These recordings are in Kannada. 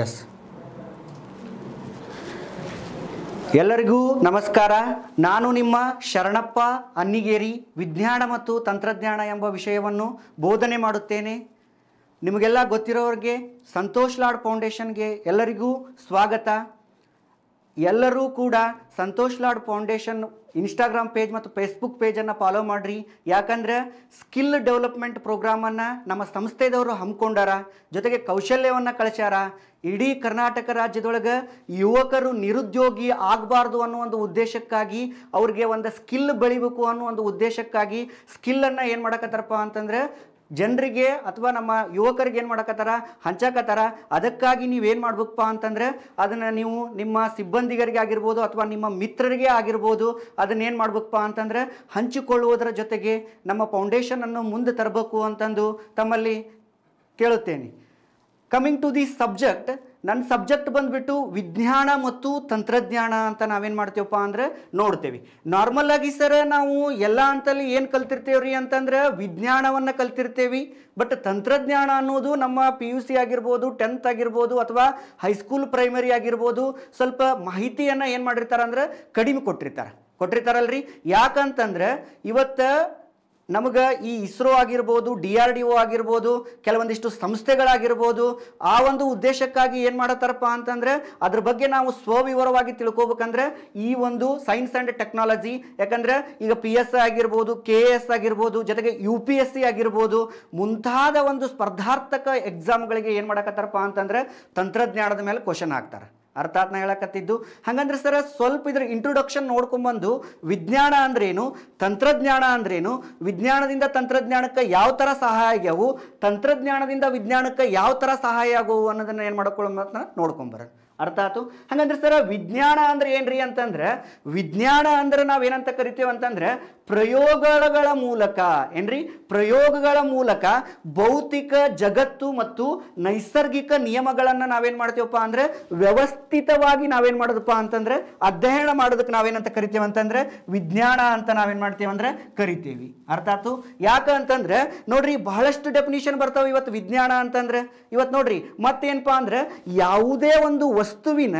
ಎಸ್ ಎಲ್ಲರಿಗೂ ನಮಸ್ಕಾರ ನಾನು ನಿಮ್ಮ ಶರಣಪ್ಪ ಅನ್ನಿಗೇರಿ ವಿಜ್ಞಾನ ಮತ್ತು ತಂತ್ರಜ್ಞಾನ ಎಂಬ ವಿಷಯವನ್ನು ಬೋಧನೆ ಮಾಡುತ್ತೇನೆ ನಿಮಗೆಲ್ಲ ಗೊತ್ತಿರೋರಿಗೆ ಸಂತೋಷ್ ಲಾಡ್ ಫೌಂಡೇಶನ್ಗೆ ಎಲ್ಲರಿಗೂ ಸ್ವಾಗತ ಎಲ್ಲರೂ ಕೂಡ Santosh Lad Foundation Instagram page ಮತ್ತು ಫೇಸ್ಬುಕ್ ಪೇಜನ್ನು ಫಾಲೋ ಮಾಡಿರಿ ಯಾಕಂದರೆ ಸ್ಕಿಲ್ ಡೆವಲಪ್ಮೆಂಟ್ ಪ್ರೋಗ್ರಾಮನ್ನು ನಮ್ಮ ಸಂಸ್ಥೆದವರು ಹಮ್ಮಿಕೊಂಡಾರ ಜೊತೆಗೆ ಕೌಶಲ್ಯವನ್ನು ಕಳಿಸ್ಯಾರ ಇಡೀ ಕರ್ನಾಟಕ ರಾಜ್ಯದೊಳಗೆ ಯುವಕರು ನಿರುದ್ಯೋಗಿ ಆಗಬಾರ್ದು ಅನ್ನೋ ಒಂದು ಉದ್ದೇಶಕ್ಕಾಗಿ ಅವ್ರಿಗೆ ಒಂದು ಸ್ಕಿಲ್ ಬೆಳಿಬೇಕು ಅನ್ನೋ ಒಂದು ಉದ್ದೇಶಕ್ಕಾಗಿ ಸ್ಕಿಲ್ಲನ್ನು ಏನು ಮಾಡಕತ್ತಾರಪ್ಪ ಅಂತಂದರೆ ಜನರಿಗೆ ಅಥವಾ ನಮ್ಮ ಯುವಕರಿಗೆ ಏನು ಮಾಡಕತ್ತಾರ ಹಂಚಕತ್ತಾರ ಅದಕ್ಕಾಗಿ ನೀವೇನು ಮಾಡ್ಬೇಕಪ್ಪ ಅಂತಂದರೆ ಅದನ್ನು ನೀವು ನಿಮ್ಮ ಸಿಬ್ಬಂದಿಗರಿಗೆ ಆಗಿರ್ಬೋದು ಅಥವಾ ನಿಮ್ಮ ಮಿತ್ರರಿಗೆ ಆಗಿರ್ಬೋದು ಅದನ್ನೇನು ಮಾಡ್ಬೇಕಪ್ಪ ಅಂತಂದರೆ ಹಂಚಿಕೊಳ್ಳುವುದರ ಜೊತೆಗೆ ನಮ್ಮ ಫೌಂಡೇಶನನ್ನು ಮುಂದೆ ತರಬೇಕು ಅಂತಂದು ತಮ್ಮಲ್ಲಿ ಕೇಳುತ್ತೇನೆ ಕಮಿಂಗ್ ಟು ದಿ ಸಬ್ಜೆಕ್ಟ್ ನನ್ನ ಸಬ್ಜೆಕ್ಟ್ ಬಂದುಬಿಟ್ಟು ವಿಜ್ಞಾನ ಮತ್ತು ತಂತ್ರಜ್ಞಾನ ಅಂತ ನಾವೇನು ಮಾಡ್ತೀವಪ್ಪ ಅಂದರೆ ನೋಡ್ತೇವೆ ನಾರ್ಮಲ್ ಆಗಿ ನಾವು ಎಲ್ಲ ಅಂತಲ್ಲಿ ಏನು ಕಲ್ತಿರ್ತೇವ್ರಿ ಅಂತಂದ್ರೆ ವಿಜ್ಞಾನವನ್ನು ಕಲ್ತಿರ್ತೇವೆ ಬಟ್ ತಂತ್ರಜ್ಞಾನ ಅನ್ನೋದು ನಮ್ಮ ಪಿ ಯು ಸಿ ಆಗಿರ್ಬೋದು ಟೆಂತ್ ಆಗಿರ್ಬೋದು ಅಥವಾ ಹೈಸ್ಕೂಲ್ ಪ್ರೈಮರಿ ಆಗಿರ್ಬೋದು ಸ್ವಲ್ಪ ಮಾಹಿತಿಯನ್ನು ಏನು ಮಾಡಿರ್ತಾರೆ ಅಂದ್ರೆ ಕಡಿಮೆ ಕೊಟ್ಟಿರ್ತಾರೆ ಕೊಟ್ಟಿರ್ತಾರಲ್ರಿ ಯಾಕಂತಂದ್ರೆ ಇವತ್ತು ನಮಗೆ ಈ ಇಸ್ರೋ ಆಗಿರ್ಬೋದು ಡಿ ಆರ್ ಡಿ ಒ ಆಗಿರ್ಬೋದು ಕೆಲವೊಂದಿಷ್ಟು ಸಂಸ್ಥೆಗಳಾಗಿರ್ಬೋದು ಆ ಒಂದು ಉದ್ದೇಶಕ್ಕಾಗಿ ಏನು ಮಾಡತ್ತಾರಪ್ಪ ಅಂತಂದರೆ ಅದ್ರ ಬಗ್ಗೆ ನಾವು ಸ್ವವಿವರವಾಗಿ ತಿಳ್ಕೊಬೇಕಂದ್ರೆ ಈ ಒಂದು ಸೈನ್ಸ್ ಆ್ಯಂಡ್ ಟೆಕ್ನಾಲಜಿ ಯಾಕಂದರೆ ಈಗ ಪಿ ಎಸ್ ಐ ಆಗಿರ್ಬೋದು ಕೆ ಎ ಎಸ್ ಆಗಿರ್ಬೋದು ಜೊತೆಗೆ ಯು ಪಿ ಎಸ್ ಸಿ ಆಗಿರ್ಬೋದು ಮುಂತಾದ ಒಂದು ಸ್ಪರ್ಧಾರ್ಥಕ ಎಕ್ಸಾಮ್ಗಳಿಗೆ ಏನು ಮಾಡಕತ್ತಾರಪ್ಪ ಅಂತಂದರೆ ತಂತ್ರಜ್ಞಾನದ ಮೇಲೆ ಕ್ವಶನ್ ಆಗ್ತಾರೆ ಅರ್ಥಾತ್ ನಾ ಹೇಳಕತ್ತಿದ್ದು ಹಂಗಂದ್ರೆ ಸರ್ ಸ್ವಲ್ಪ ಇದ್ರ ಇಂಟ್ರೊಡಕ್ಷನ್ ನೋಡ್ಕೊಂಬಂದು ವಿಜ್ಞಾನ ಅಂದ್ರೇನು ತಂತ್ರಜ್ಞಾನ ಅಂದ್ರೇನು ವಿಜ್ಞಾನದಿಂದ ತಂತ್ರಜ್ಞಾನಕ್ಕೆ ಯಾವ ಥರ ಸಹಾಯ ಆಗ್ಯಾವು ತಂತ್ರಜ್ಞಾನದಿಂದ ವಿಜ್ಞಾನಕ್ಕೆ ಯಾವ ಥರ ಸಹಾಯ ಆಗುವು ಅನ್ನೋದನ್ನು ಏನು ಮಾಡ್ಕೊಳ್ಳೋ ನೋಡ್ಕೊಂಬರೋಣ ಅರ್ಥ ಆಯ್ತು ಹಾಗಂದ್ರೆ ಸರ ವಿಜ್ಞಾನ ಅಂದ್ರೆ ಏನ್ರಿ ಅಂತಂದ್ರೆ ವಿಜ್ಞಾನ ಅಂದ್ರೆ ನಾವೇನಂತ ಕರಿತೇವ ಅಂತಂದ್ರೆ ಪ್ರಯೋಗಗಳ ಮೂಲಕ ಏನ್ರಿ ಪ್ರಯೋಗಗಳ ಮೂಲಕ ಭೌತಿಕ ಜಗತ್ತು ಮತ್ತು ನೈಸರ್ಗಿಕ ನಿಯಮಗಳನ್ನು ನಾವೇನ್ ಮಾಡ್ತೀವಪ್ಪ ಅಂದ್ರೆ ವ್ಯವಸ್ಥಿತವಾಗಿ ನಾವೇನ್ ಮಾಡೋದಪ್ಪ ಅಂತಂದ್ರೆ ಅಧ್ಯಯನ ಮಾಡೋದಕ್ಕೆ ನಾವೇನಂತ ಕರಿತೇವ ಅಂತಂದ್ರೆ ವಿಜ್ಞಾನ ಅಂತ ನಾವೇನ್ ಮಾಡ್ತೀವಿ ಅಂದ್ರೆ ಕರಿತೇವಿ ಅರ್ಥಾತು ಯಾಕ ಅಂತಂದ್ರೆ ನೋಡ್ರಿ ಬಹಳಷ್ಟು ಡೆಫಿನಿಷನ್ ಬರ್ತಾವ ಇವತ್ತು ವಿಜ್ಞಾನ ಅಂತಂದ್ರೆ ಇವತ್ತು ನೋಡ್ರಿ ಮತ್ತೇನಪ್ಪಾ ಅಂದ್ರೆ ಯಾವುದೇ ಒಂದು ವಸ್ತುವಿನ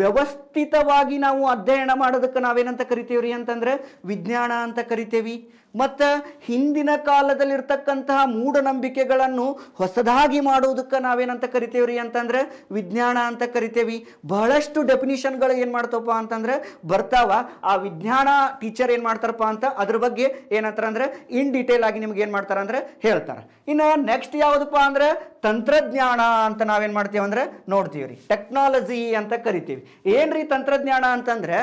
ವ್ಯವಸ್ಥಿತವಾಗಿ ನಾವು ಅಧ್ಯಯನ ಮಾಡೋದಕ್ಕೆ ನಾವೇನಂತ ಕರಿತೀವಿ ರೀ ಅಂತಂದ್ರೆ ವಿಜ್ಞಾನ ಅಂತ ಕರಿತೇವಿ ಮತ್ತು ಹಿಂದಿನ ಕಾಲದಲ್ಲಿರ್ತಕ್ಕಂತಹ ಮೂಢನಂಬಿಕೆಗಳನ್ನು ಹೊಸದಾಗಿ ಮಾಡೋದಕ್ಕೆ ನಾವೇನಂತ ಕರಿತೇವ್ರಿ ಅಂತಂದ್ರೆ ವಿಜ್ಞಾನ ಅಂತ ಕರಿತೇವಿ ಬಹಳಷ್ಟು ಡೆಫಿನಿಷನ್ಗಳು ಏನು ಮಾಡ್ತಪ್ಪ ಅಂತಂದ್ರೆ ಬರ್ತಾವ ಆ ವಿಜ್ಞಾನ ಟೀಚರ್ ಏನು ಮಾಡ್ತಾರಪ್ಪ ಅಂತ ಅದ್ರ ಬಗ್ಗೆ ಏನಂತಾರೆ ಅಂದರೆ ಇನ್ ಡೀಟೇಲ್ ಆಗಿ ನಿಮ್ಗೆ ಏನು ಮಾಡ್ತಾರೆ ಅಂದ್ರೆ ಹೇಳ್ತಾರೆ ಇನ್ನು ನೆಕ್ಸ್ಟ್ ಯಾವುದಪ್ಪ ಅಂದರೆ ತಂತ್ರಜ್ಞಾನ ಅಂತ ನಾವೇನು ಮಾಡ್ತೀವಿ ಅಂದರೆ ನೋಡ್ತೀವಿ ರೀ ಟೆಕ್ನಾಲಜಿ ಅಂತ ಕರಿತೀವಿ ಏನ್ರಿ ತಂತ್ರಜ್ಞಾನ ಅಂತಂದರೆ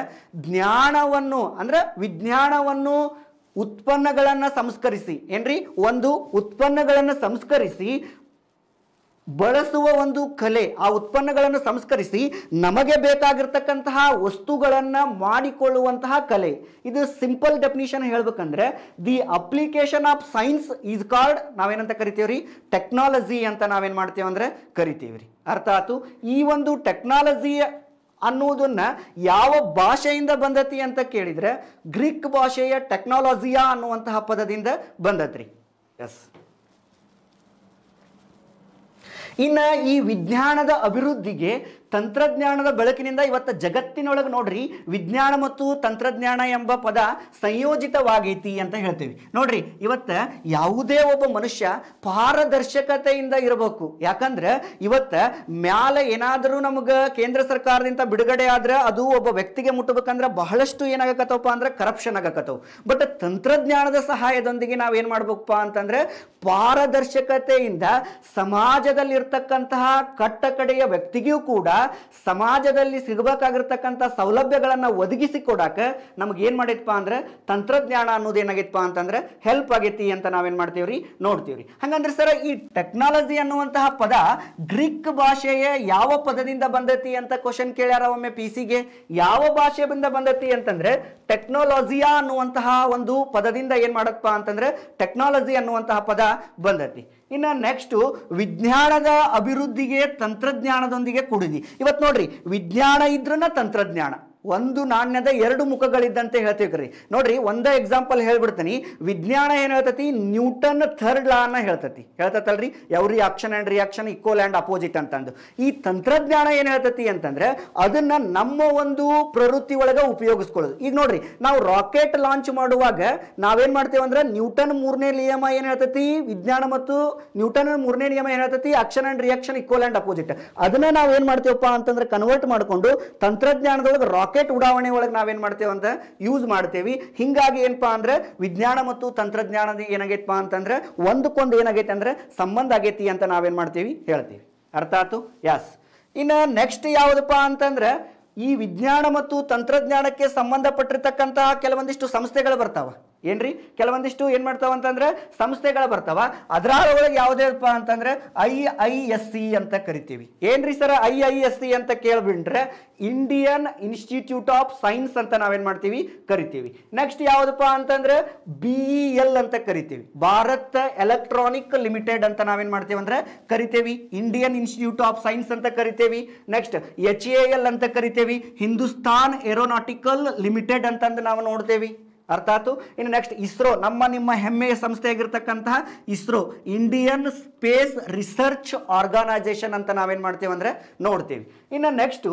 ಜ್ಞಾನವನ್ನು ಅಂದರೆ ವಿಜ್ಞಾನವನ್ನು ಉತ್ಪನ್ನಗಳನ್ನು ಸಂಸ್ಕರಿಸಿ ಏನ್ರಿ ಒಂದು ಉತ್ಪನ್ನಗಳನ್ನು ಸಂಸ್ಕರಿಸಿ ಬಳಸುವ ಒಂದು ಕಲೆ ಆ ಉತ್ಪನ್ನಗಳನ್ನು ಸಂಸ್ಕರಿಸಿ ನಮಗೆ ಬೇಕಾಗಿರ್ತಕ್ಕಂತಹ ವಸ್ತುಗಳನ್ನು ಮಾಡಿಕೊಳ್ಳುವಂತಹ ಕಲೆ ಇದು ಸಿಂಪಲ್ ಡೆಫಿನಿಷನ್ ಹೇಳ್ಬೇಕಂದ್ರೆ the application of science is called ನಾವೇನಂತ ಕರಿತೀವ್ರಿ ಟೆಕ್ನಾಲಜಿ ಅಂತ ನಾವೇನು ಮಾಡ್ತೇವೆ ಕರಿತೀವ್ರಿ ಕರಿತೀವಿ ಅರ್ಥ ಈ ಒಂದು ಟೆಕ್ನಾಲಜಿಯ ಅನ್ನುವುದನ್ನು ಯಾವ ಭಾಷೆಯಿಂದ ಬಂದತಿ ಅಂತ ಕೇಳಿದರೆ ಗ್ರೀಕ್ ಭಾಷೆಯ ಟೆಕ್ನಾಲಜಿಯಾ ಅನ್ನುವಂತಹ ಪದದಿಂದ ಬಂದತ್ರಿ ಎಸ್ ಇನ್ನ ಈ ವಿಜ್ಞಾನದ ಅಭಿವೃದ್ಧಿಗೆ ತಂತ್ರಜ್ಞಾನದ ಬೆಳಕಿನಿಂದ ಇವತ್ತು ಜಗತ್ತಿನೊಳಗೆ ನೋಡ್ರಿ ವಿಜ್ಞಾನ ಮತ್ತು ತಂತ್ರಜ್ಞಾನ ಎಂಬ ಪದ ಸಂಯೋಜಿತವಾಗೈತಿ ಅಂತ ಹೇಳ್ತೀವಿ ನೋಡ್ರಿ ಇವತ್ತು ಯಾವುದೇ ಒಬ್ಬ ಮನುಷ್ಯ ಪಾರದರ್ಶಕತೆಯಿಂದ ಇರಬೇಕು ಯಾಕಂದ್ರೆ ಇವತ್ತು ಮ್ಯಾಲೆ ಏನಾದರೂ ನಮಗೆ ಕೇಂದ್ರ ಸರ್ಕಾರದಿಂದ ಬಿಡುಗಡೆ ಆದ್ರೆ ಅದು ಒಬ್ಬ ವ್ಯಕ್ತಿಗೆ ಮುಟ್ಟಬೇಕಂದ್ರೆ ಬಹಳಷ್ಟು ಏನಾಗಕತ್ತವಪ್ಪ ಅಂದ್ರೆ ಕರಪ್ಷನ್ ಆಗಕತ್ತವು ಬಟ್ ತಂತ್ರಜ್ಞಾನದ ಸಹಾಯದೊಂದಿಗೆ ಏನು ಮಾಡ್ಬೇಕಪ್ಪ ಅಂತಂದ್ರೆ ಪಾರದರ್ಶಕತೆಯಿಂದ ಸಮಾಜದಲ್ಲಿರ್ತಕ್ಕಂತಹ ಕಟ್ಟಕಡೆಯ ವ್ಯಕ್ತಿಗೂ ಕೂಡ ಸಮಾಜದಲ್ಲಿ ಸಿಗಬೇಕಾಗಿರ್ತಕ್ಕಂಥ ಸೌಲಭ್ಯಗಳನ್ನು ಕೊಡಕ ನಮ್ಗೆ ಏನು ಮಾಡಿತ್ಪಾ ಅಂದ್ರೆ ತಂತ್ರಜ್ಞಾನ ಅನ್ನೋದು ಏನಾಗಿತ್ತಪ್ಪ ಅಂತಂದ್ರೆ ಹೆಲ್ಪ್ ಆಗೈತಿ ಅಂತ ನಾವೇನ್ ಮಾಡ್ತೀವ್ರಿ ನೋಡ್ತೀವ್ರಿ ಹಂಗಂದ್ರೆ ಸರ್ ಈ ಟೆಕ್ನಾಲಜಿ ಅನ್ನುವಂತಹ ಪದ ಗ್ರೀಕ್ ಭಾಷೆಯ ಯಾವ ಪದದಿಂದ ಬಂದತಿ ಅಂತ ಕ್ವಶನ್ ಕೇಳ್ಯಾರ ಒಮ್ಮೆ ಪಿ ಗೆ ಯಾವ ಭಾಷೆಯಿಂದ ಬಂದತಿ ಅಂತಂದ್ರೆ ಟೆಕ್ನಾಲಜಿಯಾ ಅನ್ನುವಂತಹ ಒಂದು ಪದದಿಂದ ಏನ್ ಮಾಡತ್ಪ ಅಂತಂದ್ರೆ ಟೆಕ್ನಾಲಜಿ ಅನ್ನುವಂತಹ ಪದ ಬಂದತಿ ಇನ್ನು ನೆಕ್ಸ್ಟು ವಿಜ್ಞಾನದ ಅಭಿವೃದ್ಧಿಗೆ ತಂತ್ರಜ್ಞಾನದೊಂದಿಗೆ ಕೂಡಿದಿ ಇವತ್ತು ನೋಡ್ರಿ ವಿಜ್ಞಾನ ಇದ್ರನ್ನ ತಂತ್ರಜ್ಞಾನ ಒಂದು ನಾಣ್ಯದ ಎರಡು ಮುಖಗಳಿದ್ದಂತೆ ಹೇಳ್ತೀವಿ ನೋಡ್ರಿ ಒಂದೇ ಎಕ್ಸಾಂಪಲ್ ಹೇಳ್ಬಿಡ್ತೀನಿ ವಿಜ್ಞಾನ ಏನು ಹೇಳ್ತತಿ ನ್ಯೂಟನ್ ಥರ್ಡ್ ಲಾ ಅನ್ನ ಹೇಳ್ತತಿ ಹೇಳ್ತತಲ್ರಿ every action and reaction equal and opposite ಅಂತಂದು ಈ ತಂತ್ರಜ್ಞಾನ ಏನು ಹೇಳ್ತತಿ ಅಂತಂದ್ರೆ ಅದನ್ನ ನಮ್ಮ ಒಂದು ಪ್ರವೃತ್ತಿ ಒಳಗೆ ಉಪಯೋಗಿಸ್ಕೊಳ್ಳೋದು ಈಗ ನೋಡ್ರಿ ನಾವು ರಾಕೆಟ್ ಲಾಂಚ್ ಮಾಡುವಾಗ ನಾವೇನ್ ಮಾಡ್ತೇವೆ ನ್ಯೂಟನ್ ಮೂರನೇ ನಿಯಮ ಏನು ಹೇಳ್ತತಿ ವಿಜ್ಞಾನ ಮತ್ತು ನ್ಯೂಟನ್ ಮೂರನೇ ನಿಯಮ ಏನ್ ಹೇಳ್ತತಿ action and reaction equal and opposite ಅದನ್ನ ನಾವೇನ್ ಏನು ಮಾಡ್ತೇವಪ್ಪ ಅಂತಂದ್ರೆ ಕನ್ವರ್ಟ್ ಮಾಡಿಕೊಂಡು ತಂತ್ರಜ್ಞಾನದೊಳಗೆ ರಾಕೆಟ್ ರಾಕೆಟ್ ಉಡಾವಣೆ ಒಳಗೆ ನಾವೇನ್ ಮಾಡ್ತೇವೆ ಅಂತ ಯೂಸ್ ಮಾಡ್ತೇವೆ ಹಿಂಗಾಗಿ ಏನಪ್ಪಾ ಅಂದ್ರೆ ವಿಜ್ಞಾನ ಮತ್ತು ತಂತ್ರಜ್ಞಾನದ ಏನಾಗೈತಪ್ಪ ಅಂತಂದ್ರೆ ಒಂದಕ್ಕೊಂದು ಏನಾಗೈತೆ ಅಂದ್ರೆ ಸಂಬಂಧ ಆಗೈತಿ ಅಂತ ನಾವೇನ್ ಮಾಡ್ತೀವಿ ಹೇಳ್ತೀವಿ ಅರ್ಥ ಆಯ್ತು ಯಾಸ್ ಇನ್ನು ನೆಕ್ಸ್ಟ್ ಯಾವುದಪ್ಪ ಅಂತಂದ್ರೆ ಈ ವಿಜ್ಞಾನ ಮತ್ತು ತಂತ್ರಜ್ಞಾನಕ್ಕೆ ಸಂಬಂಧಪಟ್ಟಿರ್ತಕ್ಕಂತಹ ಕೆಲವೊಂದಿಷ್ಟು ಸಂಸ್ಥೆಗಳು ಬರ್ತಾವ ಏನ್ರಿ ಕೆಲವೊಂದಿಷ್ಟು ಏನು ಮಾಡ್ತಾವ ಅಂತಂದ್ರೆ ಸಂಸ್ಥೆಗಳು ಬರ್ತಾವ ಅದ್ರಾಗ ಒಳಗೆ ಯಾವುದೇಪ್ಪ ಅಂತಂದ್ರೆ ಐ ಐ ಎಸ್ ಸಿ ಅಂತ ಕರಿತೀವಿ ಏನ್ರಿ sir I I S C ಅಂತ ಕೇಳ್ಬಿಟ್ರೆ ಇಂಡಿಯನ್ ಇನ್ಸ್ಟಿಟ್ಯೂಟ್ ಆಫ್ ಸೈನ್ಸ್ ಅಂತ ನಾವೇನು ಮಾಡ್ತೀವಿ ಕರಿತೀವಿ ನೆಕ್ಸ್ಟ್ ಯಾವುದಪ್ಪ ಅಂತಂದ್ರೆ ಬಿ ಇ ಎಲ್ ಅಂತ ಕರಿತೀವಿ ಭಾರತ್ ಎಲೆಕ್ಟ್ರಾನಿಕ್ ಲಿಮಿಟೆಡ್ ಅಂತ ನಾವೇನು ಮಾಡ್ತೀವಿ ಅಂದ್ರೆ ಕರಿತೀವಿ ಇಂಡಿಯನ್ ಇನ್ಸ್ಟಿಟ್ಯೂಟ್ ಆಫ್ ಸೈನ್ಸ್ ಅಂತ ಕರಿತೇವಿ ನೆಕ್ಸ್ಟ್ ಎಚ್ ಎ ಎಲ್ ಅಂತ ಕರಿತೀವಿ ಹಿಂದೂಸ್ತಾನ್ ಏರೋನಾಟಿಕಲ್ ಲಿಮಿಟೆಡ್ ಅಂತಂದು ನಾವು ನೋಡ್ತೇವೆ ಅರ್ಥಾತು ಇನ್ನು ನೆಕ್ಸ್ಟ್ ಇಸ್ರೋ ನಮ್ಮ ನಿಮ್ಮ ಹೆಮ್ಮೆಯ ಸಂಸ್ಥೆಯಾಗಿರ್ತಕ್ಕಂತಹ ISRO Indian Space Research Organisation ಅಂತ ನಾವೇನು ಮಾಡ್ತೀವಿ ಅಂದರೆ ನೋಡ್ತೀವಿ ಇನ್ನು ನೆಕ್ಸ್ಟು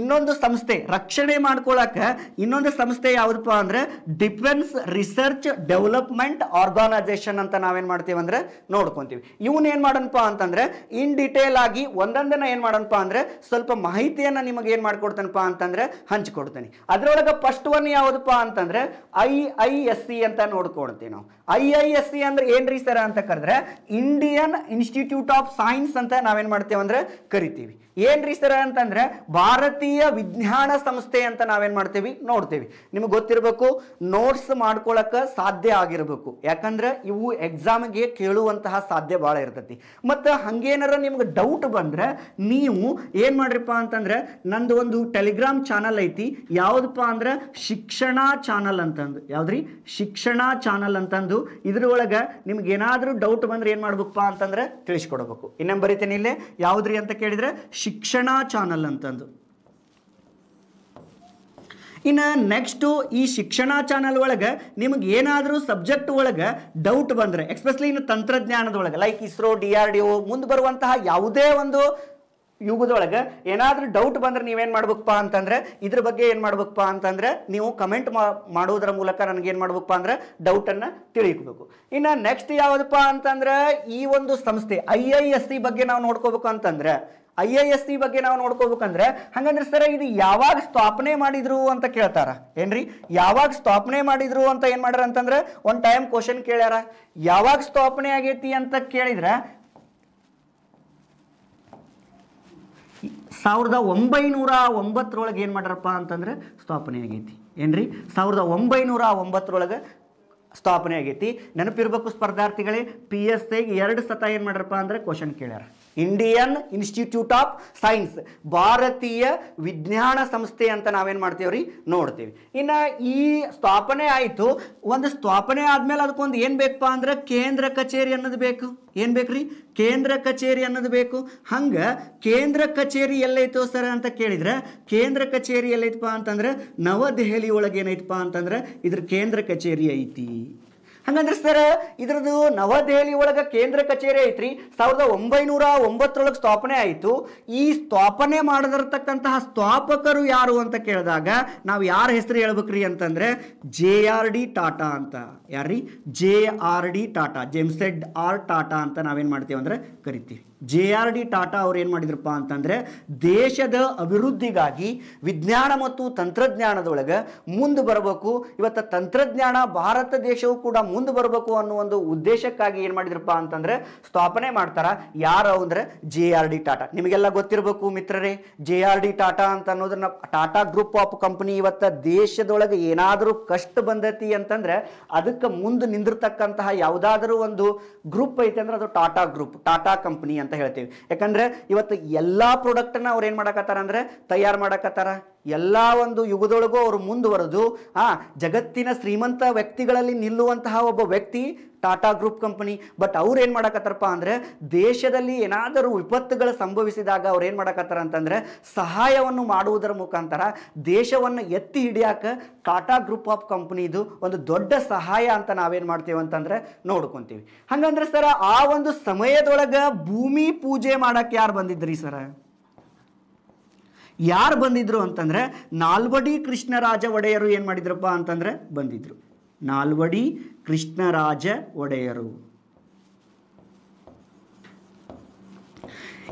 ಇನ್ನೊಂದು ಸಂಸ್ಥೆ ರಕ್ಷಣೆ ಮಾಡ್ಕೊಳಕ ಇನ್ನೊಂದು ಸಂಸ್ಥೆ ಯಾವುದಪ್ಪ ಅಂದ್ರೆ ಡಿಫೆನ್ಸ್ ರಿಸರ್ಚ್ ಡೆವಲಪ್ಮೆಂಟ್ ಆರ್ಗನೈಸೇಷನ್ ಅಂತ ನಾವೇನ್ ಮಾಡ್ತೀವಿ ಅಂದ್ರೆ ನೋಡ್ಕೊಂತೀವಿ ಇವನ್ ಏನ್ ಮಾಡನಪ್ಪ ಅಂತಂದ್ರೆ ಇನ್ ಡಿಟೇಲ್ ಆಗಿ ಒಂದೊಂದನ್ನ ಏನ್ ಮಾಡೋಣಪ್ಪ ಅಂದ್ರೆ ಸ್ವಲ್ಪ ಮಾಹಿತಿಯನ್ನ ನಿಮಗೆ ಏನ್ ಮಾಡ್ಕೊಡ್ತಾನಪ್ಪ ಅಂತಂದ್ರೆ ಹಂಚ್ಕೊಡ್ತೇನೆ ಅದ್ರೊಳಗ ಫಸ್ಟ್ ಒನ್ ಯಾವ್ದಪ್ಪ ಅಂತಂದ್ರೆ ಐ ಐ ಎಸ್ ಸಿ ಅಂತ ನೋಡ್ಕೊಡ್ತೀವಿ ನಾವು ಐ ಐ ಎಸ್ ಸಿ ಅಂದ್ರೆ ಏನ್ರಿ ಸರ್ ಅಂತ ಕರೆದ್ರೆ ಇಂಡಿಯನ್ ಇನ್ಸ್ಟಿಟ್ಯೂಟ್ ಆಫ್ ಸೈನ್ಸ್ ಅಂತ ನಾವೇನ್ ಮಾಡ್ತೇವೆ ಅಂದ್ರೆ ಕರಿತೀವಿ ಏನ್ರಿ ಸರ ಅಂತಂದ್ರೆ ಭಾರತೀಯ ವಿಜ್ಞಾನ ಸಂಸ್ಥೆ ಅಂತ ನಾವೇನ್ ಮಾಡ್ತೇವಿ ನೋಡ್ತೇವಿ ನಿಮಗೆ ಗೊತ್ತಿರಬೇಕು ನೋಟ್ಸ್ ಮಾಡ್ಕೊಳಕ ಸಾಧ್ಯ ಆಗಿರಬೇಕು ಯಾಕಂದ್ರೆ ಇವು ಎಕ್ಸಾಮ್ಗೆ ಕೇಳುವಂತಹ ಸಾಧ್ಯ ಬಹಳ ಇರ್ತೈತಿ ಮತ್ತ ಹಂಗೇನಾರ ನಿಮ್ಗೆ ಡೌಟ್ ಬಂದ್ರೆ ನೀವು ಏನ್ ಮಾಡ್ರಿಪ್ಪ ಅಂತಂದ್ರೆ ನಂದು ಒಂದು ಟೆಲಿಗ್ರಾಮ್ ಚಾನಲ್ ಐತಿ ಯಾವ್ದಪ್ಪ ಅಂದ್ರೆ ಶಿಕ್ಷಣ ಚಾನಲ್ ಅಂತಂದು ಯಾವ್ದ್ರಿ ಶಿಕ್ಷಣ ಚಾನಲ್ ಅಂತಂದು ಇದ್ರೊಳಗ ನಿಮ್ಗೆ ಏನಾದ್ರೂ ಡೌಟ್ ಬಂದ್ರೆ ಏನ್ ಮಾಡ್ಬೇಕಪ್ಪ ಅಂತಂದ್ರೆ ತಿಳಿಸ್ಕೊಡ್ಬೇಕು ಇನ್ನೊಂದು ಬರೀತೇನೆ ಇಲ್ಲೇ ಯಾವುದ್ರಿ ಅಂತ ಕೇಳಿದ್ರೆ ಶಿಕ್ಷಣ ಚಾನಲ್ ಅಂತಂದು ಇನ್ನು ನೆಕ್ಸ್ಟು ಈ ಶಿಕ್ಷಣ ಚಾನಲ್ ಒಳಗೆ ನಿಮಗೆ ಏನಾದರೂ ಸಬ್ಜೆಕ್ಟ್ ಒಳಗೆ ಡೌಟ್ ಬಂದರೆ ಎಕ್ಸ್ಪೆಷಲಿ ಇನ್ನು ತಂತ್ರಜ್ಞಾನದೊಳಗೆ like ISRO D R D O ಮುಂದೆ ಬರುವಂತಹ ಯಾವುದೇ ಒಂದು ಯುಗದೊಳಗೆ ಏನಾದರೂ ಡೌಟ್ ಬಂದರೆ ನೀವೇನು ಮಾಡ್ಬೇಕಪ್ಪ ಅಂತಂದರೆ ಇದ್ರ ಬಗ್ಗೆ ಏನು ಮಾಡ್ಬೇಕಪ್ಪ ಅಂತಂದರೆ ನೀವು ಕಮೆಂಟ್ ಮಾಡೋದ್ರ ಮೂಲಕ ನನಗೇನು ಮಾಡ್ಬೇಕಪ್ಪ ಅಂದರೆ ಡೌಟನ್ನು ತಿಳಿಯಬೇಕು ಇನ್ನು ನೆಕ್ಸ್ಟ್ ಯಾವುದಪ್ಪ ಅಂತಂದರೆ ಈ ಒಂದು ಸಂಸ್ಥೆ ಐ ಐ ಎಸ್ ಸಿ ಬಗ್ಗೆ ನಾವು ನೋಡ್ಕೋಬೇಕು ಅಂತಂದರೆ ಐ ಎಸ್ ಸಿ ಬಗ್ಗೆ ನಾವು ನೋಡ್ಕೋಬೇಕಂದ್ರೆ ಹಂಗಂದ್ರೆ ಸರ ಇದು ಯಾವಾಗ ಸ್ಥಾಪನೆ ಮಾಡಿದ್ರು ಅಂತ ಕೇಳ್ತಾರ ಏನ್ರಿ ಯಾವಾಗ ಸ್ಥಾಪನೆ ಮಾಡಿದ್ರು ಅಂತ ಏನ್ ಮಾಡ್ಯಾರ ಅಂತಂದ್ರೆ ಒನ್ ಟೈಮ್ ಕ್ವಶನ್ ಕೇಳ್ಯಾರ ಯಾವಾಗ ಸ್ಥಾಪನೆ ಆಗೈತಿ ಅಂತ ಕೇಳಿದ್ರ ಸಾವಿರದ ಒಂಬೈನೂರ ಒಂಬತ್ತರೊಳಗೆ ಏನು ಮಾಡ್ಯಾರಪ್ಪ ಅಂತಂದ್ರೆ ಸ್ಥಾಪನೆ ಆಗೈತಿ ಏನ್ರಿ ಸಾವಿರದ ಒಂಬೈನೂರ ಒಂಬತ್ತರೊಳಗೆ ಸ್ಥಾಪನೆ ಆಗೈತಿ ನೆನಪಿರ್ಬೇಕು ಸ್ಪರ್ಧಾರ್ಥಿಗಳೇ ಪಿ ಎಸ್ ಐಗೆ ಎರಡು ಸತ ಏನ್ ಮಾಡ್ಯಾರಪ್ಪ ಅಂದರೆ ಕ್ವಶನ್ ಕೇಳ್ಯಾರ ಇಂಡಿಯನ್ ಇನ್ಸ್ಟಿಟ್ಯೂಟ್ ಆಫ್ ಸೈನ್ಸ್ ಭಾರತೀಯ ವಿಜ್ಞಾನ ಸಂಸ್ಥೆ ಅಂತ ನಾವೇನು ಮಾಡ್ತೀವ್ರಿ ನೋಡ್ತೀವಿ ಇನ್ನು ಈ ಸ್ಥಾಪನೆ ಆಯಿತು ಒಂದು ಸ್ಥಾಪನೆ ಆದಮೇಲೆ ಅದಕ್ಕೊಂದು ಏನು ಬೇಕಪ್ಪ ಅಂದ್ರೆ ಕೇಂದ್ರ ಕಚೇರಿ ಅನ್ನೋದು ಬೇಕು ಏನು ಬೇಕು ರೀ ಕೇಂದ್ರ ಕಚೇರಿ ಅನ್ನೋದು ಬೇಕು ಹಂಗೆ ಕೇಂದ್ರ ಕಚೇರಿ ಎಲ್ಲೈತೋ ಸರ್ ಅಂತ ಕೇಳಿದರೆ ಕೇಂದ್ರ ಕಚೇರಿ ಎಲ್ಲೈತಪ್ಪ ಅಂತಂದ್ರೆ ನವದೆಹಲಿ ಒಳಗೆ ಏನೈತಪ್ಪ ಅಂತಂದ್ರೆ ಇದ್ರ ಕೇಂದ್ರ ಕಚೇರಿ ಐತಿ ಹಂಗಂದ್ರೆ ಸರ್ ಇದ್ರದ್ದು ನವದೆಹಲಿ ಒಳಗ ಕೇಂದ್ರ ಕಚೇರಿ ಐತ್ರಿ ಸಾವಿರದ ಒಂಬೈನೂರ ಒಂಬತ್ತರೊಳಗೆ ಸ್ಥಾಪನೆ ಆಯಿತು ಈ ಸ್ಥಾಪನೆ ಮಾಡದಿರತಕ್ಕಂತಹ ಸ್ಥಾಪಕರು ಯಾರು ಅಂತ ಕೇಳಿದಾಗ ನಾವು ಯಾರ ಹೆಸರು ಹೇಳ್ಬೇಕ್ರಿ ಅಂತಂದ್ರೆ ಜೆ ಆರ್ ಡಿ ಟಾಟಾ ಅಂತ ಯಾರ್ರಿ J R D Tata Jamshed R Tata ಅಂತ ನಾವೇನು ಮಾಡ್ತೀವಿ ಅಂದರೆ ಕರಿತೀವಿ ಜೆ ಆರ್ ಡಿ ಟಾಟಾ ಅವ್ರು ಏನು ಮಾಡಿದ್ರಪ್ಪ ಅಂತಂದರೆ ದೇಶದ ಅಭಿವೃದ್ಧಿಗಾಗಿ ವಿಜ್ಞಾನ ಮತ್ತು ತಂತ್ರಜ್ಞಾನದೊಳಗೆ ಮುಂದೆ ಬರಬೇಕು ಇವತ್ತು ತಂತ್ರಜ್ಞಾನ ಭಾರತ ದೇಶವು ಕೂಡ ಮುಂದೆ ಬರಬೇಕು ಅನ್ನೋ ಒಂದು ಉದ್ದೇಶಕ್ಕಾಗಿ ಏನು ಮಾಡಿದ್ರಪ್ಪ ಅಂತಂದರೆ ಸ್ಥಾಪನೆ ಮಾಡ್ತಾರೆ ಯಾರು ಅಂದರೆ ಜೆ ಆರ್ ಡಿ ಟಾಟಾ ನಿಮಗೆಲ್ಲ ಗೊತ್ತಿರಬೇಕು ಮಿತ್ರರೇ ಜೆ ಆರ್ ಡಿ ಟಾಟಾ ಅಂತ ಅನ್ನೋದನ್ನ ಟಾಟಾ ಗ್ರೂಪ್ ಆಫ್ ಕಂಪನಿ ಇವತ್ತು ದೇಶದೊಳಗೆ ಏನಾದರೂ ಕಷ್ಟ ಬಂದೈತಿ ಅಂತಂದರೆ ಅದಕ್ಕೆ ಮುಂದೆ ನಿಂದಿರ್ತಕ್ಕಂತಹ ಯಾವುದಾದ್ರೂ ಒಂದು ಗ್ರೂಪ್ ಐತೆ ಅಂದ್ರೆ ಅದು ಟಾಟಾ ಗ್ರೂಪ್ ಟಾಟಾ ಕಂಪನಿ ಅಂತ ಅಂತ ಹೇಳ್ತೀವಿ ಯಾಕಂದರೆ ಇವತ್ತು ಎಲ್ಲ ಪ್ರಾಡಕ್ಟನ್ನು ಅವ್ರು ಏನು ಮಾಡಕತ್ತಾರ ಅಂದ್ರೆ ತಯಾರು ಮಾಡಕತ್ತಾರ ಎಲ್ಲ ಒಂದು ಯುಗದೊಳಗೂ ಅವರು ಮುಂದುವರೆದು ಆ ಜಗತ್ತಿನ ಶ್ರೀಮಂತ ವ್ಯಕ್ತಿಗಳಲ್ಲಿ ನಿಲ್ಲುವಂತಹ ಒಬ್ಬ ವ್ಯಕ್ತಿ ಟಾಟಾ ಗ್ರೂಪ್ ಕಂಪನಿ ಬಟ್ ಅವ್ರು ಏನು ಮಾಡಕತ್ತಾರಪ್ಪ ಅಂದ್ರೆ ದೇಶದಲ್ಲಿ ಏನಾದರೂ ವಿಪತ್ತುಗಳು ಸಂಭವಿಸಿದಾಗ ಅವ್ರು ಏನು ಮಾಡಕತ್ತಾರ ಅಂತಂದ್ರೆ ಸಹಾಯವನ್ನು ಮಾಡುವುದರ ಮುಖಾಂತರ ದೇಶವನ್ನು ಎತ್ತಿ ಹಿಡಿಯಾಕ ಟಾಟಾ ಗ್ರೂಪ್ ಆಫ್ ಕಂಪನಿದು ಒಂದು ದೊಡ್ಡ ಸಹಾಯ ಅಂತ ನಾವೇನು ಮಾಡ್ತೀವಿ ಅಂತಂದ್ರೆ ನೋಡ್ಕೊತೀವಿ ಹಂಗಂದ್ರೆ ಸರ ಆ ಒಂದು ಸಮಯದೊಳಗ ಭೂಮಿ ಪೂಜೆ ಮಾಡಕ್ಕೆ ಯಾರು ಬಂದಿದ್ರಿ ಸರ ಯಾರು ಬಂದಿದ್ರು ಅಂತಂದ್ರೆ ನಾಲ್ವಡಿ ಕೃಷ್ಣರಾಜ ಒಡೆಯರು ಏನು ಮಾಡಿದ್ರಪ್ಪ ಅಂತಂದ್ರೆ ಬಂದಿದ್ರು ನಾಲ್ವಡಿ ಕೃಷ್ಣರಾಜ ಒಡೆಯರು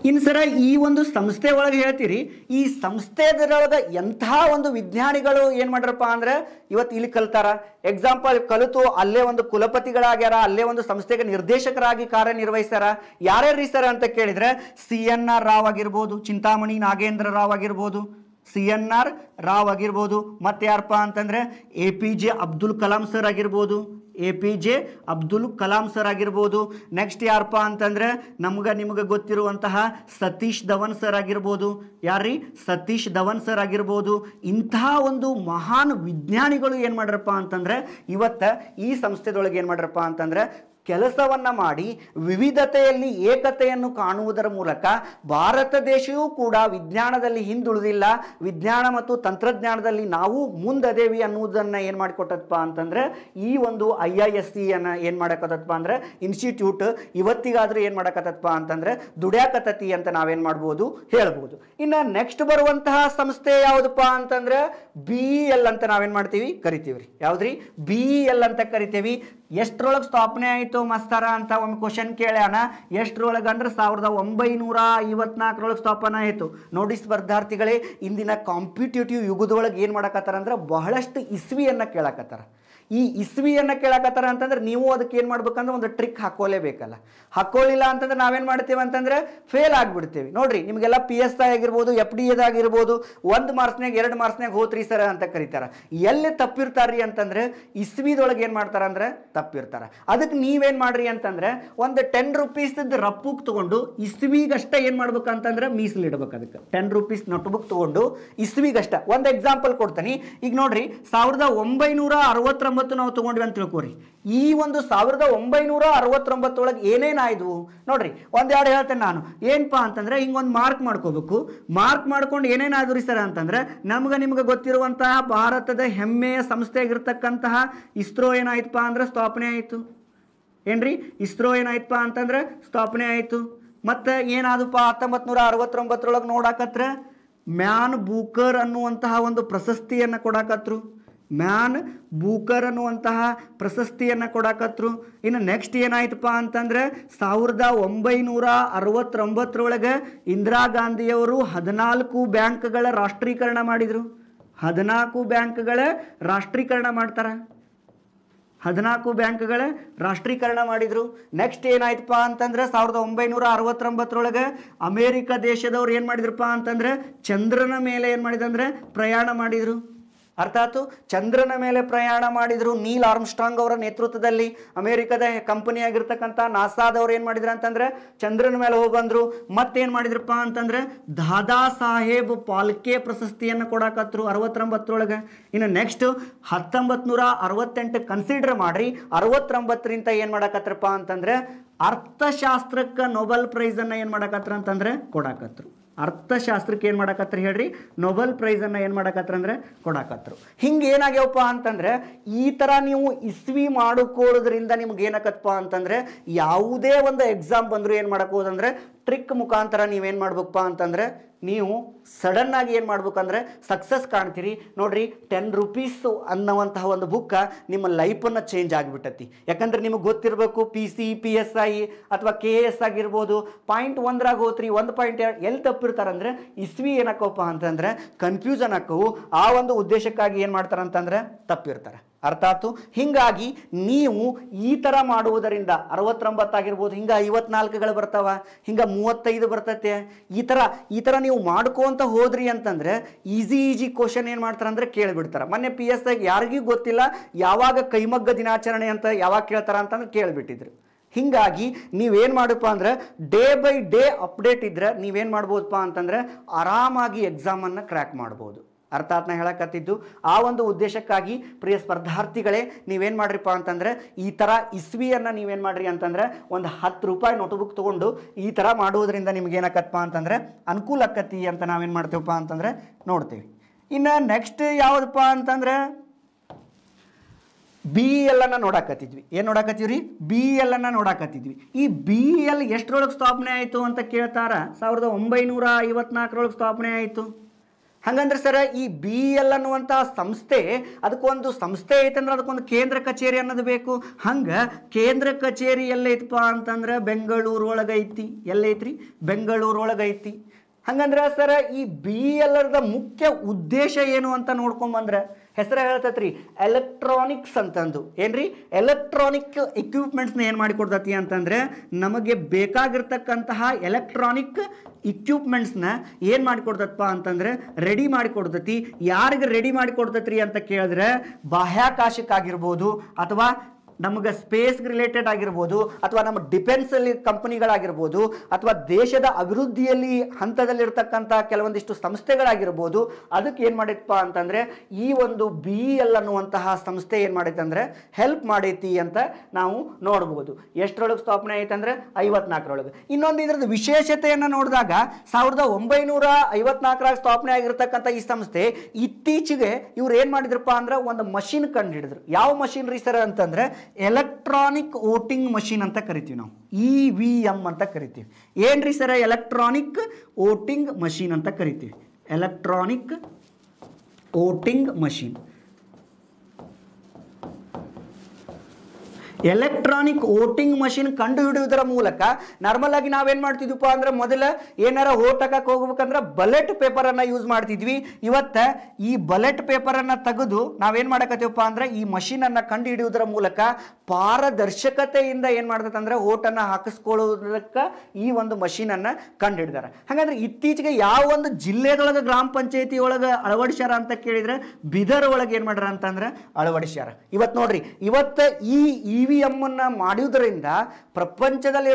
ಇನ್ನು ಸರ ಈ ಒಂದು ಸಂಸ್ಥೆ ಒಳಗೆ ಹೇಳ್ತೀರಿ ಈ ಸಂಸ್ಥೆದೊಳಗೆ ಎಂತಹ ಒಂದು ವಿಜ್ಞಾನಿಗಳು ಏನು ಮಾಡ್ರಪ್ಪ ಅಂದ್ರೆ ಇವತ್ತು ಇಲ್ಲಿ ಕಲ್ತಾರ ಎಕ್ಸಾಂಪಲ್ ಕಲಿತು ಅಲ್ಲೇ ಒಂದು ಕುಲಪತಿಗಳಾಗ್ಯಾರ ಅಲ್ಲೇ ಒಂದು ಸಂಸ್ಥೆಗೆ ನಿರ್ದೇಶಕರಾಗಿ ಕಾರ್ಯನಿರ್ವಹಿಸ್ಯಾರ ಯಾರ್ಯಾರು ಸರ್ ಅಂತ ಕೇಳಿದ್ರೆ ಸಿ ಎನ್ ಆರ್ ರಾವ್ ಆಗಿರ್ಬೋದು ಚಿಂತಾಮಣಿ ನಾಗೇಂದ್ರ ರಾವ್ ಆಗಿರ್ಬೋದು ಸಿ ಎನ್ ಆರ್ ರಾವ್ ಆಗಿರ್ಬೋದು ಮತ್ತು ಯಾರಪ್ಪ ಅಂತಂದರೆ A P J Abdul Kalam sir ಆಗಿರ್ಬೋದು A P J Abdul Kalam sir ಆಗಿರ್ಬೋದು ನೆಕ್ಸ್ಟ್ ಯಾರಪ್ಪ ಅಂತಂದರೆ ನಮ್ಗೆ ನಿಮಗೆ ಗೊತ್ತಿರುವಂತಹ ಸತೀಶ್ ಧವನ್ ಸರ್ ಆಗಿರ್ಬೋದು ಯಾರ್ರೀ ಸತೀಶ್ ಧವನ್ ಸರ್ ಆಗಿರ್ಬೋದು ಇಂತಹ ಒಂದು ಮಹಾನ್ ವಿಜ್ಞಾನಿಗಳು ಏನು ಮಾಡ್ರಪ್ಪ ಅಂತಂದರೆ ಇವತ್ತು ಈ ಸಂಸ್ಥೆದೊಳಗೆ ಏನು ಮಾಡ್ರಪ್ಪ ಅಂತಂದರೆ ಕೆಲಸವನ್ನು ಮಾಡಿ ವಿವಿಧತೆಯಲ್ಲಿ ಏಕತೆಯನ್ನು ಕಾಣುವುದರ ಮೂಲಕ ಭಾರತ ದೇಶವೂ ಕೂಡ ವಿಜ್ಞಾನದಲ್ಲಿ ಹಿಂದುಳಿದಿಲ್ಲ ವಿಜ್ಞಾನ ಮತ್ತು ತಂತ್ರಜ್ಞಾನದಲ್ಲಿ ನಾವು ಮುಂದದೇವಿ ಅನ್ನುವುದನ್ನು ಏನು ಮಾಡಿಕೊಟ್ಟದಪ್ಪ ಅಂತಂದರೆ ಈ ಒಂದು ಐ ಐ ಎಸ್ ಸಿಯನ್ನು ಏನು ಮಾಡಕತ್ತಪ್ಪ ಅಂದರೆ ಇನ್ಸ್ಟಿಟ್ಯೂಟ್ ಇವತ್ತಿಗಾದರೂ ಏನು ಮಾಡಕತ್ತಪ್ಪ ಅಂತಂದರೆ ದುಡ್ಯಾಕತತಿ ಅಂತ ನಾವೇನು ಮಾಡ್ಬೋದು ಹೇಳ್ಬೋದು ಇನ್ನು ನೆಕ್ಸ್ಟ್ ಬರುವಂತಹ ಸಂಸ್ಥೆ ಯಾವುದಪ್ಪ ಅಂತಂದರೆ ಬಿ ಎಲ್ ಅಂತ ನಾವೇನು ಮಾಡ್ತೀವಿ ಕರಿತೀವಿ ರೀ ಯಾವ್ದ್ರಿ ಬಿ ಎಲ್ ಅಂತ ಕರಿತೀವಿ ಎಷ್ಟರೊಳಗೆ ಸ್ಥಾಪನೆ ಆಯಿತು ಮಸ್ತಾರ ಅಂತ ಒಂದು ಕ್ವಶನ್ ಕೇಳ್ಯಾನ ಎಷ್ಟರೊಳಗೆ ಅಂದ್ರೆ ಸಾವಿರದ ಒಂಬೈನೂರ ಐವತ್ನಾಲ್ಕರೊಳಗೆ ಸ್ಥಾಪನೆ ಆಯಿತು ನೋಡಿ ಸ್ಪರ್ಧಾರ್ಥಿಗಳೇ ಇಂದಿನ ಕಾಂಪಿಟೇಟಿವ್ ಯುಗದೊಳಗೆ ಏನು ಮಾಡಕತ್ತಾರ ಅಂದ್ರೆ ಬಹಳಷ್ಟು ಇಸ್ವಿಯನ್ನು ಕೇಳಕತ್ತಾರ ಈ ಇಸ್ವಿಯನ್ನು ಕೇಳಕತ್ತಾರ ಅಂತಂದ್ರೆ ನೀವು ಅದಕ್ಕೆ ಏನು ಮಾಡ್ಬೇಕಂದ್ರೆ ಒಂದು ಟ್ರಿಕ್ ಹಾಕೋಲೇಬೇಕಲ್ಲ ಹಾಕೋಲಿಲ್ಲ ಅಂತಂದ್ರೆ ನಾವೇನು ಮಾಡ್ತೀವಿ ಅಂತಂದ್ರೆ ಫೇಲ್ ಆಗಿಬಿಡ್ತೀವಿ ನೋಡ್ರಿ ನಿಮಗೆಲ್ಲ ಪಿ ಎಸ್ ಐ ಆಗಿರ್ಬೋದು ಎಫ್ ಡಿ ಎದಾಗಿರ್ಬೋದು ಒಂದು ಮಾರ್ಸ್ನಾಗ ಎರಡು ಮಾರ್ಸ್ನಾಗ ಹೋತ್ರಿ ಸರ್ ಅಂತ ಕರೀತಾರೆ ಎಲ್ಲಿ ತಪ್ಪಿರ್ತಾರ್ರಿ ಅಂತಂದ್ರೆ ಇಸ್ವಿದೊಳಗೆ ಏನು ಮಾಡ್ತಾರ ಅಂದ್ರೆ ತಪ್ಪಿರ್ತಾರೆ ಅದಕ್ಕೆ ನೀವೇನು ಮಾಡ್ರಿ ಅಂತಂದ್ರೆ ಒಂದು ಟೆನ್ ರುಪೀಸ್ ರಪ್ಪುಕ್ ತೊಗೊಂಡು ಇಸ್ವಿಗಷ್ಟ ಏನು ಮಾಡ್ಬೇಕಂತಂದ್ರೆ ಮೀಸಲಿಡ್ಬೇಕು ಅದಕ್ಕೆ ಟೆನ್ ರುಪೀಸ್ ನೋಟ್ಬುಕ್ ತಗೊಂಡು ತೊಗೊಂಡು ಇಸ್ವಿಗಷ್ಟ ಒಂದು ಎಕ್ಸಾಂಪಲ್ ಕೊಡ್ತೀನಿ ಈಗ ನೋಡ್ರಿ ಸಾವಿರದ ಒಂಬೈನೂರ ಅರವತ್ತೊಂಬತ್ತು ನಾವು ತೊಗೊಂಡ್ವಿ ಅಂತ ತಿಳ್ಕೊರಿ ಈ ಒಂದು ಸಾವಿರದ ಒಂಬೈನೂರ ಅರವತ್ತೊಂಬತ್ತೊಳಗೆ ಏನೇನಾಯಿತು ನೋಡ್ರಿ ಒಂದೆರಡು ಹೇಳ್ತೇನೆ ನಾನು ಏನಪ್ಪ ಅಂತಂದರೆ ಹಿಂಗೊಂದು ಮಾರ್ಕ್ ಮಾಡ್ಕೋಬೇಕು ಮಾರ್ಕ್ ಮಾಡ್ಕೊಂಡು ಏನೇನಾದ್ರು ರೀ ಸರ್ ಅಂತಂದ್ರೆ ನಮ್ಗೆ ನಿಮ್ಗೆ ಗೊತ್ತಿರುವಂತಹ ಭಾರತದ ಹೆಮ್ಮೆಯ ಸಂಸ್ಥೆಗಿರ್ತಕ್ಕಂತಹ ಇಸ್ರೋ ಏನಾಯ್ತಪ್ಪ ಅಂದ್ರೆ ಸ್ಥಾಪನೆ ಆಯಿತು ಏನ್ರಿ ಇಸ್ರೋ ಏನಾಯ್ತಪ್ಪ ಅಂತಂದ್ರೆ ಸ್ಥಾಪನೆ ಆಯಿತು ಮತ್ತು ಏನಾದಪ್ಪ ಹತ್ತೊಂಬತ್ತು ನೂರ ಅರವತ್ತೊಂಬತ್ತರೊಳಗೆ ನೋಡಾಕತ್ರ ಮ್ಯಾನ್ ಬೂಕರ್ ಅನ್ನುವಂತಹ ಒಂದು ಪ್ರಶಸ್ತಿಯನ್ನು ಕೊಡಾಕತ್ರು ಮ್ಯಾನ್ ಬೂಕರ್ ಅನ್ನುವಂತಹ ಪ್ರಶಸ್ತಿಯನ್ನು ಕೊಡಾಕತ್ರು ಇನ್ನು ನೆಕ್ಸ್ಟ್ ಏನಾಯ್ತಪ್ಪ ಅಂತಂದರೆ ಸಾವಿರದ ಒಂಬೈನೂರ ಅರವತ್ತೊಂಬತ್ತರೊಳಗೆ ಇಂದಿರಾ ಗಾಂಧಿಯವರು ಹದಿನಾಲ್ಕು ಬ್ಯಾಂಕ್ಗಳ ರಾಷ್ಟ್ರೀಕರಣ ಮಾಡಿದರು ಹದಿನಾಲ್ಕು ಬ್ಯಾಂಕ್ಗಳ ರಾಷ್ಟ್ರೀಕರಣ ಮಾಡ್ತಾರೆ ಹದಿನಾಲ್ಕು ಬ್ಯಾಂಕ್ಗಳ ರಾಷ್ಟ್ರೀಕರಣ ಮಾಡಿದರು ನೆಕ್ಸ್ಟ್ ಏನಾಯ್ತಪ್ಪ ಅಂತಂದ್ರೆ ಸಾವಿರದ ಒಂಬೈನೂರ ಅರವತ್ತೊಂಬತ್ತರೊಳಗೆ ಅಮೇರಿಕ ದೇಶದವ್ರು ಏನು ಮಾಡಿದ್ರಪ್ಪ ಅಂತಂದ್ರೆ ಚಂದ್ರನ ಮೇಲೆ ಏನು ಮಾಡಿದಂದ್ರೆ ಪ್ರಯಾಣ ಮಾಡಿದರು ಅರ್ಥಾತ್ ಚಂದ್ರನ ಮೇಲೆ ಪ್ರಯಾಣ ಮಾಡಿದ್ರು ನೀಲ್ ಆರ್ಮ್ಸ್ಟ್ರಾಂಗ್ ಅವರ ನೇತೃತ್ವದಲ್ಲಿ ಅಮೆರಿಕದ ಕಂಪನಿಯಾಗಿರ್ತಕ್ಕಂಥ ನಾಸಾದವ್ರು ಏನು ಮಾಡಿದ್ರು ಅಂತಂದ್ರೆ ಚಂದ್ರನ ಮೇಲೆ ಹೋಗಂದ್ರು ಮತ್ತೇನು ಮಾಡಿದ್ರಪ್ಪ ಅಂತಂದ್ರೆ ದಾದಾ ಸಾಹೇಬ್ ಪಾಲ್ಕೆ ಪ್ರಶಸ್ತಿಯನ್ನು ಕೊಡಾಕತ್ರು ಅರವತ್ತೊಂಬತ್ತರೊಳಗೆ ಇನ್ನು ನೆಕ್ಸ್ಟ್ ಹತ್ತೊಂಬತ್ತು ನೂರ ಅರವತ್ತೆಂಟು ಕನ್ಸಿಡರ್ ಮಾಡ್ರಿ ಅರವತ್ತೊಂಬತ್ತರಿಂದ ಏನು ಮಾಡಾಕತ್ರಪ್ಪ ಅಂತಂದ್ರೆ ಅರ್ಥಶಾಸ್ತ್ರಕ್ಕೆ ನೊಬೆಲ್ ಪ್ರೈಸನ್ನು ಏನು ಮಾಡಾಕತ್ರ ಅಂತಂದ್ರೆ ಕೊಡಾಕತ್ರು ಅರ್ಥಶಾಸ್ತ್ರಕ್ಕೆ ಏನು ಮಾಡಕತ್ರ ಹೇಳ್ರಿ ನೊಬೆಲ್ ಪ್ರೈಸನ್ನು ಏನು ಮಾಡಕತ್ರ ಅಂದರೆ ಕೊಡಾಕತ್ರು ಹಿಂಗೆ ಏನಾಗ್ಯವಪ್ಪ ಅಂತಂದರೆ ಈ ಥರ ನೀವು ಇಸ್ವಿ ಮಾಡಿಕೊಳ್ಳೋದ್ರಿಂದ ನಿಮ್ಗೆ ಏನಕತ್ಪ ಅಂತಂದರೆ ಯಾವುದೇ ಒಂದು ಎಕ್ಸಾಮ್ ಬಂದರೂ ಏನು ಮಾಡೋಕ್ಕೋದಂದರೆ ಟ್ರಿಕ್ ಮುಖಾಂತರ ನೀವೇನು ಮಾಡ್ಬೇಕಪ್ಪ ಅಂತಂದರೆ ನೀವು ಸಡನ್ನಾಗಿ ಏನು ಮಾಡ್ಬೇಕಂದ್ರೆ ಸಕ್ಸಸ್ ಕಾಣ್ತೀರಿ ನೋಡ್ರಿ ಟೆನ್ ರುಪೀಸು ಅನ್ನೋವಂತಹ ಒಂದು ಬುಕ್ಕ ನಿಮ್ಮ ಲೈಫನ್ನು ಚೇಂಜ್ ಆಗಿಬಿಟ್ಟತಿ ಯಾಕಂದ್ರೆ ನಿಮಗೆ ಗೊತ್ತಿರಬೇಕು P C P S I ಅಥವಾ ಕೆ ಎಸ್ ಆಗಿರ್ಬೋದು ಪಾಯಿಂಟ್ ಒಂದ್ರಾಗ ಹೋತ್ರಿ ಒಂದು ಪಾಯಿಂಟ್ ಎಲ್ಲಿ ತಪ್ಪಿರ್ತಾರಂದ್ರೆ ಇಸ್ವಿ ಏನಕ್ಕಪ್ಪ ಅಂತಂದರೆ ಕನ್ಫ್ಯೂಸನ್ ಹಾಕವು ಆ ಒಂದು ಉದ್ದೇಶಕ್ಕಾಗಿ ಏನು ಮಾಡ್ತಾರಂತಂದರೆ ತಪ್ಪಿರ್ತಾರೆ ಅರ್ಥಾತು ಹೀಗಾಗಿ ನೀವು ಈ ಥರ ಮಾಡುವುದರಿಂದ ಅರವತ್ತೊಂಬತ್ತಾಗಿರ್ಬೋದು ಹಿಂಗೆ ಐವತ್ನಾಲ್ಕುಗಳು ಬರ್ತಾವ ಹಿಂಗೆ ಮೂವತ್ತೈದು ಬರ್ತೈತೆ ಈ ಥರ ಈ ಥರ ನೀವು ಮಾಡ್ಕೊಂತ ಹೋದ್ರಿ ಅಂತಂದರೆ ಈಸಿ ಈಜಿ ಕ್ವಶನ್ ಏನು ಮಾಡ್ತಾರೆ ಅಂದರೆ ಕೇಳಿಬಿಡ್ತಾರೆ ಮೊನ್ನೆ ಪಿ ಎಸ್ ಐಗೆ ಯಾರಿಗೂ ಗೊತ್ತಿಲ್ಲ ಯಾವಾಗ ಕೈಮಗ್ಗ ದಿನಾಚರಣೆ ಅಂತ ಯಾವಾಗ ಕೇಳ್ತಾರ ಅಂತಂದ್ರೆ ಕೇಳಿಬಿಟ್ಟಿದ್ರು ಹೀಗಾಗಿ ನೀವೇನು ಮಾಡಪ್ಪ ಅಂದರೆ ಡೇ ಬೈ ಡೇ ಅಪ್ಡೇಟ್ ಇದ್ದರೆ ನೀವೇನು ಮಾಡ್ಬೋದಪ್ಪ ಅಂತಂದರೆ ಆರಾಮಾಗಿ ಎಕ್ಸಾಮನ್ನು ಕ್ರ್ಯಾಕ್ ಮಾಡ್ಬೋದು ಅರ್ಥಾತ್ ನಾ ಹೇಳಕತ್ತಿದ್ದು ಆ ಒಂದು ಉದ್ದೇಶಕ್ಕಾಗಿ ಪ್ರಿಯ ಸ್ಪರ್ಧಾರ್ಥಿಗಳೇ ನೀವೇನು ಮಾಡ್ರಿಪ್ಪ ಅಂತಂದ್ರೆ ಈ ಥರ ಇಸ್ವಿಯನ್ನು ನೀವೇನು ಮಾಡ್ರಿ ಅಂತಂದ್ರೆ ಒಂದು ಹತ್ತು ರೂಪಾಯಿ ನೋಟ್ಬುಕ್ ತೊಗೊಂಡು ಈ ಥರ ಮಾಡುವುದರಿಂದ ನಿಮ್ಗೆ ಏನಕ್ಕತ್ತಪ್ಪ ಅಂತಂದ್ರೆ ಅನುಕೂಲ ಆಕತಿ ಅಂತ ನಾವೇನು ಮಾಡ್ತೀವಪ್ಪ ಅಂತಂದ್ರೆ ನೋಡ್ತೀವಿ ಇನ್ನು ನೆಕ್ಸ್ಟ್ ಯಾವುದಪ್ಪ ಅಂತಂದ್ರೆ ಬಿ ಎಲ್ಲನ್ನು e ನೋಡಾಕತ್ತಿದ್ವಿ ಏನು ನೋಡಾಕತ್ತಿವ್ರಿ ಬಿ ಎಲ್ಲನ್ನು e ನೋಡಾಕತ್ತಿದ್ವಿ ಈ ಬಿ ಎಲ್ e ಎಷ್ಟರೊಳಗೆ ಸ್ಥಾಪನೆ ಆಯಿತು ಅಂತ ಕೇಳ್ತಾರ ಸಾವಿರದ ಒಂಬೈನೂರ ಐವತ್ನಾಲ್ಕರೊಳಗೆ ಸ್ಥಾಪನೆ ಆಯಿತು ಹಂಗಂದ್ರೆ ಸರ್ ಈ ಬಿ ಎಲ್ ಅನ್ನುವಂತಹ ಸಂಸ್ಥೆ ಅದಕ್ಕೊಂದು ಸಂಸ್ಥೆ ಐತಂದ್ರೆ ಅದಕ್ಕೊಂದು ಕೇಂದ್ರ ಕಚೇರಿ ಅನ್ನೋದು ಬೇಕು ಹಂಗೆ ಕೇಂದ್ರ ಕಚೇರಿ ಎಲ್ಲೈತಪ್ಪ ಅಂತಂದ್ರೆ ಬೆಂಗಳೂರು ಒಳಗೆ ಐತಿ ಎಲ್ಲೈತ್ರಿ ಬೆಂಗಳೂರು ಒಳಗೆ ಐತಿ ಹಂಗಂದ್ರೆ ಸರ್ ಈ ಬಿ ಎಲ್ರದ ಮುಖ್ಯ ಉದ್ದೇಶ ಏನು ಅಂತ ನೋಡ್ಕೊಂಬಂದ್ರೆ ಹೆಸರು ಹೇಳ್ತೈತ್ರಿ ಎಲೆಕ್ಟ್ರಾನಿಕ್ಸ್ ಅಂತಂದು ಏನ್ರಿ ಎಲೆಕ್ಟ್ರಾನಿಕ್ ಎಕ್ವಿಪ್ಮೆಂಟ್ಸ್ನ ಏನು ಮಾಡಿಕೊಡ್ತತಿ ಅಂತಂದ್ರೆ ನಮಗೆ ಬೇಕಾಗಿರ್ತಕ್ಕಂತಹ ಎಲೆಕ್ಟ್ರಾನಿಕ್ ಇಕ್ವಿಪ್ಮೆಂಟ್ಸ್ನ ಏನು ಮಾಡಿಕೊಡ್ತತ್ಪ ಅಂತಂದರೆ ರೆಡಿ ಮಾಡಿಕೊಡ್ತತಿ ಯಾರಿಗೆ ರೆಡಿ ಮಾಡಿಕೊಡ್ತತ್ರಿ ಅಂತ ಕೇಳಿದ್ರೆ ಬಾಹ್ಯಾಕಾಶಕ್ಕಾಗಿರ್ಬೋದು ಅಥವಾ ನಮಗೆ ಸ್ಪೇಸ್ ರಿಲೇಟೆಡ್ ಆಗಿರ್ಬೋದು ಅಥವಾ ನಮ್ಮ ಅಲ್ಲಿ ಕಂಪನಿಗಳಾಗಿರ್ಬೋದು ಅಥವಾ ದೇಶದ ಅಭಿವೃದ್ಧಿಯಲ್ಲಿ ಹಂತದಲ್ಲಿರ್ತಕ್ಕಂಥ ಕೆಲವೊಂದಿಷ್ಟು ಸಂಸ್ಥೆಗಳಾಗಿರ್ಬೋದು ಅದಕ್ಕೆ ಏನು ಮಾಡೈತಪ್ಪ ಅಂತಂದರೆ ಈ ಒಂದು ಬಿ ಇ ಎಲ್ ಅನ್ನುವಂತಹ ಸಂಸ್ಥೆ ಏನು ಮಾಡೈತೆ ಅಂದರೆ ಹೆಲ್ಪ್ ಮಾಡೈತಿ ಅಂತ ನಾವು ನೋಡ್ಬೋದು ಎಷ್ಟರೊಳಗೆ ಸ್ಥಾಪನೆ ಆಯ್ತಂದರೆ ಐವತ್ನಾಲ್ಕರೊಳಗೆ ಇನ್ನೊಂದು ಇದರದ ವಿಶೇಷತೆಯನ್ನು ನೋಡಿದಾಗ ಸಾವಿರದ ಒಂಬೈನೂರ ಐವತ್ನಾಲ್ಕರಾಗ ಸ್ಥಾಪನೆ ಆಗಿರ್ತಕ್ಕಂಥ ಈ ಸಂಸ್ಥೆ ಇತ್ತೀಚೆಗೆ ಇವ್ರು ಏನು ಮಾಡಿದ್ರಪ್ಪ ಅಂದ್ರೆ ಒಂದು ಮಷಿನ್ ಕಂಡು ಹಿಡಿದ್ರು ಯಾವ ರೀ ಸರ್ ಅಂತಂದರೆ ಎಲೆಕ್ಟ್ರಾನಿಕ್ ವೋಟಿಂಗ್ ಮಷಿನ್ ಅಂತ ಕರಿತೀವಿ ನಾವು ಇ ವಿ ಎಮ್ ಅಂತ ಕರಿತೀವಿ ಏನ್ರಿ ಸರ ಎಲೆಕ್ಟ್ರಾನಿಕ್ ವೋಟಿಂಗ್ ಮಷಿನ್ ಅಂತ ಕರಿತೀವಿ electronic voting machine electronic voting machine ಕಂಡು ಹಿಡಿಯುವುದರ ಮೂಲಕ ನಾರ್ಮಲ್ ಆಗಿ ನಾವೇನ್ ಮಾಡ್ತಿದ್ವಿಪ್ಪ ಅಂದ್ರೆ ಮೊದಲ ಏನಾರ ಓಟ್ ಹಾಕಕ್ಕೆ ಹೋಗ್ಬೇಕಂದ್ರೆ ಬಲೆಟ್ ಅನ್ನ ಯೂಸ್ ಮಾಡ್ತಿದ್ವಿ ಇವತ್ತ ಈ ಬಲೆಟ್ ಅನ್ನ ತೆಗೆದು ನಾವೇನು ಮಾಡಕತ್ತೀವಪ್ಪ ಅಂದ್ರೆ ಈ ಅನ್ನ ಕಂಡು ಹಿಡಿಯುವುದರ ಮೂಲಕ ಪಾರದರ್ಶಕತೆಯಿಂದ ಏನು ವೋಟ್ ಅನ್ನ ಹಾಕಿಸ್ಕೊಳ್ಳೋದಕ್ಕೆ ಈ ಒಂದು ಮಷೀನನ್ನು ಕಂಡು ಹಿಡಿದಾರೆ ಹಾಗಾದ್ರೆ ಇತ್ತೀಚೆಗೆ ಯಾವ ಒಂದು ಜಿಲ್ಲೆದೊಳಗ ಗ್ರಾಮ ಪಂಚಾಯತಿ ಒಳಗ ಅಳವಡಿಸ್ಯಾರ ಅಂತ ಕೇಳಿದ್ರೆ ಬಿದರ್ ಒಳಗೆ ಏನು ಮಾಡ್ಯಾರ ಅಂತಂದ್ರೆ ಅಳವಡಿಸ್ಯಾರ ಇವತ್ತು ನೋಡ್ರಿ ಇವತ್ತು ಈ ಇ ವಿ ಎಮ್ಮನ್ನು ಮಾಡುವುದರಿಂದ ಪ್ರಪಂಚದಲ್ಲಿ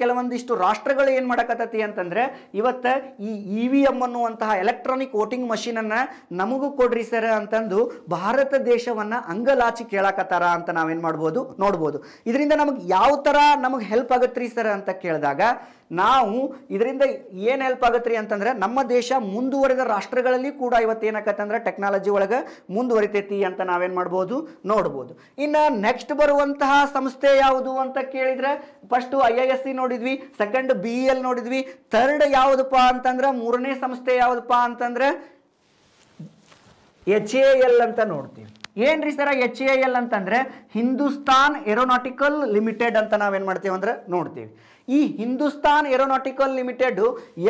ಕೆಲವೊಂದಿಷ್ಟು ರಾಷ್ಟ್ರಗಳು ಏನು ಮಾಡಕತ್ತತಿ ಅಂತಂದರೆ ಇವತ್ತು ಈ ಇ ವಿ ಎಮ್ ಅನ್ನುವಂತಹ ಎಲೆಕ್ಟ್ರಾನಿಕ್ ವೋಟಿಂಗ್ ಮಷೀನನ್ನು ನಮಗೂ ಕೊಡ್ರಿ ಸರ್ ಅಂತಂದು ಭಾರತ ದೇಶವನ್ನು ಅಂಗಲಾಚಿ ಕೇಳಕತ್ತಾರ ಅಂತ ನಾವೇನು ಮಾಡ್ಬೋದು ನೋಡ್ಬೋದು ಇದರಿಂದ ನಮಗೆ ಯಾವ ಥರ ನಮಗೆ ಹೆಲ್ಪ್ ರೀ ಸರ್ ಅಂತ ಕೇಳಿದಾಗ ನಾವು ಇದರಿಂದ ಏನು ಹೆಲ್ಪ್ ಆಗುತ್ತೆ ರೀ ಅಂತಂದ್ರೆ ನಮ್ಮ ದೇಶ ಮುಂದುವರೆದ ರಾಷ್ಟ್ರಗಳಲ್ಲಿ ಕೂಡ ಇವತ್ತು ಅಂದ್ರೆ ಟೆಕ್ನಾಲಜಿ ಒಳಗೆ ಮುಂದುವರಿತೈತಿ ಅಂತ ನಾವೇನು ಮಾಡ್ಬೋದು ನೋಡ್ಬೋದು ಇನ್ನು ನೆಕ್ಸ್ಟ್ ಬರುವಂತಹ ಸಂಸ್ಥೆ ಯಾವುದು ಅಂತ ಕೇಳಿದ್ರೆ first I I S C ನೋಡಿದ್ವಿ ಸೆಕೆಂಡ್ ಬಿ ಇ ಎಲ್ ನೋಡಿದ್ವಿ ಥರ್ಡ್ ಯಾವುದಪ್ಪ ಅಂತಂದ್ರೆ ಮೂರನೇ ಸಂಸ್ಥೆ ಯಾವುದಪ್ಪ ಅಂತಂದ್ರೆ ಎಚ್ ಎ ಎಲ್ ಅಂತ ನೋಡ್ತೀವಿ ಏನ್ರಿ ಸರ ಎಚ್ ಎ ಎಲ್ ಅಂತಂದ್ರೆ ಹಿಂದೂಸ್ತಾನ್ ಏರೋನಾಟಿಕಲ್ ಲಿಮಿಟೆಡ್ ಅಂತ ನಾವೇನ್ ಮಾಡ್ತೀವಿ ಅಂದ್ರೆ ನೋಡ್ತೀವಿ ಈ ಹಿಂದೂಸ್ತಾನ್ ಏರೋನಾಟಿಕಲ್ ಲಿಮಿಟೆಡ್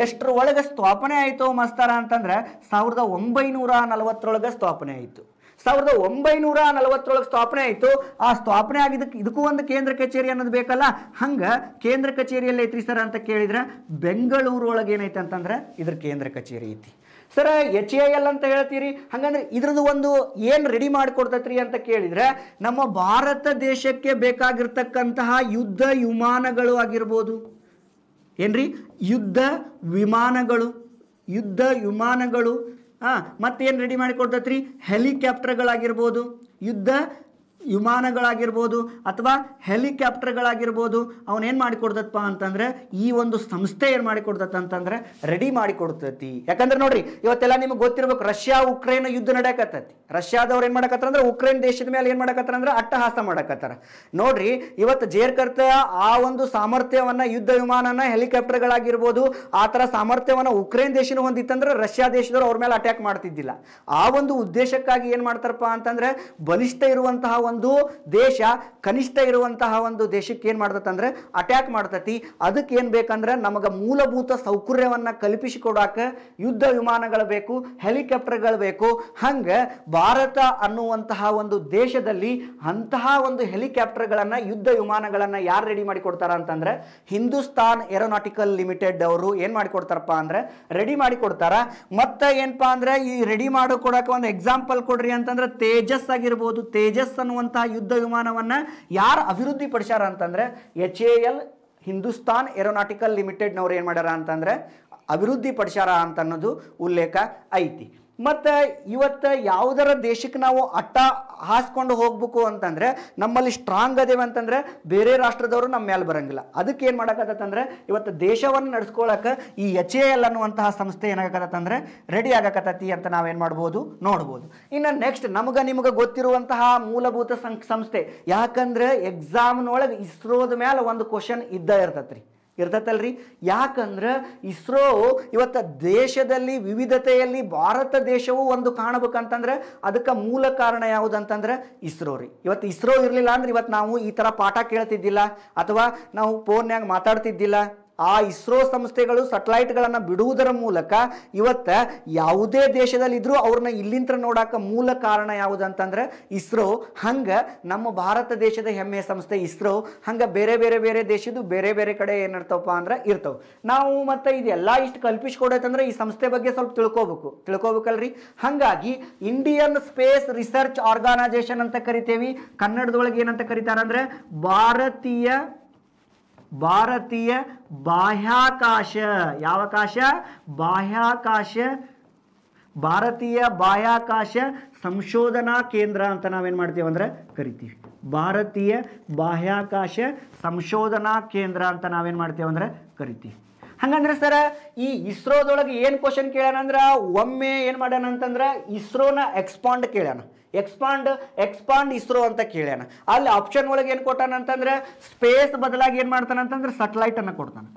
ಎಷ್ಟರ ಒಳಗೆ ಸ್ಥಾಪನೆ ಆಯಿತು ಮಸ್ತಾರ ಅಂತಂದ್ರೆ ಸಾವಿರದ ಒಂಬೈನೂರ ನಲವತ್ತರೊಳಗೆ ಸ್ಥಾಪನೆ ಆಯಿತು ಸಾವಿರದ ಒಂಬೈನೂರ ನಲವತ್ತರೊಳಗೆ ಸ್ಥಾಪನೆ ಆಯಿತು ಆ ಸ್ಥಾಪನೆ ಆಗಿದ್ದಕ್ಕೆ ಇದಕ್ಕೂ ಒಂದು ಕೇಂದ್ರ ಕಚೇರಿ ಅನ್ನೋದು ಬೇಕಲ್ಲ ಹಂಗೆ ಕೇಂದ್ರ ಕಚೇರಿಯಲ್ಲಿ ಐತ್ರಿ ಸರ್ ಅಂತ ಕೇಳಿದ್ರೆ ಬೆಂಗಳೂರೊಳಗೆ ಏನೈತೆ ಅಂತಂದ್ರೆ ಇದ್ರ ಕೇಂದ್ರ ಕಚೇರಿ ಐತಿ ಸರ ಎಚ್ ಎ ಎಲ್ ಅಂತ ಹೇಳ್ತೀರಿ ಹಂಗಂದ್ರೆ ಇದ್ರದ್ದು ಒಂದು ಏನು ರೆಡಿ ಮಾಡಿಕೊಡ್ತೈತ್ರಿ ಅಂತ ಕೇಳಿದರೆ ನಮ್ಮ ಭಾರತ ದೇಶಕ್ಕೆ ಬೇಕಾಗಿರ್ತಕ್ಕಂತಹ ಯುದ್ಧ ವಿಮಾನಗಳು ಆಗಿರ್ಬೋದು ಏನ್ರಿ ಯುದ್ಧ ವಿಮಾನಗಳು ಯುದ್ಧ ವಿಮಾನಗಳು ಹಾಂ ಮತ್ತೇನು ರೆಡಿ ಮಾಡಿ ಹೆಲಿಕಾಪ್ಟರ್ಗಳಾಗಿರ್ಬೋದು ಯುದ್ಧ ವಿಮಾನಗಳಾಗಿರ್ಬೋದು ಅಥವಾ ಹೆಲಿಕ್ಯಾಪ್ಟರ್ಗಳಾಗಿರ್ಬೋದು ಅವನೇನು ಮಾಡಿಕೊಡ್ದಪ್ಪ ಅಂತಂದರೆ ಈ ಒಂದು ಸಂಸ್ಥೆ ಏನು ಮಾಡಿಕೊಡ್ತೈತೆ ಅಂತಂದರೆ ರೆಡಿ ಮಾಡಿಕೊಡ್ತತಿ ಯಾಕಂದ್ರೆ ನೋಡ್ರಿ ಇವತ್ತೆಲ್ಲ ನಿಮಗೆ ಗೊತ್ತಿರ್ಬೇಕು ರಷ್ಯಾ ಉಕ್ರೇನ್ ಯುದ್ಧ ನಡೆಯಕತ್ತತಿ ರಷ್ಯಾದವ್ರು ಏನು ಮಾಡಕತ್ತಾರ ಅಂದ್ರೆ ಉಕ್ರೇನ್ ದೇಶದ ಮೇಲೆ ಏನು ಮಾಡಕತ್ತಾರ ಅಂದ್ರೆ ಅಟ್ಟಹಾಸ ಮಾಡಕತ್ತಾರ ನೋಡ್ರಿ ಇವತ್ತು ಜೇರ್ಕರ್ತ ಆ ಒಂದು ಸಾಮರ್ಥ್ಯವನ್ನು ಯುದ್ಧ ವಿಮಾನನ ಹೆಲಿಕಾಪ್ಟರ್ಗಳಾಗಿರ್ಬೋದು ಆ ಥರ ಸಾಮರ್ಥ್ಯವನ್ನು ಉಕ್ರೇನ್ ದೇಶನ ಹೊಂದಿತ್ತಂದ್ರೆ ರಷ್ಯಾ ದೇಶದವರು ಅವ್ರ ಮೇಲೆ ಅಟ್ಯಾಕ್ ಮಾಡ್ತಿದ್ದಿಲ್ಲ ಆ ಒಂದು ಉದ್ದೇಶಕ್ಕಾಗಿ ಏನು ಮಾಡ್ತಾರಪ್ಪ ಅಂತಂದ್ರೆ ಬಲಿಷ್ಠ ಇರುವಂತಹ ಒಂದು ದೇಶ ಕನಿಷ್ಠ ಇರುವಂತಹ ಒಂದು ದೇಶಕ್ಕೆ ಏನು ಮಾಡ್ತಂದ್ರೆ ಅಟ್ಯಾಕ್ ಮಾಡ್ತತಿ ಅದಕ್ಕೆ ಏನು ಬೇಕಂದ್ರೆ ನಮಗೆ ಮೂಲಭೂತ ಸೌಕರ್ಯವನ್ನು ಕಲ್ಪಿಸಿಕೊಡಾಕ ಯುದ್ಧ ವಿಮಾನಗಳು ಬೇಕು ಹೆಲಿಕಾಪ್ಟರ್ಗಳು ಬೇಕು ಹಂಗ ಭಾರತ ಅನ್ನುವಂತಹ ಒಂದು ದೇಶದಲ್ಲಿ ಅಂತಹ ಒಂದು ಹೆಲಿಕಾಪ್ಟರ್ ಗಳನ್ನ ಯುದ್ಧ ವಿಮಾನಗಳನ್ನು ಯಾರು ರೆಡಿ ಮಾಡಿ ಕೊಡ್ತಾರ ಅಂತಂದ್ರೆ ಹಿಂದೂಸ್ತಾನ್ ಏರೋನಾಟಿಕಲ್ ಲಿಮಿಟೆಡ್ ಅವರು ಏನು ಮಾಡಿಕೊಡ್ತಾರಪ್ಪ ಅಂದ್ರೆ ರೆಡಿ ಮಾಡಿ ಕೊಡ್ತಾರ ಮತ್ತೆ ಏನಪ್ಪಾ ಅಂದ್ರೆ ಈ ರೆಡಿ ಮಾಡಿಕೊಡಕ್ಕೆ ಒಂದು ಎಕ್ಸಾಂಪಲ್ ಕೊಡ್ರಿ ಅಂತಂದ್ರೆ ತೇಜಸ್ ಆಗಿರ್ಬೋದು ತೇಜಸ್ ಅನ್ನುವ ಅನ್ನುವಂಥ ಯುದ್ಧ ವಿಮಾನವನ್ನು ಯಾರು ಅಭಿವೃದ್ಧಿ ಪಡಿಸ್ಯಾರ ಅಂತಂದರೆ H A L Hindustan Aeronautical ಲಿಮಿಟೆಡ್ನವ್ರು ಏನು ಮಾಡ್ಯಾರ ಅಂತಂದರೆ ಅಭಿವೃದ್ಧಿ ಪಡಿಸ್ಯಾರ ಅಂತ ಅನ್ನೋದು ಉಲ್ಲೇಖ ಐತಿ ಮತ್ತು ಇವತ್ತು ಯಾವುದರ ದೇಶಕ್ಕೆ ನಾವು ಅಟ್ಟ ಹಾಸ್ಕೊಂಡು ಹೋಗ್ಬೇಕು ಅಂತಂದರೆ ನಮ್ಮಲ್ಲಿ ಸ್ಟ್ರಾಂಗ್ ಅದೇವೆ ಅಂತಂದರೆ ಬೇರೆ ರಾಷ್ಟ್ರದವರು ನಮ್ಮ ಮೇಲೆ ಬರಂಗಿಲ್ಲ ಅದಕ್ಕೆ ಏನು ಮಾಡೋಕ್ಕತ್ತಂದರೆ ಇವತ್ತು ದೇಶವನ್ನು ನಡೆಸ್ಕೊಳಕ್ಕೆ ಈ ಎಚ್ ಎ ಎಲ್ ಅನ್ನುವಂತಹ ಸಂಸ್ಥೆ ಏನಾಗತ್ತಂದ್ರೆ ರೆಡಿ ಆಗಕತ್ತತಿ ಅಂತ ನಾವೇನು ಮಾಡ್ಬೋದು ನೋಡ್ಬೋದು ಇನ್ನು ನೆಕ್ಸ್ಟ್ ನಮಗೆ ನಿಮಗೆ ಗೊತ್ತಿರುವಂತಹ ಮೂಲಭೂತ ಸಂಸ್ಥೆ ಯಾಕಂದ್ರೆ ಎಕ್ಸಾಮ್ನೊಳಗೆ ಇಸ್ರೋದ ಮೇಲೆ ಒಂದು ಕ್ವಶನ್ ಇದ್ದ ಇರ್ತತ್ರಿ ಇರ್ತತಲ್ರಿ ಯಾಕಂದ್ರೆ ಇಸ್ರೋ ಇವತ್ತು ದೇಶದಲ್ಲಿ ವಿವಿಧತೆಯಲ್ಲಿ ಭಾರತ ದೇಶವು ಒಂದು ಕಾಣಬೇಕಂತಂದ್ರೆ ಅದಕ್ಕೆ ಮೂಲ ಕಾರಣ ಯಾವುದಂತಂದ್ರೆ ಇಸ್ರೋ ರೀ ಇವತ್ತು ಇಸ್ರೋ ಇರಲಿಲ್ಲ ಅಂದ್ರೆ ಇವತ್ತು ನಾವು ಈ ಥರ ಪಾಠ ಕೇಳ್ತಿದ್ದಿಲ್ಲ ಅಥವಾ ನಾವು ಫೋನ್ಯಾಗ ಮಾತಾಡ್ತಿದ್ದಿಲ್ಲ ಆ ಇಸ್ರೋ ಸಂಸ್ಥೆಗಳು ಸಟಲೈಟ್ಗಳನ್ನು ಬಿಡುವುದರ ಮೂಲಕ ಇವತ್ತ ಯಾವುದೇ ದೇಶದಲ್ಲಿದ್ದರೂ ಅವ್ರನ್ನ ಇಲ್ಲಿಂತ್ರ ನೋಡಕ್ಕೆ ಮೂಲ ಕಾರಣ ಯಾವುದಂತಂದ್ರೆ ಇಸ್ರೋ ಹಂಗೆ ನಮ್ಮ ಭಾರತ ದೇಶದ ಹೆಮ್ಮೆ ಸಂಸ್ಥೆ ಇಸ್ರೋ ಹಂಗೆ ಬೇರೆ ಬೇರೆ ಬೇರೆ ದೇಶದ್ದು ಬೇರೆ ಬೇರೆ ಕಡೆ ಏನಿರ್ತಾವಪ್ಪ ಅಂದ್ರೆ ಇರ್ತವೆ ನಾವು ಮತ್ತೆ ಇದೆಲ್ಲ ಇಷ್ಟು ಕಲ್ಪಿಸ್ಕೊಡೈತಂದ್ರೆ ಈ ಸಂಸ್ಥೆ ಬಗ್ಗೆ ಸ್ವಲ್ಪ ತಿಳ್ಕೋಬೇಕು ತಿಳ್ಕೋಬೇಕಲ್ರಿ ಹಂಗಾಗಿ ಇಂಡಿಯನ್ ಸ್ಪೇಸ್ ರಿಸರ್ಚ್ ಆರ್ಗನೈಸೇಷನ್ ಅಂತ ಕರಿತೇವಿ ಕನ್ನಡದೊಳಗೆ ಏನಂತ ಕರೀತಾರಂದ್ರೆ ಭಾರತೀಯ ಭಾರತೀಯ ಬಾಹ್ಯಾಕಾಶ ಯಾವಕಾಶ ಬಾಹ್ಯಾಕಾಶ ಭಾರತೀಯ ಬಾಹ್ಯಾಕಾಶ ಸಂಶೋಧನಾ ಕೇಂದ್ರ ಅಂತ ನಾವೇನು ಮಾಡ್ತೀವಿ ಅಂದರೆ ಕರಿತೀವಿ ಭಾರತೀಯ ಬಾಹ್ಯಾಕಾಶ ಸಂಶೋಧನಾ ಕೇಂದ್ರ ಅಂತ ನಾವೇನು ಮಾಡ್ತೀವಿ ಅಂದರೆ ಕರಿತೀವಿ ಹಂಗಂದ್ರೆ ಸರ ಈ ಇಸ್ರೋದೊಳಗೆ ಏನು ಕ್ವಶನ್ ಕೇಳೋಣ ಒಮ್ಮೆ ಏನು ಮಾಡ್ಯಾನ ಅಂತಂದ್ರೆ ಇಸ್ರೋನ ಎಕ್ಸ್ಪಾಂಡ್ ಕೇಳ್ಯಾನ ಎಕ್ಸ್ಪಾಂಡ್ ಎಕ್ಸ್ಪಾಂಡ್ ಇಸ್ರೋ ಅಂತ ಕೇಳ್ಯಾನ ಅಲ್ಲಿ ಆಪ್ಷನ್ ಒಳಗೆ ಏನು ಕೊಟ್ಟಾನ ಅಂತಂದ್ರೆ ಸ್ಪೇಸ್ ಬದಲಾಗಿ ಏನು ಮಾಡ್ತಾನೆ ಅಂತಂದ್ರೆ ಸಟ್ಲೈಟನ್ನು ಕೊಡ್ತಾನೆ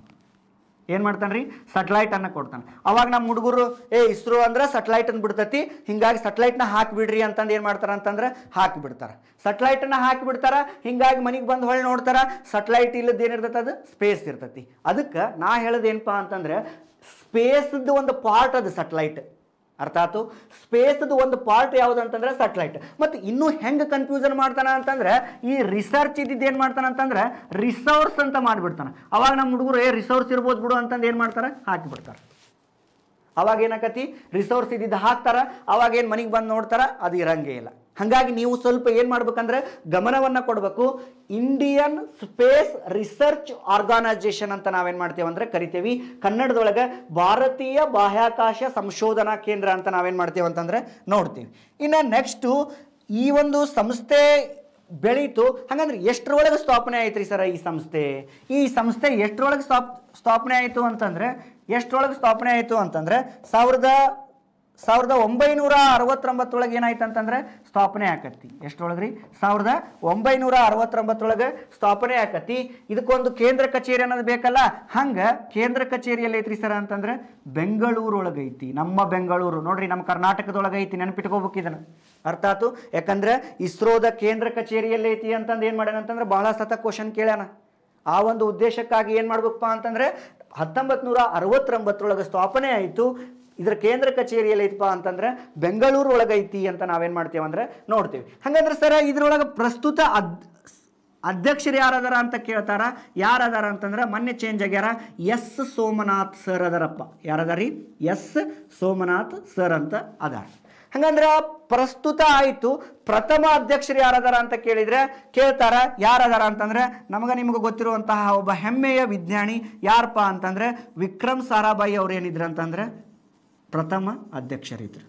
ಏನು ಮಾಡ್ತಾನೆ ರೀ ಸಟ್ಲೈಟನ್ನು ಕೊಡ್ತಾನೆ ಅವಾಗ ನಮ್ಮ ಹುಡುಗರು ಏ ಇಸ್ರೋ ಅಂದ್ರೆ ಸಟ್ಲೈಟನ್ನು ಬಿಡ್ತೈತಿ ಹಿಂಗಾಗಿ ಸಟ್ಲೈಟ್ನ ಹಾಕಿಬಿಡ್ರಿ ಅಂತಂದು ಏನು ಮಾಡ್ತಾರೆ ಅಂತಂದ್ರೆ ಹಾಕಿಬಿಡ್ತಾರೆ ಸಟ್ಲೈಟನ್ನು ಹಾಕಿಬಿಡ್ತಾರೆ ಹಿಂಗಾಗಿ ಮನೆಗೆ ಬಂದು ಹೊಳ್ಳಿ ನೋಡ್ತಾರೆ ಸಟ್ಲೈಟ್ ಇಲ್ಲದ ಏನಿರ್ತೈತೆ ಅದು ಸ್ಪೇಸ್ ಇರ್ತೈತಿ ಅದಕ್ಕೆ ನಾ ಹೇಳೋದು ಅಂತಂದ್ರೆ ಸ್ಪೇಸ್ದು ಒಂದು ಪಾರ್ಟ್ ಅದು ಸಟ್ಲೈಟ್ ಅರ್ಥಾತು ಸ್ಪೇಸ್ದು ಒಂದು ಪಾರ್ಟ್ ಯಾವುದು ಅಂತಂದ್ರೆ ಸ್ಯಾಟಲೈಟ್ ಮತ್ತು ಇನ್ನೂ ಹೆಂಗೆ ಕನ್ಫ್ಯೂಸನ್ ಮಾಡ್ತಾನೆ ಅಂತಂದ್ರೆ ಈ ರಿಸರ್ಚ್ ಇದ್ದಿದ್ದು ಏನು ಮಾಡ್ತಾನೆ ಅಂತಂದ್ರೆ ರಿಸೋರ್ಸ್ ಅಂತ ಮಾಡಿಬಿಡ್ತಾನೆ ಅವಾಗ ನಮ್ಮ ಹುಡುಗರು ಏ ರಿಸೋರ್ಸ್ ಇರ್ಬೋದು ಬಿಡು ಅಂತಂದು ಏನು ಮಾಡ್ತಾರೆ ಹಾಕಿಬಿಡ್ತಾರೆ ಅವಾಗ ಏನಾಕತಿ ರಿಸೋರ್ಸ್ ಇದ್ದಿದ್ದು ಹಾಕ್ತಾರೆ ಅವಾಗ ಏನು ಮನೆಗೆ ಬಂದು ನೋಡ್ತಾರೆ ಅದು ಇರಂಗೇ ಇಲ್ಲ ಹಾಗಾಗಿ ನೀವು ಸ್ವಲ್ಪ ಏನು ಮಾಡ್ಬೇಕಂದ್ರೆ ಗಮನವನ್ನು ಕೊಡಬೇಕು ಇಂಡಿಯನ್ ಸ್ಪೇಸ್ ರಿಸರ್ಚ್ ಆರ್ಗನೈಸೇಷನ್ ಅಂತ ನಾವೇನು ಮಾಡ್ತೇವೆ ಅಂದರೆ ಕರಿತೇವೆ ಕನ್ನಡದೊಳಗೆ ಭಾರತೀಯ ಬಾಹ್ಯಾಕಾಶ ಸಂಶೋಧನಾ ಕೇಂದ್ರ ಅಂತ ನಾವೇನು ಮಾಡ್ತೇವೆ ಅಂತಂದ್ರೆ ನೋಡ್ತೀವಿ ಇನ್ನು ನೆಕ್ಸ್ಟು ಈ ಒಂದು ಸಂಸ್ಥೆ ಬೆಳೀತು ಹಾಗಂದ್ರೆ ಎಷ್ಟರೊಳಗೆ ಸ್ಥಾಪನೆ ಆಯ್ತು ರೀ ಸರ್ ಈ ಸಂಸ್ಥೆ ಈ ಸಂಸ್ಥೆ ಎಷ್ಟರೊಳಗೆ ಸ್ಥಾಪ್ ಸ್ಥಾಪನೆ ಆಯಿತು ಅಂತಂದ್ರೆ ಎಷ್ಟರೊಳಗೆ ಸ್ಥಾಪನೆ ಆಯಿತು ಅಂತಂದ್ರೆ ಸಾವಿರದ ಸಾವಿರದ ಒಂಬೈನೂರ ಅರವತ್ತೊಂಬತ್ತೊಳಗೆ ಏನಾಯ್ತು ಅಂತಂದ್ರೆ ಸ್ಥಾಪನೆ ಆಕತ್ತಿ ಎಷ್ಟೊಳಗೆ ಸಾವಿರದ ಒಂಬೈನೂರ ಅರವತ್ತೊಂಬತ್ತೊಳಗೆ ಸ್ಥಾಪನೆ ಆಕತ್ತಿ ಇದಕ್ಕೊಂದು ಕೇಂದ್ರ ಕಚೇರಿ ಅನ್ನೋದು ಬೇಕಲ್ಲ ಹಂಗೆ ಕೇಂದ್ರ ಕಚೇರಿಯಲ್ಲಿ ಐತ್ರಿ ಸರ್ ಅಂತಂದ್ರೆ ಬೆಂಗಳೂರೊಳಗೆ ಐತಿ ನಮ್ಮ ಬೆಂಗಳೂರು ನೋಡ್ರಿ ನಮ್ಮ ಕರ್ನಾಟಕದೊಳಗೆ ಐತಿ ನೆನಪಿಟ್ಕೋಬೇಕು ಇದನ್ನು ಅರ್ಥ ಯಾಕಂದ್ರೆ ಇಸ್ರೋದ ಕೇಂದ್ರ ಕಚೇರಿಯಲ್ಲಿ ಐತಿ ಅಂತಂದು ಏನು ಮಾಡ್ಯಾನ ಅಂತಂದ್ರೆ ಬಹಳ ಸತ ಕ್ವಶನ್ ಕೇಳ್ಯಾನ ಆ ಒಂದು ಉದ್ದೇಶಕ್ಕಾಗಿ ಏನು ಮಾಡ್ಬೇಕಪ್ಪ ಅಂತಂದ್ರೆ ಹತ್ತೊಂಬತ್ತು ನೂರ ಅರವತ್ತೊಂಬತ್ತರೊಳಗೆ ಸ್ಥಾಪನೆ ಆಯಿತು ಇದರ ಕೇಂದ್ರ ಕಚೇರಿಯಲ್ಲಿ ಐತಪ್ಪ ಅಂತಂದ್ರೆ ಬೆಂಗಳೂರು ಒಳಗೈತಿ ಅಂತ ನಾವೇನ್ ಮಾಡ್ತೀವಿ ಅಂದ್ರೆ ನೋಡ್ತೀವಿ ಹಂಗಂದ್ರೆ ಸರ ಇದ್ರೊಳಗ ಪ್ರಸ್ತುತ ಅದ್ ಅಧ್ಯಕ್ಷರು ಯಾರದಾರ ಅಂತ ಕೇಳ್ತಾರ ಯಾರದಾರ ಅಂತಂದ್ರೆ ಮೊನ್ನೆ ಚೇಂಜ್ ಆಗ್ಯಾರ ಎಸ್ ಸೋಮನಾಥ್ ಸರ್ ಅದರಪ್ಪ ಯಾರದಾರಿ ಎಸ್ ಸೋಮನಾಥ್ ಸರ್ ಅಂತ ಅದಾರ ಹಂಗಂದ್ರ ಪ್ರಸ್ತುತ ಆಯಿತು ಪ್ರಥಮ ಅಧ್ಯಕ್ಷರು ಯಾರದಾರ ಅಂತ ಕೇಳಿದ್ರೆ ಕೇಳ್ತಾರ ಯಾರದಾರ ಅಂತಂದ್ರೆ ನಮಗ ನಿಮಗೆ ಗೊತ್ತಿರುವಂತಹ ಒಬ್ಬ ಹೆಮ್ಮೆಯ ವಿಜ್ಞಾನಿ ಯಾರಪ್ಪ ಅಂತಂದ್ರೆ ವಿಕ್ರಮ್ ಸಾರಾಭಾಯಿ ಅವ್ರ ಏನಿದ್ರು ಅಂತಂದ್ರೆ ಪ್ರಥಮ ಅಧ್ಯಕ್ಷರಿದ್ದರು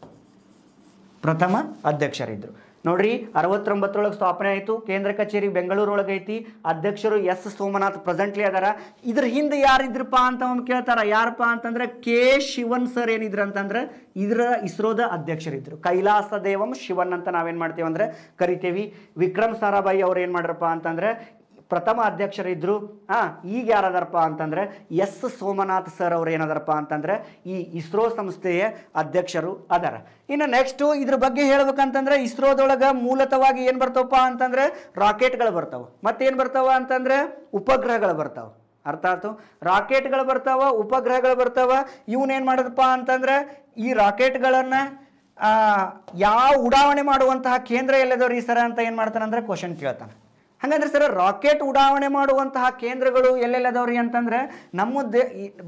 ಪ್ರಥಮ ಅಧ್ಯಕ್ಷರಿದ್ದರು ನೋಡ್ರಿ ಅರವತ್ತೊಂಬತ್ತರೊಳಗೆ ಸ್ಥಾಪನೆ ಆಯಿತು ಕೇಂದ್ರ ಕಚೇರಿ ಬೆಂಗಳೂರೊಳಗೆ ಐತಿ ಅಧ್ಯಕ್ಷರು ಎಸ್ ಸೋಮನಾಥ್ ಪ್ರೆಸೆಂಟ್ಲಿ ಅದಾರ ಇದ್ರ ಹಿಂದೆ ಯಾರಿದ್ರಪ್ಪ ಅಂತ ಒಂದು ಕೇಳ್ತಾರ ಯಾರಪ್ಪ ಅಂತಂದ್ರೆ ಕೆ ಶಿವನ್ ಸರ್ ಏನಿದ್ರು ಅಂತಂದ್ರೆ ಇದರ ಇಸ್ರೋದ ಅಧ್ಯಕ್ಷರಿದ್ರು ಕೈಲಾಸ ದೇವಂ ಶಿವನ್ ಅಂತ ನಾವೇನು ಮಾಡ್ತೀವಿ ಅಂದ್ರೆ ಕರಿತೇವಿ ವಿಕ್ರಮ್ ಸಾರಾಭಾಯಿ ಅವ್ರು ಏನು ಮಾಡ್ರಪ್ಪ ಅಂತಂದ್ರೆ ಪ್ರಥಮ ಅಧ್ಯಕ್ಷರಿದ್ದರು ಹಾಂ ಈಗ ಯಾರದಾರಪ್ಪ ಅಂತಂದರೆ ಎಸ್ ಸೋಮನಾಥ್ ಸರ್ ಅವರು ಏನದಾರಪ್ಪ ಅಂತಂದರೆ ಈ ಇಸ್ರೋ ಸಂಸ್ಥೆಯ ಅಧ್ಯಕ್ಷರು ಅದಾರ ಇನ್ನು ನೆಕ್ಸ್ಟು ಇದ್ರ ಬಗ್ಗೆ ಹೇಳ್ಬೇಕಂತಂದ್ರೆ ಇಸ್ರೋದೊಳಗೆ ಮೂಲತವಾಗಿ ಏನು ಬರ್ತವಪ್ಪ ಅಂತಂದರೆ ರಾಕೆಟ್ಗಳು ಬರ್ತಾವೆ ಮತ್ತೇನು ಬರ್ತಾವ ಅಂತಂದರೆ ಉಪಗ್ರಹಗಳು ಬರ್ತಾವೆ ಅರ್ಥ ಆಯ್ತು ರಾಕೆಟ್ಗಳು ಬರ್ತಾವ ಉಪಗ್ರಹಗಳು ಬರ್ತಾವ ಇವನೇನು ಮಾಡಿದಪ್ಪ ಅಂತಂದರೆ ಈ ರಾಕೆಟ್ಗಳನ್ನು ಯಾವ ಉಡಾವಣೆ ಮಾಡುವಂತಹ ಕೇಂದ್ರ ಈ ಸರ ಅಂತ ಏನು ಮಾಡ್ತಾನೆ ಅಂದರೆ ಕ್ವಶನ್ ಕೇಳ್ತಾನೆ ಹಂಗಂದ್ರೆ ಸರ್ ರಾಕೆಟ್ ಉಡಾವಣೆ ಮಾಡುವಂತಹ ಕೇಂದ್ರಗಳು ಎಲ್ಲೆಲ್ಲದವ್ರಿ ಅಂತಂದ್ರೆ ನಮ್ಮ ದೇ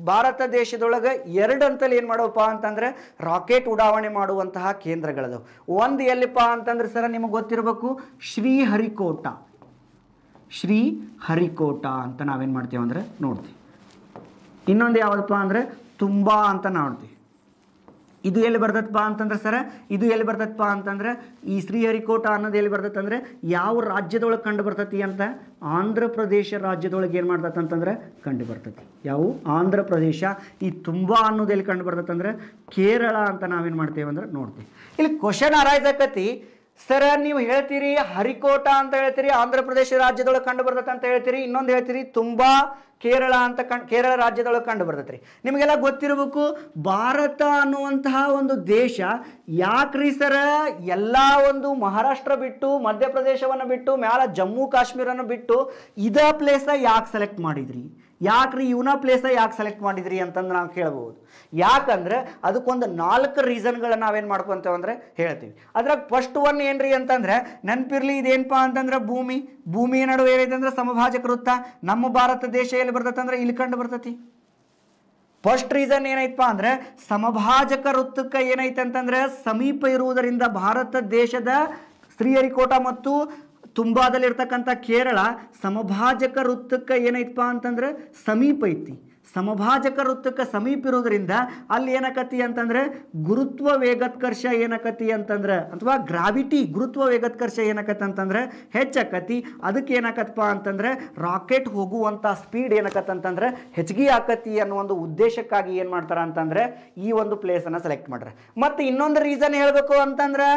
ಭಾರತ ದೇಶದೊಳಗೆ ಎರಡು ಅಂತಲ್ಲಿ ಏನು ಮಾಡೋಪ್ಪ ಅಂತಂದ್ರೆ ರಾಕೆಟ್ ಉಡಾವಣೆ ಮಾಡುವಂತಹ ಕೇಂದ್ರಗಳದವು ಒಂದು ಎಲ್ಲಿಪ್ಪ ಅಂತಂದ್ರೆ ಸರ್ ನಿಮಗೆ ಗೊತ್ತಿರಬೇಕು ಶ್ರೀಹರಿಕೋಟ ಶ್ರೀ ಹರಿಕೋಟ ಅಂತ ನಾವೇನು ಮಾಡ್ತೀವಂದ್ರೆ ನೋಡ್ತೀವಿ ಇನ್ನೊಂದು ಯಾವುದಪ್ಪ ಅಂದರೆ ತುಂಬ ಅಂತ ನೋಡ್ತೀವಿ ಇದು ಎಲ್ಲಿ ಬರ್ತದಪ್ಪ ಅಂತಂದ್ರೆ ಸರ ಇದು ಎಲ್ಲಿ ಬರ್ತದಪ್ಪ ಅಂತಂದ್ರೆ ಈ ಶ್ರೀಹರಿಕೋಟ ಅನ್ನೋದು ಎಲ್ಲಿ ಬರ್ತದಂದ್ರೆ ಯಾವ ರಾಜ್ಯದೊಳಗೆ ಕಂಡು ಬರ್ತತಿ ಅಂತ ಆಂಧ್ರ ಪ್ರದೇಶ ರಾಜ್ಯದೊಳಗೆ ಏನು ಅಂತಂದ್ರೆ ಕಂಡು ಬರ್ತತಿ ಯಾವ ಆಂಧ್ರ ಪ್ರದೇಶ ಈ ತುಂಬ ಅನ್ನೋದು ಎಲ್ಲಿ ಕಂಡು ಬರ್ತದಂದ್ರೆ ಕೇರಳ ಅಂತ ನಾವೇನು ಮಾಡ್ತೇವೆ ಅಂದ್ರೆ ನೋಡ್ತೀವಿ ಇಲ್ಲಿ ಕ್ವಶನ್ ಅರೈಸ್ ಆಕತಿ ಸರ ನೀವು ಹೇಳ್ತೀರಿ ಹರಿಕೋಟ ಅಂತ ಹೇಳ್ತೀರಿ ಆಂಧ್ರ ಪ್ರದೇಶ ರಾಜ್ಯದೊಳಗೆ ಕಂಡು ಬರ್ತೈತೆ ಅಂತ ಹೇಳ್ತೀರಿ ಇನ್ನೊಂದು ಹೇಳ್ತೀರಿ ತುಂಬಾ ಕೇರಳ ಅಂತ ಕೇರಳ ರಾಜ್ಯದೊಳಗೆ ಕಂಡು ಬರ್ತೈತೆ ನಿಮಗೆಲ್ಲ ಗೊತ್ತಿರಬೇಕು ಭಾರತ ಅನ್ನುವಂತಹ ಒಂದು ದೇಶ ಯಾಕ್ರಿ ಸರ ಎಲ್ಲ ಒಂದು ಮಹಾರಾಷ್ಟ್ರ ಬಿಟ್ಟು ಮಧ್ಯಪ್ರದೇಶವನ್ನು ಬಿಟ್ಟು ಮ್ಯಾಲ ಜಮ್ಮು ಕಾಶ್ಮೀರನ ಬಿಟ್ಟು ಇದ ಪ್ಲೇಸ ಯಾಕೆ ಸೆಲೆಕ್ಟ್ ಮಾಡಿದ್ರಿ ಯಾಕ್ರಿ ಇವನ ಪ್ಲೇಸ ಯಾಕೆ ಸೆಲೆಕ್ಟ್ ಮಾಡಿದ್ರಿ ಅಂತಂದು ನಾವು ಕೇಳ್ಬೋದು ಯಾಕಂದ್ರೆ ಅದಕ್ಕೊಂದು ನಾಲ್ಕು ರೀಸನ್ಗಳನ್ನ ನಾವೇನು ಮಾಡ್ಕೊತೇವೆ ಅಂದರೆ ಹೇಳ್ತೀವಿ ಅದ್ರಾಗ ಫಸ್ಟ್ ಒನ್ ಏನ್ರಿ ಅಂತಂದರೆ ನೆನಪಿರಲಿ ಇದೇನಪ್ಪ ಅಂತಂದ್ರೆ ಭೂಮಿ ಭೂಮಿಯ ನಡುವೆ ಏನೈತೆ ಸಮಭಾಜಕ ವೃತ್ತ ನಮ್ಮ ಭಾರತ ದೇಶ ಎಲ್ಲಿ ಬರ್ತೈತಂದ್ರೆ ಇಲ್ಲಿ ಕಂಡು ಬರ್ತತಿ ಫಸ್ಟ್ ರೀಸನ್ ಏನೈತಪ್ಪ ಅಂದರೆ ಸಮಭಾಜಕ ವೃತ್ತಕ್ಕೆ ಏನೈತೆ ಅಂತಂದರೆ ಸಮೀಪ ಇರುವುದರಿಂದ ಭಾರತ ದೇಶದ ಶ್ರೀಹರಿಕೋಟ ಮತ್ತು ತುಂಬಾದಲ್ಲಿರ್ತಕ್ಕಂಥ ಕೇರಳ ಸಮಭಾಜಕ ವೃತ್ತಕ್ಕೆ ಏನೈತಪ್ಪ ಅಂತಂದ್ರೆ ಸಮೀಪ ಐತಿ ಸಮಭಾಜಕ ವೃತ್ತಕ್ಕೆ ಇರೋದ್ರಿಂದ ಅಲ್ಲಿ ಏನಕತಿ ಅಂತಂದರೆ ಗುರುತ್ವ ವೇಗತ್ಕರ್ಷ ಏನಕತಿ ಅಂತಂದ್ರೆ ಅಥವಾ ಗ್ರಾವಿಟಿ ಗುರುತ್ವ ವೇಗತ್ಕರ್ಷ ಏನಕತ್ತೆ ಅಂತಂದ್ರೆ ಹೆಚ್ಚಾಕತಿ ಅದಕ್ಕೆ ಏನಾಕತ್ತಪ್ಪ ಅಂತಂದರೆ ರಾಕೆಟ್ ಹೋಗುವಂಥ ಸ್ಪೀಡ್ ಏನಕತ್ತೆ ಅಂತಂದ್ರೆ ಹೆಚ್ಚಿಗೆ ಆಕತಿ ಅನ್ನೋ ಒಂದು ಉದ್ದೇಶಕ್ಕಾಗಿ ಏನು ಮಾಡ್ತಾರೆ ಅಂತಂದರೆ ಈ ಒಂದು ಪ್ಲೇಸನ್ನು ಸೆಲೆಕ್ಟ್ ಮಾಡ್ರೆ ಮತ್ತು ಇನ್ನೊಂದು ರೀಸನ್ ಹೇಳಬೇಕು ಅಂತಂದ್ರೆ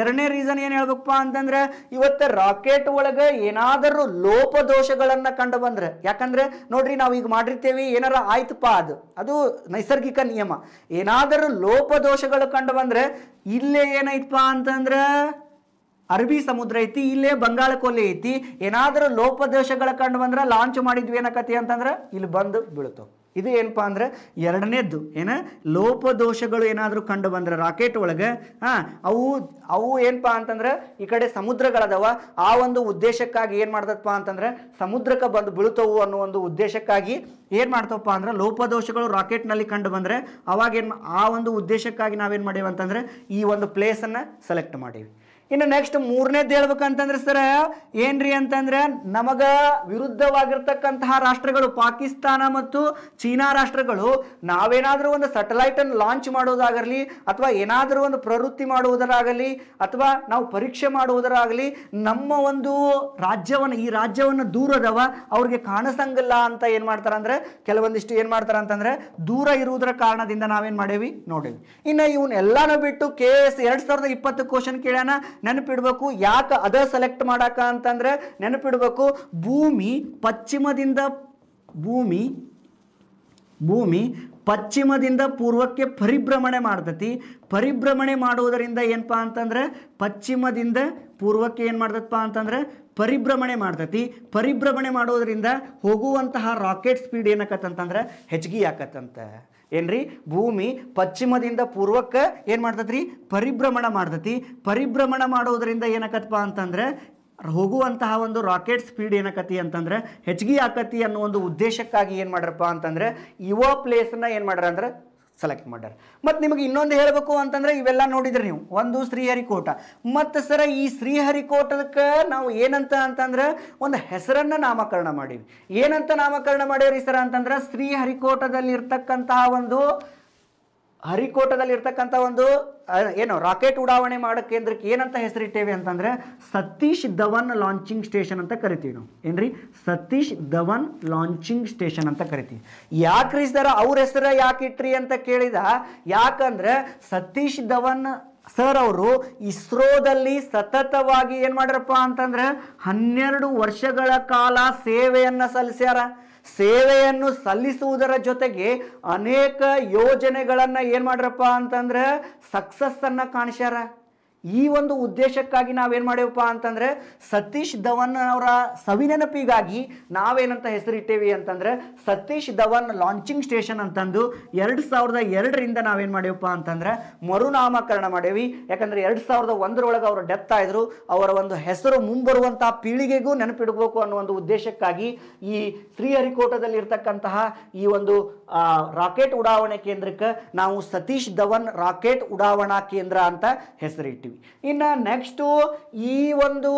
ಎರಡನೇ ರೀಸನ್ ಏನು ಹೇಳ್ಬೇಕಪ್ಪ ಅಂತಂದ್ರೆ ಇವತ್ತು ರಾಕೆಟ್ ಒಳಗೆ ಏನಾದರೂ ಲೋಪದೋಷಗಳನ್ನು ಕಂಡು ಬಂದರೆ ಯಾಕಂದರೆ ನೋಡ್ರಿ ನಾವು ಈಗ ಮಾಡಿರ್ತೇವೆ ಏನಾರ ಆದಾಗ ಆಯ್ತಪ್ಪ ಅದು ಅದು ನೈಸರ್ಗಿಕ ನಿಯಮ ಏನಾದರೂ ಲೋಪದೋಷಗಳು ಕಂಡು ಬಂದರೆ ಇಲ್ಲೇ ಏನಾಯ್ತಪ್ಪ ಅಂತಂದ್ರೆ ಅರಬಿ ಸಮುದ್ರ ಐತಿ ಇಲ್ಲೇ ಬಂಗಾಳ ಕೊಲೆ ಐತಿ ಏನಾದರೂ ಲೋಪದೋಷಗಳ ಕಂಡು ಬಂದ್ರೆ ಲಾಂಚ್ ಮಾಡಿದ್ವಿ ಏನಕತಿ ಅಂತಂದ್ರೆ ಇಲ್ಲಿ ಬಂದು ಬೀಳ್ತವೆ ಇದು ಏನಪ್ಪ ಅಂದ್ರೆ ಎರಡನೇದ್ದು ಏನ ಲೋಪದೋಷಗಳು ಏನಾದರೂ ಕಂಡು ಬಂದ್ರೆ ರಾಕೆಟ್ ಒಳಗೆ ಹಾಂ ಅವು ಅವು ಏನಪ್ಪ ಅಂತಂದ್ರೆ ಈ ಕಡೆ ಸಮುದ್ರಗಳದವ ಆ ಒಂದು ಉದ್ದೇಶಕ್ಕಾಗಿ ಏನು ಮಾಡ್ತದಪ್ಪ ಅಂತಂದ್ರೆ ಸಮುದ್ರಕ್ಕೆ ಬಂದು ಬೀಳ್ತವು ಅನ್ನೋ ಒಂದು ಉದ್ದೇಶಕ್ಕಾಗಿ ಏನು ಮಾಡ್ತವಪ್ಪ ಅಂದ್ರೆ ಲೋಪದೋಷಗಳು ರಾಕೆಟ್ನಲ್ಲಿ ಕಂಡು ಬಂದರೆ ಅವಾಗೇನು ಆ ಒಂದು ಉದ್ದೇಶಕ್ಕಾಗಿ ನಾವೇನು ಮಾಡೀವಿ ಈ ಒಂದು ಪ್ಲೇಸನ್ನು ಸೆಲೆಕ್ಟ್ ಮಾಡೀವಿ ಇನ್ನು ನೆಕ್ಸ್ಟ್ ಮೂರನೇದು ಹೇಳ್ಬೇಕಂತಂದ್ರೆ ಸರ ಏನ್ರಿ ಅಂತಂದ್ರೆ ನಮಗ ವಿರುದ್ಧವಾಗಿರ್ತಕ್ಕಂತಹ ರಾಷ್ಟ್ರಗಳು ಪಾಕಿಸ್ತಾನ ಮತ್ತು ಚೀನಾ ರಾಷ್ಟ್ರಗಳು ನಾವೇನಾದರೂ ಒಂದು ಸಟಲೈಟ್ ಅನ್ನು ಲಾಂಚ್ ಮಾಡೋದಾಗಲಿ ಅಥವಾ ಏನಾದರೂ ಒಂದು ಪ್ರವೃತ್ತಿ ಮಾಡುವುದರಾಗಲಿ ಅಥವಾ ನಾವು ಪರೀಕ್ಷೆ ಮಾಡುವುದರಾಗಲಿ ನಮ್ಮ ಒಂದು ರಾಜ್ಯವನ್ನು ಈ ರಾಜ್ಯವನ್ನು ದೂರದವ ಅವ್ರಿಗೆ ಕಾಣಿಸಂಗಿಲ್ಲ ಅಂತ ಏನು ಮಾಡ್ತಾರೆ ಅಂದ್ರೆ ಕೆಲವೊಂದಿಷ್ಟು ಏನು ಮಾಡ್ತಾರೆ ಅಂತಂದ್ರೆ ದೂರ ಇರುವುದರ ಕಾರಣದಿಂದ ನಾವೇನ್ ಮಾಡೇವಿ ನೋಡೇವಿ ಇನ್ನು ಇವನ್ನೆಲ್ಲಾನು ಬಿಟ್ಟು ಕೆ ಎಸ್ ಎರಡ್ ಸಾವಿರದ ಇಪ್ಪತ್ತು ಕ್ವಶನ್ ಕೇಳೋಣ ನೆನಪಿಡ್ಬೇಕು ಯಾಕೆ ಅದ ಸೆಲೆಕ್ಟ್ ಮಾಡಾಕ ಅಂತಂದ್ರೆ ನೆನಪಿಡ್ಬೇಕು ಭೂಮಿ ಪಶ್ಚಿಮದಿಂದ ಭೂಮಿ ಭೂಮಿ ಪಶ್ಚಿಮದಿಂದ ಪೂರ್ವಕ್ಕೆ ಪರಿಭ್ರಮಣೆ ಮಾಡ್ತತಿ ಪರಿಭ್ರಮಣೆ ಮಾಡುವುದರಿಂದ ಏನಪ್ಪ ಅಂತಂದ್ರೆ ಪಶ್ಚಿಮದಿಂದ ಪೂರ್ವಕ್ಕೆ ಏನು ಮಾಡ್ತದಪ್ಪ ಅಂತಂದ್ರೆ ಪರಿಭ್ರಮಣೆ ಮಾಡ್ತತಿ ಪರಿಭ್ರಮಣೆ ಮಾಡೋದರಿಂದ ಹೋಗುವಂತಹ ರಾಕೆಟ್ ಸ್ಪೀಡ್ ಏನಕತ್ತಂತಂದ್ರೆ ಹೆಚ್ಚಿಗೆ ಆಕತ್ತಂತೆ ಏನ್ರಿ ಭೂಮಿ ಪಶ್ಚಿಮದಿಂದ ಪೂರ್ವಕ್ಕೆ ಏನು ಮಾಡ್ತೈತ್ರಿ ಪರಿಭ್ರಮಣ ಮಾಡ್ತೈತಿ ಪರಿಭ್ರಮಣ ಮಾಡೋದ್ರಿಂದ ಏನಕತ್ತಪ್ಪ ಅಂತಂದ್ರೆ ಹೋಗುವಂತಹ ಒಂದು ರಾಕೆಟ್ ಸ್ಪೀಡ್ ಏನಕತಿ ಅಂತಂದ್ರೆ ಹೆಚ್ಚಿಗೆ ಆಕತಿ ಅನ್ನೋ ಒಂದು ಉದ್ದೇಶಕ್ಕಾಗಿ ಏನು ಮಾಡ್ರಪ್ಪ ಅಂತಂದ್ರೆ ಇವ ಪ್ಲೇಸನ್ನ ಏನು ಮಾಡ್ರ ಅಂದ್ರೆ ಸೆಲೆಕ್ಟ್ ಮಾಡ್ಯಾರ ಮತ್ತು ನಿಮಗೆ ಇನ್ನೊಂದು ಹೇಳಬೇಕು ಅಂತಂದ್ರೆ ಇವೆಲ್ಲ ನೋಡಿದ್ರಿ ನೀವು ಒಂದು ಶ್ರೀಹರಿಕೋಟ ಮತ್ತು ಸರ ಈ ಶ್ರೀಹರಿಕೋಟಕ್ಕೆ ನಾವು ಏನಂತ ಅಂತಂದ್ರೆ ಒಂದು ಹೆಸರನ್ನು ನಾಮಕರಣ ಮಾಡೀವಿ ಏನಂತ ನಾಮಕರಣ ಮಾಡೀವ್ರಿ ಸರ ಅಂತಂದ್ರೆ ಶ್ರೀಹರಿಕೋಟದಲ್ಲಿ ಇರ್ತಕ್ಕಂತಹ ಒಂದು ಹರಿಕೋಟದಲ್ಲಿ ಇರ್ತಕ್ಕಂಥ ಒಂದು ಏನು ರಾಕೆಟ್ ಉಡಾವಣೆ ಮಾಡೋ ಕೇಂದ್ರಕ್ಕೆ ಏನಂತ ಹೆಸರಿಟ್ಟೇವೆ ಅಂತಂದರೆ ಸತೀಶ್ ಧವನ್ ಲಾಂಚಿಂಗ್ ಸ್ಟೇಷನ್ ಅಂತ ಕರಿತೀವಿ ನಾವು ಏನ್ರಿ ಸತೀಶ್ ಧವನ್ ಲಾಂಚಿಂಗ್ ಸ್ಟೇಷನ್ ಅಂತ ಕರಿತೀವಿ ಯಾಕೆ ರೀಸಿದಾರ ಅವ್ರ ಹೆಸರು ಯಾಕೆ ಇಟ್ರಿ ಅಂತ ಕೇಳಿದ ಯಾಕಂದರೆ ಸತೀಶ್ ಧವನ್ ಸರ್ ಅವರು ಇಸ್ರೋದಲ್ಲಿ ಸತತವಾಗಿ ಏನು ಮಾಡ್ಯಾರಪ್ಪ ಅಂತಂದ್ರೆ ಹನ್ನೆರಡು ವರ್ಷಗಳ ಕಾಲ ಸೇವೆಯನ್ನು ಸಲ್ಲಿಸ್ಯಾರ ಸೇವೆಯನ್ನು ಸಲ್ಲಿಸುವುದರ ಜೊತೆಗೆ ಅನೇಕ ಯೋಜನೆಗಳನ್ನು ಏನು ಮಾಡ್ರಪ್ಪ ಅಂತಂದ್ರೆ ಸಕ್ಸಸ್ಸನ್ನು ಕಾಣಿಸ್ಯಾರ ಈ ಒಂದು ಉದ್ದೇಶಕ್ಕಾಗಿ ನಾವೇನು ಮಾಡೇವಪ್ಪ ಅಂತಂದ್ರೆ ಸತೀಶ್ ಧವನ್ ಅವರ ಸವಿನೆನಪಿಗಾಗಿ ನಾವೇನಂತ ಹೆಸರಿಟ್ಟೇವಿ ಅಂತಂದ್ರೆ ಸತೀಶ್ ಧವನ್ ಲಾಂಚಿಂಗ್ ಸ್ಟೇಷನ್ ಅಂತಂದು ಎರಡು ಸಾವಿರದ ಎರಡರಿಂದ ನಾವೇನು ಮಾಡೇವಪ್ಪ ಅಂತಂದ್ರೆ ಮರುನಾಮಕರಣ ಮಾಡೇವಿ ಯಾಕಂದ್ರೆ ಎರಡು ಸಾವಿರದ ಒಂದರೊಳಗೆ ಅವರು ಡೆತ್ ಆಯಿದ್ರು ಅವರ ಒಂದು ಹೆಸರು ಮುಂಬರುವಂತಹ ಪೀಳಿಗೆಗೂ ನೆನಪಿಡಬೇಕು ಅನ್ನೋ ಒಂದು ಉದ್ದೇಶಕ್ಕಾಗಿ ಈ ಶ್ರೀಹರಿಕೋಟದಲ್ಲಿ ಇರ್ತಕ್ಕಂತಹ ಈ ಒಂದು ರಾಕೆಟ್ ಉಡಾವಣೆ ಕೇಂದ್ರಕ್ಕೆ ನಾವು ಸತೀಶ್ ಧವನ್ ರಾಕೆಟ್ ಉಡಾವಣಾ ಕೇಂದ್ರ ಅಂತ ಹೆಸರಿಟ್ಟಿವಿ ಇನ್ನ ಇನ್ನು ನೆಕ್ಸ್ಟು ಈ ಒಂದು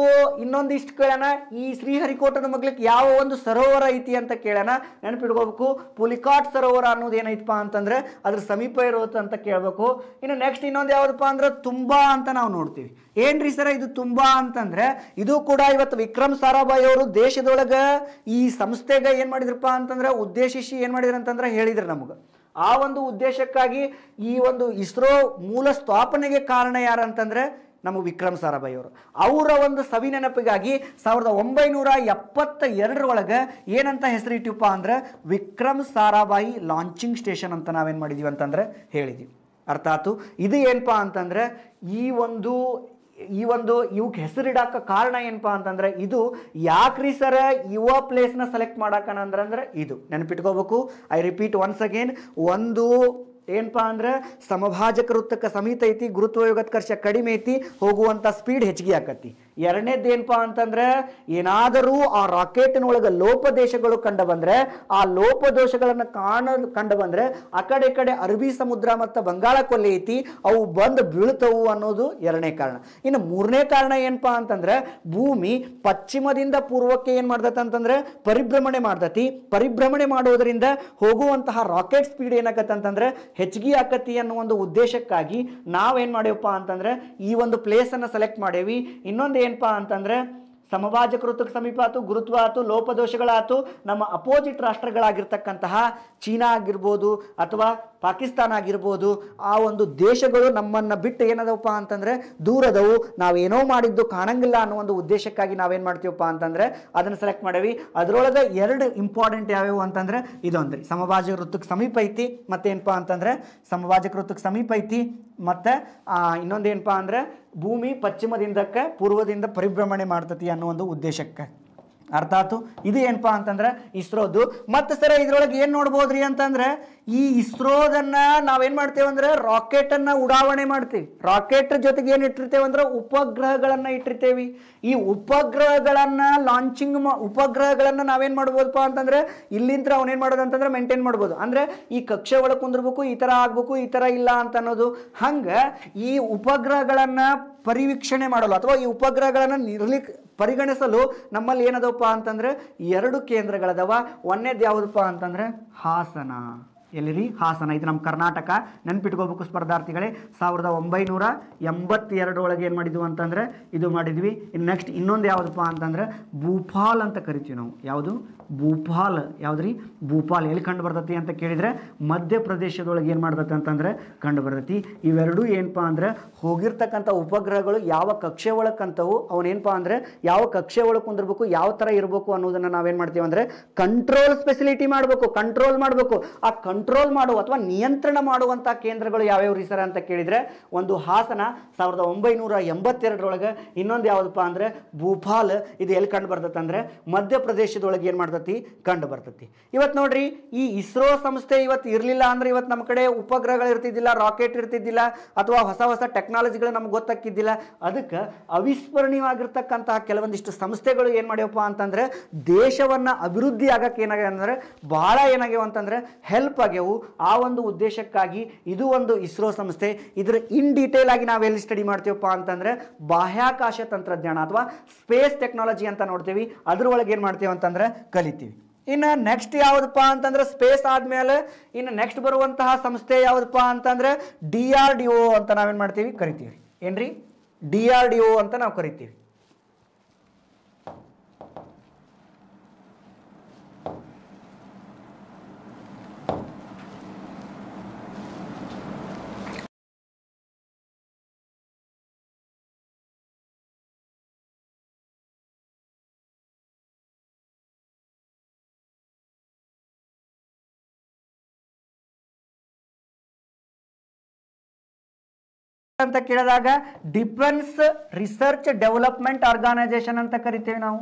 ಇನ್ನೊಂದಿಷ್ಟು ಕೇಳೋಣ ಈ ಶ್ರೀಹರಿಕೋಟದ ಮಗ್ಲಿಕ್ಕೆ ಯಾವ ಒಂದು ಸರೋವರ ಐತಿ ಅಂತ ಕೇಳೋಣ ನೆನಪಿಡ್ಕೋಬೇಕು ಪುಲಿಕಾಟ್ ಸರೋವರ ಅನ್ನೋದು ಏನೈತಪ್ಪ ಅಂತಂದ್ರೆ ಅದ್ರ ಸಮೀಪ ಇರೋದು ಅಂತ ಕೇಳಬೇಕು ಇನ್ನು ನೆಕ್ಸ್ಟ್ ಇನ್ನೊಂದು ಯಾವುದಪ್ಪ ಅಂದ್ರೆ ತುಂಬಾ ಅಂತ ನಾವು ನೋಡ್ತೀವಿ ಏನ್ರಿ ಸರ ಇದು ತುಂಬಾ ಅಂತಂದ್ರೆ ಇದು ಕೂಡ ಇವತ್ತು ವಿಕ್ರಮ್ ಸಾರಾಭಾಯಿ ಅವರು ದೇಶದೊಳಗೆ ಈ ಸಂಸ್ಥೆಗೆ ಏನು ಮಾಡಿದ್ರಪ್ಪ ಅಂತಂದ್ರೆ ಉದ್ದೇಶಿಸಿ ಏನು ಮಾಡಿದ್ರು ಅಂತಂದ್ರೆ ಹೇಳಿದ್ರು ನಮಗೆ ಆ ಒಂದು ಉದ್ದೇಶಕ್ಕಾಗಿ ಈ ಒಂದು ಇಸ್ರೋ ಮೂಲ ಸ್ಥಾಪನೆಗೆ ಕಾರಣ ಯಾರು ಯಾರಂತಂದರೆ ನಮ್ಮ ವಿಕ್ರಮ್ ಸಾರಾಭಾಯಿ ಅವರು ಅವರ ಒಂದು ಸವಿ ನೆನಪಿಗಾಗಿ ಸಾವಿರದ ಒಂಬೈನೂರ ಎಪ್ಪತ್ತ ಎರಡರೊಳಗೆ ಏನಂತ ಹೆಸರಿಟ್ಟಿವಪ್ಪ ಅಂದ್ರೆ ವಿಕ್ರಮ್ ಸಾರಾಭಾಯಿ ಲಾಂಚಿಂಗ್ ಸ್ಟೇಷನ್ ಅಂತ ನಾವೇನು ಮಾಡಿದ್ದೀವಿ ಅಂತಂದರೆ ಹೇಳಿದ್ದೀವಿ ಅರ್ಥಾತು ಇದು ಏನಪ್ಪ ಅಂತಂದರೆ ಈ ಒಂದು ಈ ಒಂದು ಇವಕ್ಕೆ ಹೆಸರಿಡಾಕ ಕಾರಣ ಏನಪ್ಪಾ ಅಂತಂದ್ರೆ ಇದು ಯಾಕ್ರಿ ಸರ ಯುವ ಪ್ಲೇಸ್ನ ಸೆಲೆಕ್ಟ್ ಮಾಡಾಕನ ಅಂದ್ರೆ ಇದು ನೆನಪಿಟ್ಕೋಬೇಕು ಐ ರಿಪೀಟ್ ಒನ್ಸ್ ಅಗೇನ್ ಒಂದು ಏನಪ್ಪ ಅಂದ್ರೆ ಸಮಭಾಜಕ ವೃತ್ತಕ್ಕೆ ಸಮೀತ ಐತಿ ಗುರುತ್ವಯೋಗತ್ಕರ್ಷ ಕಡಿಮೆ ಐತಿ ಹೋಗುವಂಥ ಸ್ಪೀಡ್ ಹೆಚ್ಚಿಗೆ ಆಕತಿ ಎರಡನೇದೇನಪ್ಪ ಅಂತಂದ್ರೆ ಏನಾದರೂ ಆ ಲೋಪ ಲೋಪದೇಶಗಳು ಕಂಡು ಬಂದ್ರೆ ಆ ಲೋಪದೋಷಗಳನ್ನು ಕಾಣಲು ಕಂಡು ಬಂದ್ರೆ ಆ ಕಡೆ ಕಡೆ ಅರಬಿ ಸಮುದ್ರ ಮತ್ತು ಬಂಗಾಳ ಕೊಲ್ಲಿ ಐತಿ ಅವು ಬಂದು ಬೀಳ್ತವು ಅನ್ನೋದು ಎರಡನೇ ಕಾರಣ ಇನ್ನು ಮೂರನೇ ಕಾರಣ ಏನಪ್ಪಾ ಅಂತಂದ್ರೆ ಭೂಮಿ ಪಶ್ಚಿಮದಿಂದ ಪೂರ್ವಕ್ಕೆ ಏನು ಮಾಡ್ದತ್ತೆ ಅಂತಂದ್ರೆ ಪರಿಭ್ರಮಣೆ ಮಾಡ್ದತಿ ಪರಿಭ್ರಮಣೆ ಮಾಡೋದರಿಂದ ಹೋಗುವಂತಹ ರಾಕೆಟ್ ಸ್ಪೀಡ್ ಏನಾಗತ್ತೆ ಅಂತಂದ್ರೆ ಹೆಚ್ಚಿಗೆ ಆಕತಿ ಅನ್ನೋ ಒಂದು ಉದ್ದೇಶಕ್ಕಾಗಿ ನಾವೇನ್ ಮಾಡೇವಪ್ಪ ಅಂತಂದ್ರೆ ಈ ಒಂದು ಅನ್ನ ಸೆಲೆಕ್ಟ್ ಮಾಡೇವಿ ಇನ್ನೊಂದು ಏನಪ್ಪ ಅಂತಂದರೆ ಸಮಭಾಜ ಕೃತಕ್ಕೆ ಸಮೀಪ ಆತು ಗುರುತ್ವ ಆತು ಲೋಪದೋಷಗಳಾತು ನಮ್ಮ ಅಪೋಸಿಟ್ ರಾಷ್ಟ್ರಗಳಾಗಿರ್ತಕ್ಕಂತಹ ಚೀನಾ ಆಗಿರ್ಬೋದು ಅಥವಾ ಪಾಕಿಸ್ತಾನ ಆಗಿರ್ಬೋದು ಆ ಒಂದು ದೇಶಗಳು ನಮ್ಮನ್ನು ಬಿಟ್ಟು ಏನದವಪ್ಪ ಅಂತಂದರೆ ದೂರದವು ನಾವೇನೋ ಮಾಡಿದ್ದು ಕಾಣಂಗಿಲ್ಲ ಅನ್ನೋ ಒಂದು ಉದ್ದೇಶಕ್ಕಾಗಿ ನಾವೇನು ಮಾಡ್ತೀವಪ್ಪ ಅಂತಂದರೆ ಅದನ್ನು ಸೆಲೆಕ್ಟ್ ಮಾಡೀವಿ ಅದರೊಳಗೆ ಎರಡು ಇಂಪಾರ್ಟೆಂಟ್ ಯಾವ್ಯಾವು ಅಂತಂದರೆ ಇದೊಂದು ರೀ ಸಮಭಾಜ ವೃತ್ತಕ್ಕೆ ಸಮೀಪ ಐತಿ ಮತ್ತೇನಪ್ಪ ಅಂತಂದರೆ ಸಮಭಾಜಕ ವೃತ್ತಕ್ಕೆ ಸಮೀಪ ಐತಿ ಮತ್ತು ಏನಪ್ಪ ಅಂದರೆ ಭೂಮಿ ಪಶ್ಚಿಮದಿಂದಕ್ಕೆ ಪೂರ್ವದಿಂದ ಪರಿಭ್ರಮಣೆ ಮಾಡ್ತತಿ ಅನ್ನೋ ಒಂದು ಉದ್ದೇಶಕ್ಕೆ ಅರ್ಥಾತು ಇದು ಏನಪ್ಪಾ ಅಂತಂದ್ರೆ ಇಸ್ರೋದು ಮತ್ತೆ ಸರ ಇದ್ರೊಳಗೆ ಏನು ನೋಡ್ಬೋದ್ರಿ ಅಂತಂದ್ರೆ ಈ ಇಸ್ರೋದನ್ನ ನಾವೇನ್ ಮಾಡ್ತೇವೆ ಅಂದ್ರೆ ರಾಕೆಟ್ ಅನ್ನ ಉಡಾವಣೆ ಮಾಡ್ತೀವಿ ರಾಕೆಟ್ ಜೊತೆಗೆ ಏನು ಇಟ್ಟಿರ್ತೇವೆ ಅಂದ್ರೆ ಉಪಗ್ರಹಗಳನ್ನ ಇಟ್ಟಿರ್ತೇವಿ ಈ ಉಪಗ್ರಹಗಳನ್ನ ಲಾಂಚಿಂಗ್ ಉಪಗ್ರಹಗಳನ್ನ ನಾವೇನ್ ಮಾಡ್ಬೋದಪ್ಪ ಅಂತಂದ್ರೆ ಇಲ್ಲಿಂದ ಅವನೇನ್ ಮಾಡೋದಂತಂದ್ರೆ ಮೇಂಟೈನ್ ಮಾಡ್ಬೋದು ಅಂದ್ರೆ ಈ ಕಕ್ಷೆ ಒಳಗೆ ಕುಂದಿರ್ಬೇಕು ಈ ತರ ಆಗ್ಬೇಕು ಈ ತರ ಇಲ್ಲ ಅಂತ ಅನ್ನೋದು ಹಂಗ ಈ ಉಪಗ್ರಹಗಳನ್ನ ಪರಿವೀಕ್ಷಣೆ ಮಾಡಲು ಅಥವಾ ಈ ಉಪಗ್ರಹಗಳನ್ನು ನಿರ್ಲಿಕ್ ಪರಿಗಣಿಸಲು ನಮ್ಮಲ್ಲಿ ಏನದಪ್ಪ ಅಂತಂದ್ರೆ ಎರಡು ಕೇಂದ್ರಗಳದವ ಒಂದೇದ್ ಯಾವುದಪ್ಪ ಅಂತಂದ್ರೆ ಹಾಸನ ಎಲ್ಲಿರಿ ಹಾಸನ ಇದು ನಮ್ಮ ಕರ್ನಾಟಕ ನೆನ್ಪಿಟ್ಕೋಬೇಕು ಸ್ಪರ್ಧಾರ್ಥಿಗಳೇ ಸಾವಿರದ ಒಂಬೈನೂರ ಎಂಬತ್ತೆರಡು ಒಳಗೆ ಏನು ಮಾಡಿದ್ವು ಅಂತಂದರೆ ಇದು ಮಾಡಿದ್ವಿ ನೆಕ್ಸ್ಟ್ ಇನ್ನೊಂದು ಯಾವುದಪ್ಪ ಅಂತಂದರೆ ಭೂಪಾಲ್ ಅಂತ ಕರಿತೀವಿ ನಾವು ಯಾವುದು ಭೂಪಾಲ್ ಯಾವುದ್ರಿ ಭೂಪಾಲ್ ಎಲ್ಲಿ ಕಂಡು ಬರ್ತತಿ ಅಂತ ಕೇಳಿದರೆ ಮಧ್ಯಪ್ರದೇಶದೊಳಗೆ ಏನು ಮಾಡ್ತತಿ ಅಂತಂದರೆ ಕಂಡು ಬರ್ತತಿ ಇವೆರಡೂ ಏನಪ್ಪ ಅಂದರೆ ಹೋಗಿರ್ತಕ್ಕಂಥ ಉಪಗ್ರಹಗಳು ಯಾವ ಕಕ್ಷೆ ಒಳಗೆ ಅಂತವು ಅವನೇನಪ್ಪ ಅಂದರೆ ಯಾವ ಕಕ್ಷೆ ಒಳಗೆ ಕುಂದಿರಬೇಕು ಯಾವ ಥರ ಇರಬೇಕು ಅನ್ನೋದನ್ನು ನಾವೇನು ಮಾಡ್ತೀವಿ ಅಂದರೆ ಕಂಟ್ರೋಲ್ ಸ್ಪೆಸಿಲಿಟಿ ಮಾಡಬೇಕು ಕಂಟ್ರೋಲ್ ಮಾಡಬೇಕು ಆ ಕಂಟ್ರೋಲ್ ಕಂಟ್ರೋಲ್ ಮಾಡುವ ಅಥವಾ ನಿಯಂತ್ರಣ ಮಾಡುವಂಥ ಕೇಂದ್ರಗಳು ರೀ ಸರ್ ಅಂತ ಕೇಳಿದರೆ ಒಂದು ಹಾಸನ ಸಾವಿರದ ಒಂಬೈನೂರ ಎಂಬತ್ತೆರಡರೊಳಗೆ ಇನ್ನೊಂದು ಯಾವುದಪ್ಪ ಅಂದರೆ ಭೂಪಾಲ್ ಇದು ಎಲ್ಲಿ ಕಂಡು ಬರ್ತೈತೆ ಮಧ್ಯಪ್ರದೇಶದೊಳಗೆ ಏನು ಮಾಡ್ತತಿ ಕಂಡು ಬರ್ತತಿ ಇವತ್ತು ನೋಡ್ರಿ ಈ ಇಸ್ರೋ ಸಂಸ್ಥೆ ಇವತ್ತು ಇರಲಿಲ್ಲ ಅಂದರೆ ಇವತ್ತು ನಮ್ಮ ಕಡೆ ಉಪಗ್ರಹಗಳು ಇರ್ತಿದ್ದಿಲ್ಲ ರಾಕೆಟ್ ಇರ್ತಿದ್ದಿಲ್ಲ ಅಥವಾ ಹೊಸ ಹೊಸ ಟೆಕ್ನಾಲಜಿಗಳು ನಮ್ಗೆ ಗೊತ್ತಕ್ಕಿದ್ದಿಲ್ಲ ಅದಕ್ಕೆ ಅವಿಸ್ಮರಣೀಯವಾಗಿರ್ತಕ್ಕಂತಹ ಕೆಲವೊಂದಿಷ್ಟು ಸಂಸ್ಥೆಗಳು ಏನು ಮಾಡ್ಯವಪ್ಪ ಅಂತಂದರೆ ದೇಶವನ್ನು ಅಭಿವೃದ್ಧಿ ಆಗಕ್ಕೆ ಏನಾಗಿದೆ ಅಂದರೆ ಭಾಳ ಏನಾಗ್ಯವ ಹೆಲ್ಪ್ ಆಗ್ಯವು ಆ ಒಂದು ಉದ್ದೇಶಕ್ಕಾಗಿ ಇದು ಒಂದು ಇಸ್ರೋ ಸಂಸ್ಥೆ ಇದರ ಇನ್ ಡೀಟೇಲ್ ಆಗಿ ನಾವು ಎಲ್ಲಿ ಸ್ಟಡಿ ಮಾಡ್ತೀವಪ್ಪ ಅಂತಂದರೆ ಬಾಹ್ಯಾಕಾಶ ತಂತ್ರಜ್ಞಾನ ಅಥವಾ ಸ್ಪೇಸ್ ಟೆಕ್ನಾಲಜಿ ಅಂತ ನೋಡ್ತೀವಿ ಅದ್ರೊಳಗೆ ಏನು ಮಾಡ್ತೀವಿ ಅಂತಂದರೆ ಕಲಿತೀವಿ ಇನ್ನು ನೆಕ್ಸ್ಟ್ ಯಾವುದಪ್ಪ ಅಂತಂದ್ರೆ ಸ್ಪೇಸ್ ಆದಮೇಲೆ ಇನ್ನು ನೆಕ್ಸ್ಟ್ ಬರುವಂತಹ ಸಂಸ್ಥೆ ಯಾವುದಪ್ಪ ಅಂತಂದ್ರೆ ಡಿ ಆರ್ ಡಿ ಒ ಅಂತ ನಾವೇನು ಮಾಡ್ತೀವಿ ಕರಿತೀವಿ ಏನ್ರಿ ಡಿ ಅಂತ ನಾವು ಕರಿತೀವಿ ಅಂತ ಕೇಳಿದಾಗ ಡಿಫೆನ್ಸ್ ರಿಸರ್ಚ್ ಡೆವಲಪ್ಮೆಂಟ್ ಆರ್ಗನೈಸೇಷನ್ ಅಂತ ಕರಿತೇವೆ ನಾವು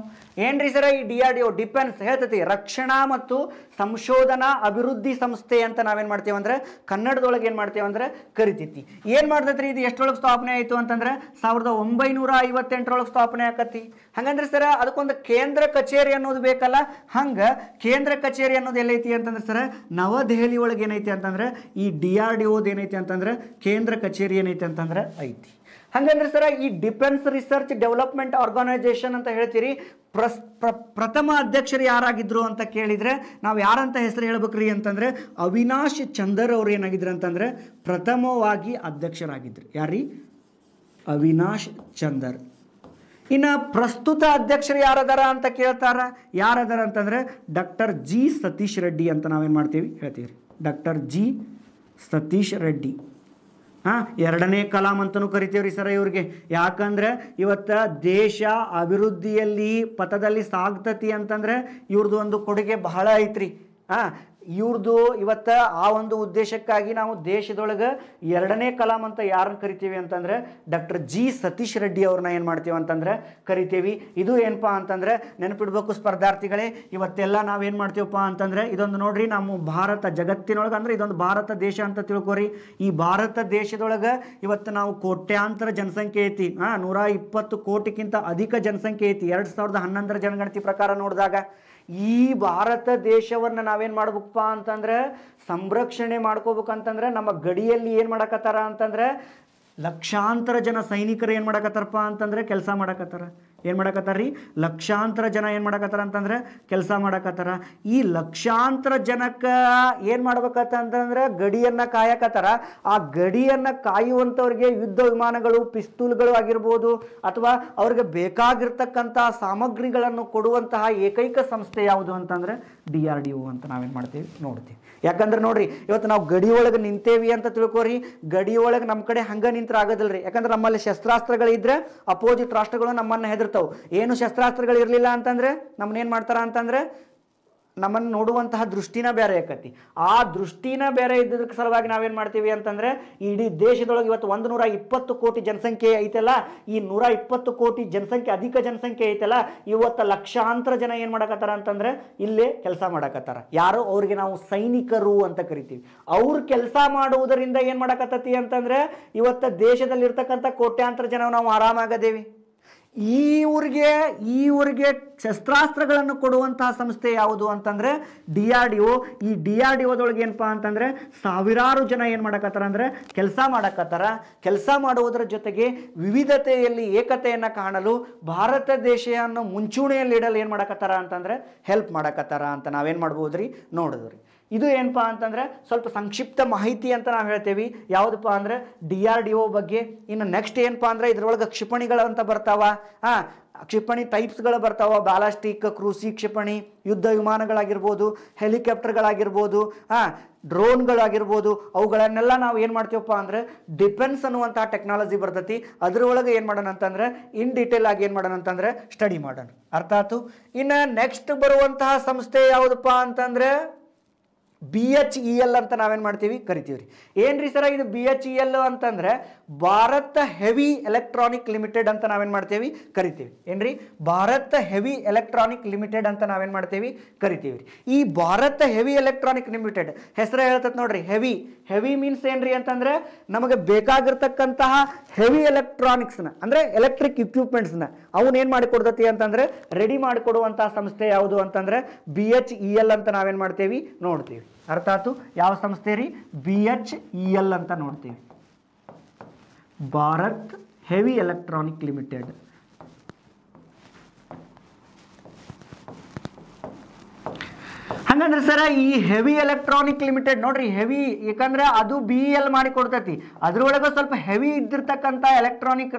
ಏನ್ರಿ ಸರ ಈ ಡಿ ಆರ್ ಡಿ ಡಿಫೆನ್ಸ್ ಹೇಳ್ತತಿ ರಕ್ಷಣಾ ಮತ್ತು ಸಂಶೋಧನಾ ಅಭಿವೃದ್ಧಿ ಸಂಸ್ಥೆ ಅಂತ ನಾವೇನ್ ಮಾಡ್ತೇವೆ ಅಂದ್ರೆ ಕನ್ನಡದೊಳಗೆ ಏನ್ ಮಾಡ್ತೇವೆ ಅಂದ್ರೆ ಕರಿತೈತಿ ಏನ್ ಮಾಡ್ತೈತ್ರಿ ಇದು ಎಷ್ಟರೊಳಗೆ ಸ್ಥಾಪನೆ ಆಯಿತು ಅಂತಂದ್ರೆ ಸಾವಿರದ ಒಂಬೈನೂರ ಐವತ್ತೆಂಟರೊಳಗೆ ಸ್ಥಾಪನೆ ಆಕತಿ ಹಂಗಂದ್ರೆ ಸರ ಅದಕ್ಕೊಂದು ಕೇಂದ್ರ ಕಚೇರಿ ಅನ್ನೋದು ಬೇಕಲ್ಲ ಹಂಗ ಕೇಂದ್ರ ಕಚೇರಿ ಅನ್ನೋದು ಎಲ್ಲೈತಿ ಅಂತಂದ್ರೆ ಸರ ನವದೆಹಲಿ ಒಳಗೆ ಏನೈತಿ ಅಂತಂದ್ರೆ ಈ ಡಿ ಆರ್ ಡಿ ಓದ್ ಏನೈತಿ ಅಂತಂದ್ರೆ ಕೇಂದ್ರ ಕಚೇರಿ ಏನೈತಿ ಅಂತ ಅಂದ್ರೆ ಐತಿ ಹಂಗಂದ್ರೆ ಸರ ಈ ಡಿಫೆನ್ಸ್ ರಿಸರ್ಚ್ ಡೆವಲಪ್ಮೆಂಟ್ ಆರ್ಗನೈಸೇಷನ್ ಅಂತ ಹೇಳ್ತೀರಿ ಪ್ರಸ್ ಪ್ರ ಪ್ರಥಮ ಅಧ್ಯಕ್ಷರು ಯಾರಾಗಿದ್ರು ಅಂತ ಕೇಳಿದ್ರೆ ನಾವು ಯಾರಂತ ಹೆಸರು ಹೇಳ್ಬೇಕ್ರಿ ಅಂತಂದ್ರೆ ಅವಿನಾಶ್ ಚಂದರ್ ಅವ್ರು ಏನಾಗಿದ್ರು ಅಂತಂದ್ರೆ ಪ್ರಥಮವಾಗಿ ಅಧ್ಯಕ್ಷರಾಗಿದ್ದರು ಯಾರೀ ಅವಿನಾಶ್ ಚಂದರ್ ಇನ್ನು ಪ್ರಸ್ತುತ ಅಧ್ಯಕ್ಷರು ಯಾರದಾರ ಅಂತ ಕೇಳ್ತಾರ ಯಾರದಾರ ಅಂತಂದ್ರೆ ಡಾಕ್ಟರ್ ಜಿ ಸತೀಶ್ ರೆಡ್ಡಿ ಅಂತ ನಾವೇನು ಮಾಡ್ತೀವಿ ಹೇಳ್ತೀವಿ ಡಾಕ್ಟರ್ ಜಿ ಸತೀಶ್ ರೆಡ್ಡಿ ಹಾ ಎರಡನೇ ಕಲಾಂ ಅಂತಲೂ ಕರಿತೇವ್ರಿ ಸರ ಇವ್ರಿಗೆ ಯಾಕಂದ್ರೆ ಇವತ್ತ ದೇಶ ಅಭಿವೃದ್ಧಿಯಲ್ಲಿ ಪಥದಲ್ಲಿ ಸಾಗ್ತತಿ ಅಂತಂದ್ರೆ ಇವ್ರದ್ದು ಒಂದು ಕೊಡುಗೆ ಬಹಳ ಐತ್ರಿ ಆ ಇವ್ರದ್ದು ಇವತ್ತು ಆ ಒಂದು ಉದ್ದೇಶಕ್ಕಾಗಿ ನಾವು ದೇಶದೊಳಗೆ ಎರಡನೇ ಕಲಾಂ ಅಂತ ಯಾರನ್ನು ಕರಿತೀವಿ ಅಂತಂದ್ರೆ ಡಾಕ್ಟರ್ ಜಿ ಸತೀಶ್ ರೆಡ್ಡಿ ಅವ್ರನ್ನ ಏನು ಮಾಡ್ತೀವಿ ಅಂತಂದ್ರೆ ಕರಿತೀವಿ ಇದು ಏನಪ್ಪ ಅಂತಂದ್ರೆ ನೆನಪಿಡ್ಬೇಕು ಸ್ಪರ್ಧಾರ್ಥಿಗಳೇ ಇವತ್ತೆಲ್ಲ ನಾವೇನು ಮಾಡ್ತೀವಪ್ಪ ಅಂತಂದ್ರೆ ಇದೊಂದು ನೋಡ್ರಿ ನಮ್ಮ ಭಾರತ ಜಗತ್ತಿನೊಳಗೆ ಅಂದರೆ ಇದೊಂದು ಭಾರತ ದೇಶ ಅಂತ ತಿಳ್ಕೊರಿ ಈ ಭಾರತ ದೇಶದೊಳಗೆ ಇವತ್ತು ನಾವು ಕೋಟ್ಯಾಂತರ ಜನಸಂಖ್ಯೆ ಐತಿ ಹಾಂ ನೂರ ಇಪ್ಪತ್ತು ಕೋಟಿಗಿಂತ ಅಧಿಕ ಜನಸಂಖ್ಯೆ ಐತಿ ಎರಡು ಸಾವಿರದ ಹನ್ನೊಂದರ ಜನಗಣತಿ ಪ್ರಕಾರ ನೋಡಿದಾಗ ಈ ಭಾರತ ದೇಶವನ್ನು ನಾವೇನು ಮಾಡ್ಬೇಕಪ್ಪ ಅಂತಂದ್ರೆ ಸಂರಕ್ಷಣೆ ಮಾಡ್ಕೋಬೇಕಂತಂದ್ರೆ ನಮ್ಮ ಗಡಿಯಲ್ಲಿ ಏನು ಮಾಡಕತ್ತಾರ ಅಂತಂದ್ರೆ ಲಕ್ಷಾಂತರ ಜನ ಸೈನಿಕರು ಏನು ಮಾಡಕತ್ತಾರಪ್ಪ ಅಂತಂದ್ರೆ ಕೆಲಸ ಮಾಡಕತ್ತಾರ ಏನು ಮಾಡಕತ್ತಾರ ರೀ ಲಕ್ಷಾಂತರ ಜನ ಏನು ಮಾಡಕತ್ತಾರ ಅಂತಂದ್ರೆ ಕೆಲಸ ಮಾಡಕತ್ತಾರ ಈ ಲಕ್ಷಾಂತರ ಜನಕ್ಕೆ ಏನು ಮಾಡ್ಬೇಕತ್ತ ಅಂತಂದ್ರೆ ಗಡಿಯನ್ನು ಕಾಯಕತ್ತಾರ ಆ ಗಡಿಯನ್ನು ಕಾಯುವಂಥವ್ರಿಗೆ ಯುದ್ಧ ವಿಮಾನಗಳು ಪಿಸ್ತೂಲ್ಗಳು ಆಗಿರ್ಬೋದು ಅಥವಾ ಅವ್ರಿಗೆ ಬೇಕಾಗಿರ್ತಕ್ಕಂಥ ಸಾಮಗ್ರಿಗಳನ್ನು ಕೊಡುವಂತಹ ಏಕೈಕ ಸಂಸ್ಥೆ ಯಾವುದು ಅಂತಂದರೆ ಡಿ ಆರ್ ಡಿ ಅಂತ ನಾವೇನು ಮಾಡ್ತೀವಿ ನೋಡ್ತೀವಿ ಯಾಕಂದ್ರೆ ನೋಡ್ರಿ ಇವತ್ತು ನಾವು ಗಡಿಯೊಳಗೆ ನಿಂತೇವಿ ಅಂತ ತಿಳ್ಕೋರಿ ಗಡಿ ಒಳಗೆ ನಮ್ಮ ಕಡೆ ಹಂಗೆ ನಿಂತ್ರ ಆಗೋದಿಲ್ಲ ರೀ ಯಾಕಂದ್ರೆ ನಮ್ಮಲ್ಲಿ ಶಸ್ತ್ರಾಸ್ತ್ರಗಳಿದ್ರೆ ಅಪೋಸಿಟ್ ರಾಷ್ಟ್ರಗಳು ನಮ್ಮನ್ನು ಹೆದರ್ತಾವೆ ಏನು ಶಸ್ತ್ರಾಸ್ತ್ರಗಳು ಶಸ್ತ್ರಾಸ್ತ್ರಗಳಿರಲಿಲ್ಲ ಅಂತಂದ್ರೆ ನಮ್ಮನ್ನೇನು ಮಾಡ್ತಾರ ಅಂತಂದ್ರೆ ನಮ್ಮನ್ನು ನೋಡುವಂತಹ ದೃಷ್ಟಿನ ಬೇರೆ ಆಕತಿ ಆ ದೃಷ್ಟಿನ ಬೇರೆ ಇದ್ದದಕ್ಕೆ ಸಲುವಾಗಿ ನಾವೇನು ಮಾಡ್ತೀವಿ ಅಂತಂದ್ರೆ ಇಡೀ ದೇಶದೊಳಗೆ ಇವತ್ತು ಒಂದು ನೂರ ಇಪ್ಪತ್ತು ಕೋಟಿ ಜನಸಂಖ್ಯೆ ಐತಲ್ಲ ಈ ನೂರ ಇಪ್ಪತ್ತು ಕೋಟಿ ಜನಸಂಖ್ಯೆ ಅಧಿಕ ಜನಸಂಖ್ಯೆ ಐತಲ್ಲ ಇವತ್ತು ಲಕ್ಷಾಂತರ ಜನ ಏನು ಮಾಡಕತ್ತಾರ ಅಂತಂದ್ರೆ ಇಲ್ಲೇ ಕೆಲಸ ಮಾಡಕತ್ತಾರ ಯಾರು ಅವ್ರಿಗೆ ನಾವು ಸೈನಿಕರು ಅಂತ ಕರಿತೀವಿ ಅವ್ರ ಕೆಲಸ ಮಾಡುವುದರಿಂದ ಏನು ಮಾಡಕತ್ತತಿ ಅಂತಂದ್ರೆ ಇವತ್ತು ದೇಶದಲ್ಲಿರ್ತಕ್ಕಂಥ ಕೋಟ್ಯಾಂತರ ಜನ ನಾವು ಆರಾಮಾಗದೇವಿ ಈ ಊರಿಗೆ ಈ ಊರಿಗೆ ಶಸ್ತ್ರಾಸ್ತ್ರಗಳನ್ನು ಕೊಡುವಂತಹ ಸಂಸ್ಥೆ ಯಾವುದು ಅಂತಂದರೆ ಡಿ ಆರ್ ಡಿ ಒ ಈ ಡಿ ಆರ್ ಡಿ ಒದೊಳಗೆ ಏನಪ್ಪ ಅಂತಂದರೆ ಸಾವಿರಾರು ಜನ ಏನು ಮಾಡಕತ್ತಾರ ಕೆಲಸ ಮಾಡಕತ್ತಾರ ಕೆಲಸ ಮಾಡುವುದರ ಜೊತೆಗೆ ವಿವಿಧತೆಯಲ್ಲಿ ಏಕತೆಯನ್ನು ಕಾಣಲು ಭಾರತ ದೇಶವನ್ನು ಇಡಲು ಏನು ಮಾಡಕತ್ತಾರ ಅಂತಂದ್ರೆ ಹೆಲ್ಪ್ ಮಾಡಕತ್ತಾರ ಅಂತ ನಾವೇನು ಮಾಡ್ಬೋದು ನೋಡಿದ್ರಿ ನೋಡೋದು ಇದು ಏನಪ್ಪ ಅಂತಂದರೆ ಸ್ವಲ್ಪ ಸಂಕ್ಷಿಪ್ತ ಮಾಹಿತಿ ಅಂತ ನಾವು ಹೇಳ್ತೇವೆ ಯಾವುದಪ್ಪ ಅಂದರೆ ಡಿ ಆರ್ ಡಿ ಒ ಬಗ್ಗೆ ಇನ್ನು ನೆಕ್ಸ್ಟ್ ಏನಪ್ಪ ಅಂದರೆ ಇದರೊಳಗೆ ಅಂತ ಬರ್ತಾವ ಹಾಂ ಕ್ಷಿಪಣಿ ಟೈಪ್ಸ್ಗಳು ಬರ್ತಾವ ಬ್ಯಾಲಾಸ್ಟಿಕ್ ಕ್ರೂಸಿ ಕ್ಷಿಪಣಿ ಯುದ್ಧ ವಿಮಾನಗಳಾಗಿರ್ಬೋದು ಹೆಲಿಕಾಪ್ಟರ್ಗಳಾಗಿರ್ಬೋದು ಹಾಂ ಡ್ರೋನ್ಗಳಾಗಿರ್ಬೋದು ಅವುಗಳನ್ನೆಲ್ಲ ನಾವು ಏನು ಮಾಡ್ತೀವಪ್ಪ ಅಂದರೆ ಡಿಫೆನ್ಸ್ ಅನ್ನುವಂಥ ಟೆಕ್ನಾಲಜಿ ಬರ್ತತಿ ಅದರೊಳಗೆ ಏನು ಮಾಡೋಣ ಅಂತಂದರೆ ಇನ್ ಡೀಟೇಲ್ ಆಗಿ ಏನು ಮಾಡೋಣ ಅಂತಂದರೆ ಸ್ಟಡಿ ಮಾಡೋಣ ಅರ್ಥ ಆಯ್ತು ಇನ್ನು ನೆಕ್ಸ್ಟ್ ಬರುವಂತಹ ಸಂಸ್ಥೆ ಯಾವುದಪ್ಪ ಅಂತಂದರೆ ಬಿ ಎಚ್ ಇ ಎಲ್ ಅಂತ ನಾವೇನು ಮಾಡ್ತೀವಿ ಕರಿತೀವಿ ರೀ ಏನು ರೀ ಸರ ಇದು B H E e L ಅಂತಂದರೆ ಭಾರತ ಹೆವಿ ಎಲೆಕ್ಟ್ರಾನಿಕ್ ಲಿಮಿಟೆಡ್ ಅಂತ ನಾವೇನು ಮಾಡ್ತೀವಿ ಕರಿತೀವಿ ಏನ್ರಿ ಭಾರತ ಹೆವಿ ಎಲೆಕ್ಟ್ರಾನಿಕ್ ಲಿಮಿಟೆಡ್ ಅಂತ ನಾವೇನು ಮಾಡ್ತೀವಿ ಕರಿತೀವಿ ರೀ ಈ ಭಾರತ ಹೆವಿ ಎಲೆಕ್ಟ್ರಾನಿಕ್ ಲಿಮಿಟೆಡ್ ಹೆಸರು ಹೇಳ್ತದೆ ನೋಡ್ರಿ ಹೆವಿ ಹೆವಿ ಮೀನ್ಸ್ ಏನು ರೀ ಅಂತಂದರೆ ನಮಗೆ ಬೇಕಾಗಿರ್ತಕ್ಕಂತಹ ಹೆವಿ ಎಲೆಕ್ಟ್ರಾನಿಕ್ಸ್ನ ಅಂದರೆ ಎಲೆಕ್ಟ್ರಿಕ್ ಇಕ್ವಿಪ್ಮೆಂಟ್ಸ್ನ ಏನು ಮಾಡಿಕೊಡ್ತತಿ ಅಂತಂದರೆ ರೆಡಿ ಮಾಡಿಕೊಡುವಂತಹ ಸಂಸ್ಥೆ ಯಾವುದು ಅಂತಂದರೆ B H E e L ಅಂತ ನಾವೇನು ಮಾಡ್ತೀವಿ ನೋಡ್ತೀವಿ ಅರ್ಥ ಆಯ್ತು ಯಾವ ಸಂಸ್ಥೆ ರೀ ಬಿ ಎಚ್ ಇ ಎಲ್ ಅಂತ ನೋಡ್ತೀವಿ ಭಾರತ್ ಹೆವಿ ಎಲೆಕ್ಟ್ರಾನಿಕ್ ಲಿಮಿಟೆಡ್ ಹಂಗಂದ್ರೆ ಸರ ಈ ಹೆವಿ ಎಲೆಕ್ಟ್ರಾನಿಕ್ ಲಿಮಿಟೆಡ್ ನೋಡ್ರಿ ಹೆವಿ ಯಾಕಂದ್ರೆ ಅದು ಬಿ ಎಲ್ e ಮಾಡಿ ಕೊಡ್ತೈತಿ ಅದ್ರೊಳಗೆ ಸ್ವಲ್ಪ ಹೆವಿ ಇದ್ದಿರ್ತಕ್ಕಂಥ ಎಲೆಕ್ಟ್ರಾನಿಕ್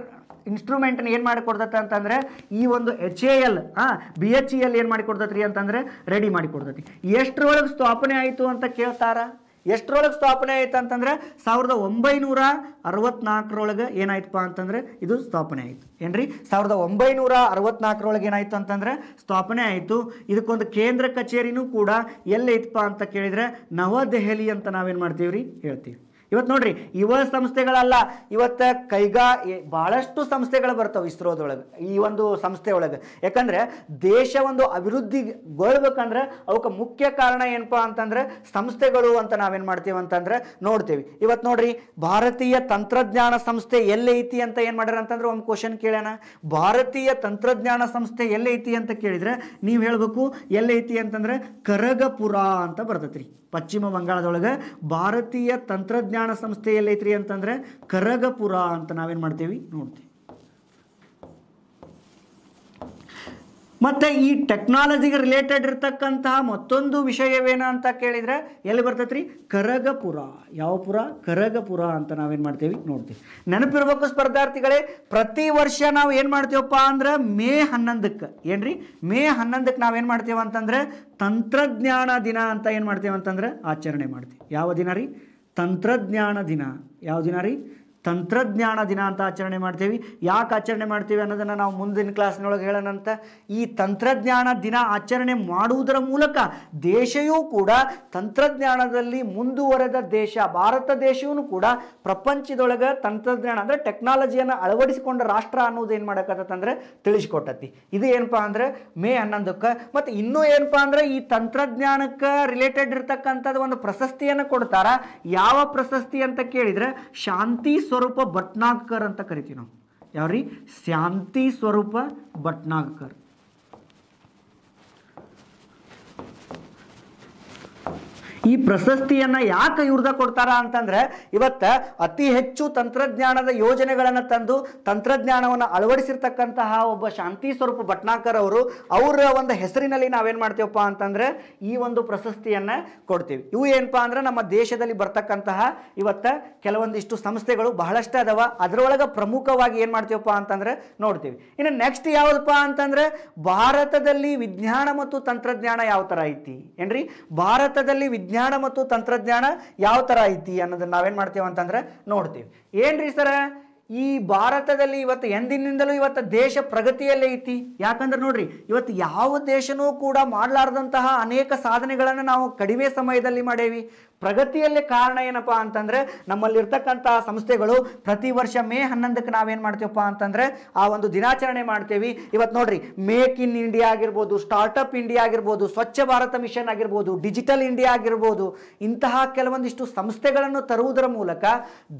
ಇನ್ಸ್ಟ್ರೂಮೆಂಟ್ನ ಏನು ಮಾಡಿಕೊಡ್ತೈತೆ ಅಂತಂದರೆ ಈ ಒಂದು ಎಚ್ ಎ ಎಲ್ ಹಾಂ ಬಿ ಎಚ್ ಇ ಎಲ್ ಏನು ರೀ ಅಂತಂದರೆ ರೆಡಿ ಮಾಡಿಕೊಡ್ತೈತಿ ಎಷ್ಟರೊಳಗೆ ಸ್ಥಾಪನೆ ಆಯಿತು ಅಂತ ಕೇಳ್ತಾರ ಎಷ್ಟರೊಳಗೆ ಸ್ಥಾಪನೆ ಆಯಿತು ಅಂತಂದ್ರೆ ಸಾವಿರದ ಒಂಬೈನೂರ ಅರವತ್ನಾಲ್ಕರೊಳಗೆ ಏನಾಯ್ತಪ್ಪ ಅಂತಂದ್ರೆ ಇದು ಸ್ಥಾಪನೆ ಆಯಿತು ಏನ್ರಿ ಸಾವಿರದ ಒಂಬೈನೂರ ಅರವತ್ನಾಲ್ಕರೊಳಗೆ ಏನಾಯಿತು ಅಂತಂದ್ರೆ ಸ್ಥಾಪನೆ ಆಯಿತು ಇದಕ್ಕೊಂದು ಕೇಂದ್ರ ಕಚೇರಿನೂ ಕೂಡ ಎಲ್ಲೈತಪ್ಪ ಅಂತ ಕೇಳಿದರೆ ನವದೆಹಲಿ ಅಂತ ನಾವೇನು ಮಾಡ್ತೀವಿ ರೀ ಹೇಳ್ತೀವಿ ಇವತ್ತು ನೋಡ್ರಿ ಇವ ಸಂಸ್ಥೆಗಳಲ್ಲ ಇವತ್ತ ಕೈಗಾ ಭಾಳಷ್ಟು ಸಂಸ್ಥೆಗಳು ಬರ್ತಾವೆ ಇಸ್ರೋದೊಳಗೆ ಈ ಒಂದು ಸಂಸ್ಥೆ ಒಳಗೆ ಯಾಕಂದ್ರೆ ದೇಶ ಒಂದು ಅಭಿವೃದ್ಧಿಗೊಳ್ಬೇಕಂದ್ರೆ ಅವಕ್ಕೆ ಮುಖ್ಯ ಕಾರಣ ಏನಪ್ಪಾ ಅಂತಂದ್ರೆ ಸಂಸ್ಥೆಗಳು ಅಂತ ನಾವೇನ್ ಮಾಡ್ತೀವಿ ಅಂತಂದ್ರೆ ನೋಡ್ತೀವಿ ಇವತ್ತು ನೋಡ್ರಿ ಭಾರತೀಯ ತಂತ್ರಜ್ಞಾನ ಸಂಸ್ಥೆ ಎಲ್ಲಿ ಐತಿ ಅಂತ ಏನು ಮಾಡ್ಯಾರ ಅಂತಂದ್ರೆ ಒಂದು ಕ್ವಶನ್ ಕೇಳೋಣ ಭಾರತೀಯ ತಂತ್ರಜ್ಞಾನ ಸಂಸ್ಥೆ ಎಲ್ಲಿ ಐತಿ ಅಂತ ಕೇಳಿದ್ರೆ ನೀವು ಹೇಳಬೇಕು ಎಲ್ಲಿ ಐತಿ ಅಂತಂದ್ರೆ ಕರಗಪುರ ಅಂತ ರೀ ಪಶ್ಚಿಮ ಬಂಗಾಳದೊಳಗೆ ಭಾರತೀಯ ತಂತ್ರಜ್ಞಾನ ವಿಜ್ಞಾನ ಸಂಸ್ಥೆ ಎಲ್ಲೈತ್ರಿ ಅಂತಂದರೆ ಕರಗಪುರ ಅಂತ ನಾವೇನ್ ಮಾಡ್ತೀವಿ ನೋಡ್ತೀವಿ ಮತ್ತೆ ಈ ಟೆಕ್ನಾಲಜಿಗೆ ರಿಲೇಟೆಡ್ ಇರತಕ್ಕಂತಹ ಮತ್ತೊಂದು ವಿಷಯವೇನ ಅಂತ ಕೇಳಿದರೆ ಎಲ್ಲಿ ಬರ್ತೈತ್ರಿ ಕರಗಪುರ ಯಾವ ಪುರ ಕರಗಪುರ ಅಂತ ನಾವೇನ್ ಮಾಡ್ತೀವಿ ನೋಡ್ತೀವಿ ನೆನಪಿರ್ಬೇಕು ಸ್ಪರ್ಧಾರ್ಥಿಗಳೇ ಪ್ರತಿ ವರ್ಷ ನಾವು ಏನು ಮಾಡ್ತೀವಪ್ಪ ಅಂದ್ರೆ ಮೇ ಹನ್ನೊಂದಕ್ಕೆ ಏನ್ರಿ ಮೇ ಹನ್ನೊಂದಕ್ಕೆ ನಾವೇನ್ ಮಾಡ್ತೇವ ತಂತ್ರಜ್ಞಾನ ದಿನ ಅಂತ ಏನು ಮಾಡ್ತೀವಿ ಆಚರಣೆ ಮಾಡ್ತೀವಿ ಯಾವ ದಿನ ರೀ ತಂತ್ರಜ್ಞಾನ ದಿನ ಯಾವ ದಿನ ರೀ ತಂತ್ರಜ್ಞಾನ ದಿನ ಅಂತ ಆಚರಣೆ ಮಾಡ್ತೀವಿ ಯಾಕೆ ಆಚರಣೆ ಮಾಡ್ತೀವಿ ಅನ್ನೋದನ್ನು ನಾವು ಮುಂದಿನ ಕ್ಲಾಸ್ನೊಳಗೆ ಹೇಳೋಣಂತ ಈ ತಂತ್ರಜ್ಞಾನ ದಿನ ಆಚರಣೆ ಮಾಡುವುದರ ಮೂಲಕ ದೇಶವೂ ಕೂಡ ತಂತ್ರಜ್ಞಾನದಲ್ಲಿ ಮುಂದುವರೆದ ದೇಶ ಭಾರತ ದೇಶವೂ ಕೂಡ ಪ್ರಪಂಚದೊಳಗೆ ತಂತ್ರಜ್ಞಾನ ಅಂದರೆ ಟೆಕ್ನಾಲಜಿಯನ್ನು ಅಳವಡಿಸಿಕೊಂಡ ರಾಷ್ಟ್ರ ಅನ್ನೋದು ಏನು ಮಾಡಕತ್ತಂದ್ರೆ ತಿಳಿಸ್ಕೊಟ್ಟತಿ ಇದು ಏನಪ್ಪಾ ಅಂದರೆ ಮೇ ಹನ್ನೊಂದಕ್ಕೆ ಮತ್ತು ಇನ್ನೂ ಏನಪ್ಪಾ ಅಂದರೆ ಈ ತಂತ್ರಜ್ಞಾನಕ್ಕೆ ರಿಲೇಟೆಡ್ ಇರ್ತಕ್ಕಂಥದ್ದು ಒಂದು ಪ್ರಶಸ್ತಿಯನ್ನು ಕೊಡ್ತಾರ ಯಾವ ಪ್ರಶಸ್ತಿ ಅಂತ ಕೇಳಿದರೆ ಶಾಂತಿ ಸ್ವರೂಪ ಭಟ್ನಾಗಕರ್ ಅಂತ ಕರಿತೀವಿ ನಾವು ಯಾವ್ರಿ ಶಾಂತಿ ಸ್ವರೂಪ ಭಟ್ನಾಗಕರ್ ಈ ಪ್ರಶಸ್ತಿಯನ್ನ ಯಾಕೆ ಇವ್ರದ ಕೊಡ್ತಾರ ಅಂತಂದ್ರೆ ಇವತ್ತ ಅತಿ ಹೆಚ್ಚು ತಂತ್ರಜ್ಞಾನದ ಯೋಜನೆಗಳನ್ನು ತಂದು ತಂತ್ರಜ್ಞಾನವನ್ನು ಅಳವಡಿಸಿರ್ತಕ್ಕಂತಹ ಒಬ್ಬ ಶಾಂತಿ ಸ್ವರೂಪ ಭಟ್ನಾಕರ್ ಅವರು ಅವರ ಒಂದು ಹೆಸರಿನಲ್ಲಿ ನಾವೇನ್ ಮಾಡ್ತೀವಪ್ಪ ಅಂತಂದ್ರೆ ಈ ಒಂದು ಪ್ರಶಸ್ತಿಯನ್ನ ಕೊಡ್ತೀವಿ ಇವು ಏನಪ್ಪಾ ಅಂದ್ರೆ ನಮ್ಮ ದೇಶದಲ್ಲಿ ಬರ್ತಕ್ಕಂತಹ ಇವತ್ತ ಕೆಲವೊಂದಿಷ್ಟು ಸಂಸ್ಥೆಗಳು ಬಹಳಷ್ಟು ಅದಾವ ಅದರೊಳಗೆ ಪ್ರಮುಖವಾಗಿ ಏನು ಮಾಡ್ತೀವಪ್ಪ ಅಂತಂದ್ರೆ ನೋಡ್ತೀವಿ ಇನ್ನು ನೆಕ್ಸ್ಟ್ ಯಾವುದಪ್ಪ ಅಂತಂದ್ರೆ ಭಾರತದಲ್ಲಿ ವಿಜ್ಞಾನ ಮತ್ತು ತಂತ್ರಜ್ಞಾನ ಯಾವ ತರ ಐತಿ ಏನ್ರಿ ಭಾರತದಲ್ಲಿ ವಿಜ್ಞಾನ ಮತ್ತು ತಂತ್ರಜ್ಞಾನ ಯಾವ ಥರ ಐತಿ ಅನ್ನೋದನ್ನ ನಾವೇನು ಮಾಡ್ತೀವಿ ಅಂತಂದ್ರೆ ನೋಡ್ತೀವಿ ಏನ್ರಿ ಸರ ಈ ಭಾರತದಲ್ಲಿ ಇವತ್ತು ಎಂದಿನಿಂದಲೂ ಇವತ್ತು ದೇಶ ಪ್ರಗತಿಯಲ್ಲೇ ಐತಿ ಯಾಕಂದ್ರೆ ನೋಡ್ರಿ ಇವತ್ತು ಯಾವ ದೇಶನೂ ಕೂಡ ಮಾಡಲಾರ್ದಂತಹ ಅನೇಕ ಸಾಧನೆಗಳನ್ನು ನಾವು ಕಡಿಮೆ ಸಮಯದಲ್ಲಿ ಮಾಡೇವಿ ಪ್ರಗತಿಯಲ್ಲಿ ಕಾರಣ ಏನಪ್ಪಾ ಅಂತಂದರೆ ನಮ್ಮಲ್ಲಿರ್ತಕ್ಕಂಥ ಸಂಸ್ಥೆಗಳು ಪ್ರತಿ ವರ್ಷ ಮೇ ಹನ್ನೊಂದಕ್ಕೆ ನಾವೇನು ಮಾಡ್ತೀವಪ್ಪ ಅಂತಂದರೆ ಆ ಒಂದು ದಿನಾಚರಣೆ ಮಾಡ್ತೀವಿ ಇವತ್ತು ನೋಡ್ರಿ ಮೇಕ್ ಇನ್ ಇಂಡಿಯಾ ಆಗಿರ್ಬೋದು ಸ್ಟಾರ್ಟಪ್ ಇಂಡಿಯಾ ಆಗಿರ್ಬೋದು ಸ್ವಚ್ಛ ಭಾರತ ಮಿಷನ್ ಆಗಿರ್ಬೋದು ಡಿಜಿಟಲ್ ಇಂಡಿಯಾ ಆಗಿರ್ಬೋದು ಇಂತಹ ಕೆಲವೊಂದಿಷ್ಟು ಸಂಸ್ಥೆಗಳನ್ನು ತರುವುದರ ಮೂಲಕ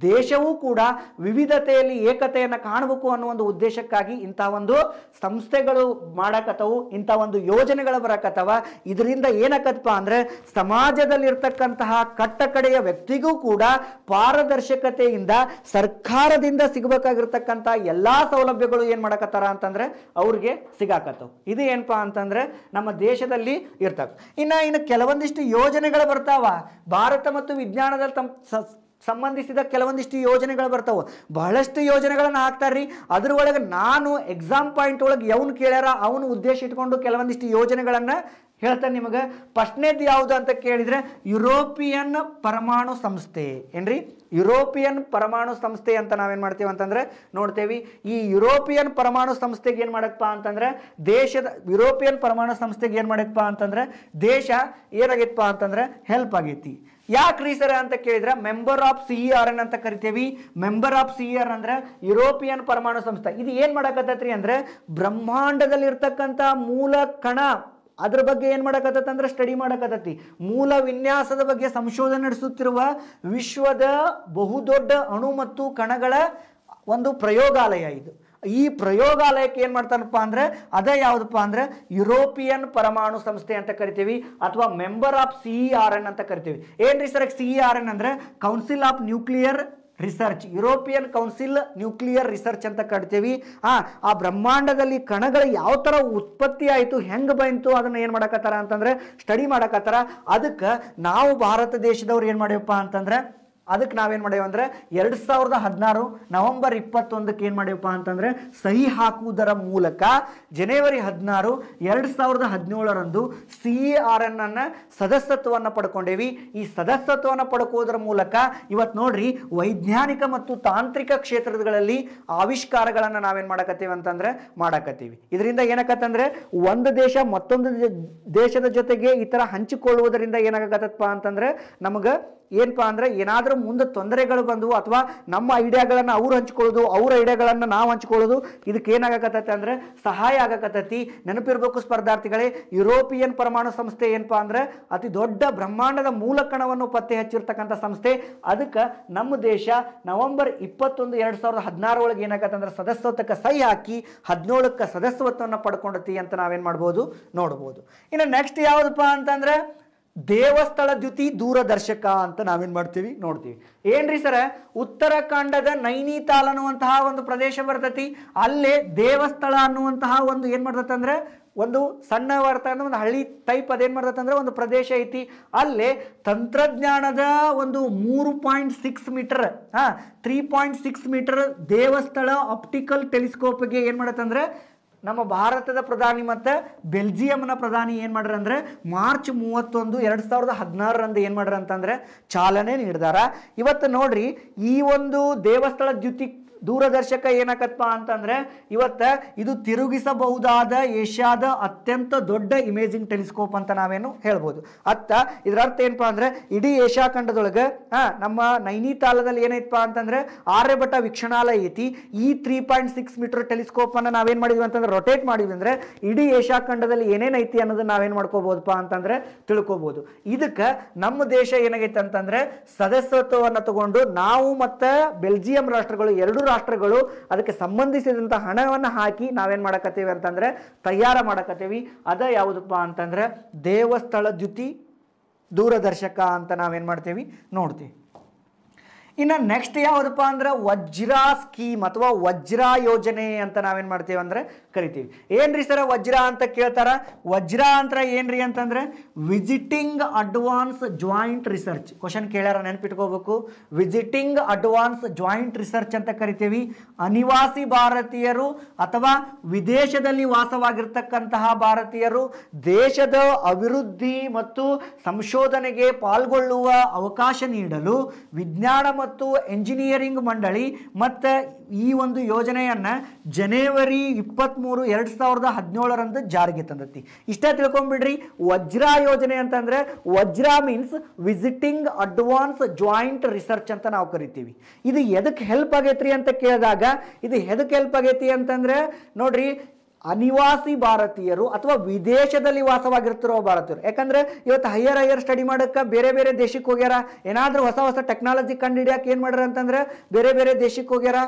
ದೇಶವೂ ಕೂಡ ವಿವಿಧತೆಯಲ್ಲಿ ಏಕತೆಯನ್ನು ಕಾಣಬೇಕು ಅನ್ನೋ ಒಂದು ಉದ್ದೇಶಕ್ಕಾಗಿ ಇಂತಹ ಒಂದು ಸಂಸ್ಥೆಗಳು ಮಾಡಕತ್ತವು ಇಂಥ ಒಂದು ಯೋಜನೆಗಳು ಬರಕತ್ತವ ಇದರಿಂದ ಏನಕತ್ತಪ್ಪ ಅಂದರೆ ಸಮಾಜದಲ್ಲಿರ್ತಕ್ಕಂತಹ ಕಟ್ಟಕಡೆಯ ವ್ಯಕ್ತಿಗೂ ಕೂಡ ಪಾರದರ್ಶಕತೆಯಿಂದ ಸರ್ಕಾರದಿಂದ ಸಿಗಬೇಕಾಗಿರ್ತಕ್ಕಂಥ ಎಲ್ಲಾ ಸೌಲಭ್ಯಗಳು ಏನು ಮಾಡಕತ್ತಾರ ಅಂತಂದ್ರೆ ಅವ್ರಿಗೆ ಸಿಗಾಕತ್ತವು ಇದು ಏನಪ್ಪಾ ಅಂತಂದ್ರೆ ನಮ್ಮ ದೇಶದಲ್ಲಿ ಇರ್ತಾವ ಇನ್ನು ಇನ್ನು ಕೆಲವೊಂದಿಷ್ಟು ಯೋಜನೆಗಳು ಬರ್ತಾವ ಭಾರತ ಮತ್ತು ವಿಜ್ಞಾನದ ತಮ್ಮ ಸಂಬಂಧಿಸಿದ ಕೆಲವೊಂದಿಷ್ಟು ಯೋಜನೆಗಳು ಬರ್ತಾವ ಬಹಳಷ್ಟು ಯೋಜನೆಗಳನ್ನು ಹಾಕ್ತಾರ್ರಿ ಅದ್ರ ಒಳಗೆ ನಾನು ಎಕ್ಸಾಮ್ ಪಾಯಿಂಟ್ ಒಳಗೆ ಯಾವನು ಕೇಳ್ಯಾರ ಅವನು ಉದ್ದೇಶ ಇಟ್ಕೊಂಡು ಕೆಲವೊಂದಿಷ್ಟು ಯೋಜನೆಗಳನ್ನು ಹೇಳ್ತಾನೆ ನಿಮಗೆ ಫಸ್ಟ್ನೇದು ಯಾವುದು ಅಂತ ಕೇಳಿದರೆ ಯುರೋಪಿಯನ್ ಪರಮಾಣು ಸಂಸ್ಥೆ ಏನ್ರಿ ಯುರೋಪಿಯನ್ ಪರಮಾಣು ಸಂಸ್ಥೆ ಅಂತ ನಾವೇನು ಮಾಡ್ತೀವಿ ಅಂತಂದರೆ ನೋಡ್ತೇವೆ ಈ ಯುರೋಪಿಯನ್ ಪರಮಾಣು ಸಂಸ್ಥೆಗೆ ಏನು ಮಾಡಕ್ಕಪ್ಪ ಅಂತಂದರೆ ದೇಶದ ಯುರೋಪಿಯನ್ ಪರಮಾಣು ಸಂಸ್ಥೆಗೆ ಏನು ಮಾಡಪ್ಪ ಅಂತಂದರೆ ದೇಶ ಏನಾಗಿತ್ತಪ್ಪ ಅಂತಂದರೆ ಹೆಲ್ಪ್ ಆಗೈತಿ ಯಾಕೆ ರೀ ಸರ್ ಅಂತ ಕೇಳಿದ್ರೆ member of C R N ಅಂತ ಕರಿತೀವಿ ಮೆಂಬರ್ ಆಫ್ ಸಿ ಆರ್ ಅಂದ್ರೆ ಯುರೋಪಿಯನ್ ಪರಮಾಣು ಸಂಸ್ಥೆ ಇದು ಏನು ಮಾಡಕತ್ತೈತ್ರಿ ಅಂದ್ರೆ ಬ್ರಹ್ಮಾಂಡದಲ್ಲಿ ಇರ್ತಕ್ಕಂಥ ಮೂಲ ಕಣ ಅದ್ರ ಬಗ್ಗೆ ಏನು ಅಂದ್ರೆ ಸ್ಟಡಿ ಮಾಡಕತ್ತತಿ ಮೂಲ ವಿನ್ಯಾಸದ ಬಗ್ಗೆ ಸಂಶೋಧನೆ ನಡೆಸುತ್ತಿರುವ ವಿಶ್ವದ ಬಹುದೊಡ್ಡ ಅಣು ಮತ್ತು ಕಣಗಳ ಒಂದು ಪ್ರಯೋಗಾಲಯ ಇದು ಈ ಪ್ರಯೋಗಾಲಯಕ್ಕೆ ಏನು ಮಾಡ್ತಾರಪ್ಪ ಅಂದ್ರೆ ಅದೇ ಯಾವುದಪ್ಪ ಅಂದ್ರೆ ಯುರೋಪಿಯನ್ ಪರಮಾಣು ಸಂಸ್ಥೆ ಅಂತ ಕರಿತೀವಿ ಅಥವಾ member of C R N ಅಂತ ಕರಿತೀವಿ ಏನ್ರಿ ಸರ್ ಸಿ ಆರ್ ಎನ್ ಅಂದ್ರೆ council of nuclear research European council nuclear research ಅಂತ ಕಟ್ತೀವಿ ಆ ಆ ಬ್ರಹ್ಮಾಂಡದಲ್ಲಿ ಕಣಗಳು ಯಾವ ಥರ ಉತ್ಪತ್ತಿ ಆಯಿತು ಹೆಂಗೆ ಬಂತು ಅದನ್ನು ಏನು ಮಾಡಕತ್ತಾರ ಅಂತಂದರೆ ಸ್ಟಡಿ ಮಾಡಕತ್ತಾರ ಅದಕ್ಕೆ ನಾವು ಭಾರತ ದೇಶದವ್ರು ಏನು ಮಾಡ್ಯಪ್ಪ ಅಂತಂದರೆ ಅದಕ್ಕೆ ನಾವೇನು ಮಾಡೇವು ಅಂದರೆ ಎರಡು ಸಾವಿರದ ಹದಿನಾರು ನವಂಬರ್ ಇಪ್ಪತ್ತೊಂದಕ್ಕೆ ಏನು ಮಾಡೇವಪ್ಪ ಅಂತಂದರೆ ಸಹಿ ಹಾಕುವುದರ ಮೂಲಕ ಜನವರಿ ಹದಿನಾರು ಎರಡು ಸಾವಿರದ ಹದಿನೇಳರಂದು ಸಿ ಇ ಆರ್ ಎನ್ ಅನ್ನು ಸದಸ್ಯತ್ವವನ್ನು ಪಡ್ಕೊಂಡೇವಿ ಈ ಸದಸ್ಯತ್ವವನ್ನು ಪಡ್ಕೋದ್ರ ಮೂಲಕ ಇವತ್ತು ನೋಡ್ರಿ ವೈಜ್ಞಾನಿಕ ಮತ್ತು ತಾಂತ್ರಿಕ ಕ್ಷೇತ್ರಗಳಲ್ಲಿ ಆವಿಷ್ಕಾರಗಳನ್ನು ನಾವೇನು ಮಾಡಕತ್ತೇವೆ ಅಂತಂದರೆ ಮಾಡಕತ್ತೀವಿ ಇದರಿಂದ ಏನಕತ್ತಂದ್ರೆ ಒಂದು ದೇಶ ಮತ್ತೊಂದು ದೇಶದ ಜೊತೆಗೆ ಈ ಥರ ಹಂಚಿಕೊಳ್ಳುವುದರಿಂದ ಏನಾಗತ್ತಪ್ಪ ಅಂತಂದರೆ ನಮಗೆ ಏನಪ್ಪ ಅಂದರೆ ಏನಾದರೂ ಮುಂದೆ ತೊಂದರೆಗಳು ಬಂದವು ಅಥವಾ ನಮ್ಮ ಐಡಿಯಾಗಳನ್ನು ಅವ್ರು ಹಂಚ್ಕೊಳ್ಳೋದು ಅವ್ರ ಐಡಿಯಾಗಳನ್ನು ನಾವು ಹಂಚ್ಕೊಳ್ಳೋದು ಇದಕ್ಕೆ ಏನಾಗಕತ್ತೈತೆ ಅಂದರೆ ಸಹಾಯ ಆಗಕತ್ತೈತಿ ನೆನಪಿರ್ಬೇಕು ಸ್ಪರ್ಧಾರ್ಥಿಗಳೇ ಯುರೋಪಿಯನ್ ಪರಮಾಣು ಸಂಸ್ಥೆ ಏನಪ್ಪಾ ಅಂದರೆ ಅತಿ ದೊಡ್ಡ ಬ್ರಹ್ಮಾಂಡದ ಮೂಲ ಕಣವನ್ನು ಪತ್ತೆ ಹಚ್ಚಿರ್ತಕ್ಕಂಥ ಸಂಸ್ಥೆ ಅದಕ್ಕೆ ನಮ್ಮ ದೇಶ ನವೆಂಬರ್ ಇಪ್ಪತ್ತೊಂದು ಎರಡು ಸಾವಿರದ ಹದಿನಾರೊಳಗೆ ಏನಾಗತ್ತಂದ್ರೆ ಸದಸ್ಯತ್ವಕ್ಕೆ ಸಹಿ ಹಾಕಿ ಹದಿನೇಳಕ್ಕೆ ಸದಸ್ಯತ್ವವನ್ನು ಪಡ್ಕೊಂಡತಿ ಅಂತ ನಾವೇನು ಮಾಡ್ಬೋದು ನೋಡ್ಬೋದು ಇನ್ನು ನೆಕ್ಸ್ಟ್ ಯಾವುದಪ್ಪ ಅಂತಂದರೆ ದೇವಸ್ಥಳ ದ್ಯುತಿ ದೂರದರ್ಶಕ ಅಂತ ನಾವೇನು ಮಾಡ್ತೀವಿ ನೋಡ್ತೀವಿ ಏನ್ರಿ ಸರ ಉತ್ತರಾಖಂಡದ ನೈನಿತಾಲ್ ಅನ್ನುವಂತಹ ಒಂದು ಪ್ರದೇಶ ಬರ್ತೈತಿ ಅಲ್ಲೇ ದೇವಸ್ಥಳ ಅನ್ನುವಂತಹ ಒಂದು ಏನು ಅಂದ್ರೆ ಒಂದು ಸಣ್ಣ ವಾರ್ತ ಅಂದ್ರೆ ಒಂದು ಹಳ್ಳಿ ಟೈಪ್ ಅದೇನು ಅಂದ್ರೆ ಒಂದು ಪ್ರದೇಶ ಐತಿ ಅಲ್ಲೇ ತಂತ್ರಜ್ಞಾನದ ಒಂದು ಮೂರು ಪಾಯಿಂಟ್ ಸಿಕ್ಸ್ ಮೀಟರ್ ಹಾಂ three point six metre Devasthal optical ಟೆಲಿಸ್ಕೋಪ್ಗೆ ಏನು ಮಾಡತ್ತಂದ್ರೆ ನಮ್ಮ ಭಾರತದ ಪ್ರಧಾನಿ ಮತ್ತು ಬೆಲ್ಜಿಯಂನ ಪ್ರಧಾನಿ ಏನು ಮಾಡ್ರ ಅಂದರೆ ಮಾರ್ಚ್ ಮೂವತ್ತೊಂದು ಎರಡು ಸಾವಿರದ ಹದಿನಾರರಂದು ಏನು ಮಾಡ್ರ ಅಂತಂದರೆ ಚಾಲನೆ ನೀಡಿದಾರ ಇವತ್ತು ನೋಡ್ರಿ ಈ ಒಂದು ದೇವಸ್ಥಳ ದ್ಯುತಿ ದೂರದರ್ಶಕ ಏನಕತ್ಪ ಅಂತಂದ್ರೆ ಇವತ್ತ ಇದು ತಿರುಗಿಸಬಹುದಾದ ಏಷ್ಯಾದ ಅತ್ಯಂತ ದೊಡ್ಡ ಇಮೇಜಿಂಗ್ ಟೆಲಿಸ್ಕೋಪ್ ಅಂತ ನಾವೇನು ಹೇಳ್ಬೋದು ಅತ್ತ ಇದರ ಅರ್ಥ ಏನಪ್ಪ ಅಂದ್ರೆ ಇಡೀ ಏಷ್ಯಾ ಖಂಡದೊಳಗೆ ನಮ್ಮ ನೈನಿತಾಲದಲ್ಲಿ ಏನೈತಪ್ಪ ಅಂತಂದ್ರೆ ಆರ್ಯಭಟ ವೀಕ್ಷಣಾಲಯ ಐತಿ ಈ three point six metre telescope ಅನ್ನ ನಾವೇನ್ ಮಾಡಿದ್ವಿ ಅಂತಂದ್ರೆ ರೊಟೇಟ್ ಮಾಡಿದ್ವಿ ಅಂದ್ರೆ ಇಡೀ ಏಷ್ಯಾ ಖಂಡದಲ್ಲಿ ಏನೇನೈತಿ ಐತಿ ಅನ್ನೋದನ್ನ ನಾವೇನ್ ಮಾಡ್ಕೋಬಹುದಪ್ಪ ಅಂತಂದ್ರೆ ತಿಳ್ಕೊಬಹುದು ಇದಕ್ಕೆ ನಮ್ಮ ದೇಶ ಏನಾಗೈತೆ ಅಂತಂದ್ರೆ ಸದಸ್ಯತ್ವವನ್ನು ತಗೊಂಡು ನಾವು ಮತ್ತೆ ಬೆಲ್ಜಿಯಂ ರಾಷ್ಟ್ರಗಳು ಎರಡು ರಾಷ್ಟ್ರಗಳು ಅದಕ್ಕೆ ಸಂಬಂಧಿಸಿದಂಥ ಹಣವನ್ನು ಹಾಕಿ ನಾವೇನು ಮಾಡಕತ್ತೀವಿ ಅಂತಂದರೆ ತಯಾರ ಮಾಡಕತ್ತೀವಿ ಅದ ಯಾವುದಪ್ಪ ಅಂತಂದರೆ ದೇವಸ್ಥಳ ದ್ಯುತಿ ದೂರದರ್ಶಕ ಅಂತ ನಾವೇನು ಮಾಡ್ತೀವಿ ನೋಡ್ತೀವಿ ಇನ್ನು ನೆಕ್ಸ್ಟ್ ಯಾವುದಪ್ಪ ಅಂದ್ರೆ ವಜ್ರ ಸ್ಕೀಮ್ ಅಥವಾ ವಜ್ರಾ ಯೋಜನೆ ಅಂತ ನಾವೇನು ಮಾಡ್ತೀವಿ ಅಂದರೆ ಕರಿತೀವಿ ಏನ್ರಿ ಸರ ವಜ್ರ ಅಂತ ಕೇಳ್ತಾರ ವಜ್ರ ಅಂತ ಏನ್ರಿ ಅಂತಂದ್ರೆ visiting advance joint research question ಕೇಳ್ಯಾರ ನೆನ್ಪಿಟ್ಕೋಬೇಕು ವಿಸಿಟಿಂಗ್ ಅಡ್ವಾನ್ಸ್ ಜಾಯಿಂಟ್ ರಿಸರ್ಚ್ ಅಂತ ಕರಿತೀವಿ ಅನಿವಾಸಿ ಭಾರತೀಯರು ಅಥವಾ ವಿದೇಶದಲ್ಲಿ ವಾಸವಾಗಿರ್ತಕ್ಕಂತಹ ಭಾರತೀಯರು ದೇಶದ ಅಭಿವೃದ್ಧಿ ಮತ್ತು ಸಂಶೋಧನೆಗೆ ಪಾಲ್ಗೊಳ್ಳುವ ಅವಕಾಶ ನೀಡಲು ವಿಜ್ಞಾನ ಮತ್ತು ಎಂಜಿನಿಯರಿಂಗ್ ಮಂಡಳಿ ಮತ್ತು ಈ ಒಂದು ಯೋಜನೆಯನ್ನು ಜನವರಿ ಇಪ್ಪತ್ತ್ಮೂರು ಎರಡು ಸಾವಿರದ ಹದಿನೇಳರಂದು ಜಾರಿಗೆ ತಂದತಿ ಇಷ್ಟೇ ತಿಳ್ಕೊಂಬಿಡ್ರಿ ವಜ್ರ ಯೋಜನೆ ಅಂತಂದರೆ Vajra means visiting advance joint research ಅಂತ ನಾವು ಕರಿತೀವಿ ಇದು ಎದಕ್ಕೆ ಹೆಲ್ಪ್ ಆಗೈತ್ರಿ ಅಂತ ಕೇಳಿದಾಗ ಇದು ಎದಕ್ಕೆ ಹೆಲ್ಪ್ ಆಗೈತಿ ಅಂತಂದರೆ ನೋಡ್ರಿ ಅನಿವಾಸಿ ಭಾರತೀಯರು ಅಥವಾ ವಿದೇಶದಲ್ಲಿ ವಾಸವಾಗಿರ್ತಿರೋ ಭಾರತೀಯರು ಯಾಕಂದ್ರೆ ಇವತ್ತು ಹೈಯರ್ ಹೈಯರ್ ಸ್ಟಡಿ ಮಾಡಕ್ಕೆ ಬೇರೆ ಬೇರೆ ದೇಶಕ್ಕೆ ಹೋಗ್ಯಾರ ಏನಾದರೂ ಹೊಸ ಹೊಸ ಟೆಕ್ನಾಲಜಿ ಕಂಡು ಹಿಡಿಯಕ್ಕೆ ಏನು ಮಾಡ್ಯಾರ ಅಂತಂದ್ರೆ ಬೇರೆ ಬೇರೆ ದೇಶಕ್ಕೆ ಹೋಗ್ಯಾರ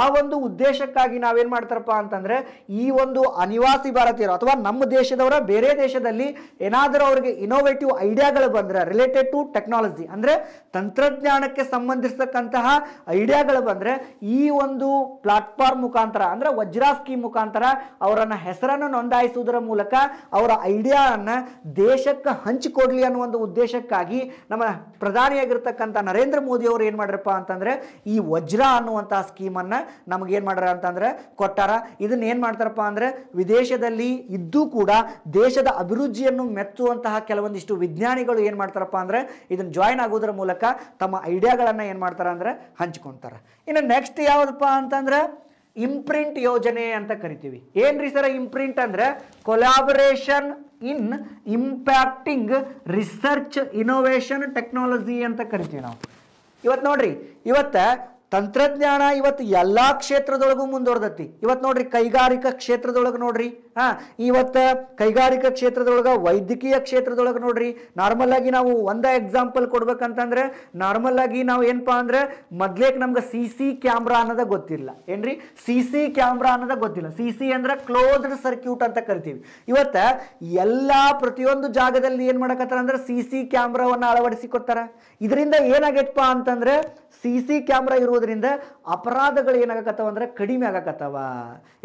ಆ ಒಂದು ಉದ್ದೇಶಕ್ಕಾಗಿ ನಾವೇನು ಮಾಡ್ತಾರಪ್ಪ ಅಂತಂದ್ರೆ ಈ ಒಂದು ಅನಿವಾಸಿ ಭಾರತೀಯರು ಅಥವಾ ನಮ್ಮ ದೇಶದವರ ಬೇರೆ ದೇಶದಲ್ಲಿ ಏನಾದರೂ ಅವರಿಗೆ ಇನೋವೇಟಿವ್ ಐಡಿಯಾಗಳು ಬಂದ್ರೆ ರಿಲೇಟೆಡ್ ಟು ಟೆಕ್ನಾಲಜಿ ಅಂದ್ರೆ ತಂತ್ರಜ್ಞಾನಕ್ಕೆ ಸಂಬಂಧಿಸತಕ್ಕಂತಹ ಐಡಿಯಾಗಳು ಬಂದ್ರೆ ಈ ಒಂದು ಪ್ಲಾಟ್ಫಾರ್ಮ್ ಮುಖಾಂತರ ಅಂದ್ರೆ ವಜ್ರಾ ಸ್ಕೀಮ್ ಮುಖಾಂತರ ಅವರ ಅವರನ್ನ ಹೆಸರನ್ನು ನೋಂದಾಯಿಸುವುದರ ಮೂಲಕ ಅವರ ಐಡಿಯಾವನ್ನು ದೇಶಕ್ಕೆ ಹಂಚಿಕೊಡ್ಲಿ ಅನ್ನೋ ಒಂದು ಉದ್ದೇಶಕ್ಕಾಗಿ ನಮ್ಮ ಪ್ರಧಾನಿಯಾಗಿರ್ತಕ್ಕಂಥ ನರೇಂದ್ರ ಮೋದಿ ಅವರು ಏನು ಮಾಡ್ರಪ್ಪ ಅಂತಂದ್ರೆ ಈ ವಜ್ರ ಅನ್ನುವಂಥ ಸ್ಕೀಮನ್ನು ನಮಗೇನು ಮಾಡ್ಯಾರ ಅಂತಂದ್ರೆ ಕೊಟ್ಟಾರ ಇದನ್ನ ಏನು ಮಾಡ್ತಾರಪ್ಪ ಅಂದ್ರೆ ವಿದೇಶದಲ್ಲಿ ಇದ್ದು ಕೂಡ ದೇಶದ ಅಭಿವೃದ್ಧಿಯನ್ನು ಮೆಚ್ಚುವಂತಹ ಕೆಲವೊಂದಿಷ್ಟು ವಿಜ್ಞಾನಿಗಳು ಏನು ಮಾಡ್ತಾರಪ್ಪ ಅಂದ್ರೆ ಇದನ್ನ ಜಾಯಿನ್ ಆಗೋದ್ರ ಮೂಲಕ ತಮ್ಮ ಐಡಿಯಾಗಳನ್ನು ಏನು ಮಾಡ್ತಾರ ಅಂದರೆ ಹಂಚ್ಕೊಂತಾರ ಇನ್ನು ನೆಕ್ಸ್ಟ್ ಯಾವುದಪ್ಪ ಅಂತಂದರೆ ಇಂಪ್ರಿಂಟ್ ಯೋಜನೆ ಅಂತ ಕರಿತೀವಿ ಏನ್ರಿ ಸರ ಇಂಪ್ರಿಂಟ್ ಅಂದ್ರೆ collaboration in impacting research innovation technology ಅಂತ ಕರಿತೀವಿ ನಾವು ಇವತ್ತು ನೋಡ್ರಿ ಇವತ್ತ ತಂತ್ರಜ್ಞಾನ ಇವತ್ತು ಎಲ್ಲ ಕ್ಷೇತ್ರದೊಳಗೂ ಮುಂದುವರೆದತಿ ಇವತ್ತು ನೋಡ್ರಿ ಕೈಗಾರಿಕಾ ಕ್ಷೇತ್ರದೊಳಗೆ ನೋಡ್ರಿ ಹಾಂ ಇವತ್ತು ಕೈಗಾರಿಕಾ ಕ್ಷೇತ್ರದೊಳಗೆ ವೈದ್ಯಕೀಯ ಕ್ಷೇತ್ರದೊಳಗೆ ನೋಡ್ರಿ ನಾರ್ಮಲ್ ಆಗಿ ನಾವು ಒಂದೇ ಎಕ್ಸಾಂಪಲ್ ಕೊಡ್ಬೇಕಂತಂದ್ರೆ ನಾರ್ಮಲ್ ಆಗಿ ನಾವು ಏನಪ್ಪಾ ಅಂದ್ರೆ ಮೊದ್ಲೇಕ್ ನಮ್ಗೆ ಸಿ ಸಿ ಕ್ಯಾಮ್ರಾ ಅನ್ನೋದ ಗೊತ್ತಿಲ್ಲ ಏನ್ರಿ ಸಿ ಸಿ ಕ್ಯಾಮ್ರಾ ಅನ್ನೋದ ಗೊತ್ತಿಲ್ಲ ಸಿ ಸಿ ಅಂದ್ರೆ ಕ್ಲೋಸ್ಡ್ ಸರ್ಕ್ಯೂಟ್ ಅಂತ ಕರಿತೀವಿ ಇವತ್ತ ಎಲ್ಲ ಪ್ರತಿಯೊಂದು ಜಾಗದಲ್ಲಿ ಏನು ಮಾಡಕತ್ತಾರ ಅಂದ್ರೆ ಸಿ ಸಿ ಕ್ಯಾಮ್ರಾವನ್ನ ಅಳವಡಿಸಿಕೊಡ್ತಾರ ಇದರಿಂದ ಏನಾಗೈತಪ್ಪ ಅಂತಂದ್ರೆ ಸಿ ಸಿ ಕ್ಯಾಮ್ರಾ ಇರುವುದರಿಂದ ಮಾಡೋದ್ರಿಂದ ಅಪರಾಧಗಳು ಏನಾಗಕತ್ತವ ಅಂದ್ರೆ ಕಡಿಮೆ ಆಗಕತ್ತವ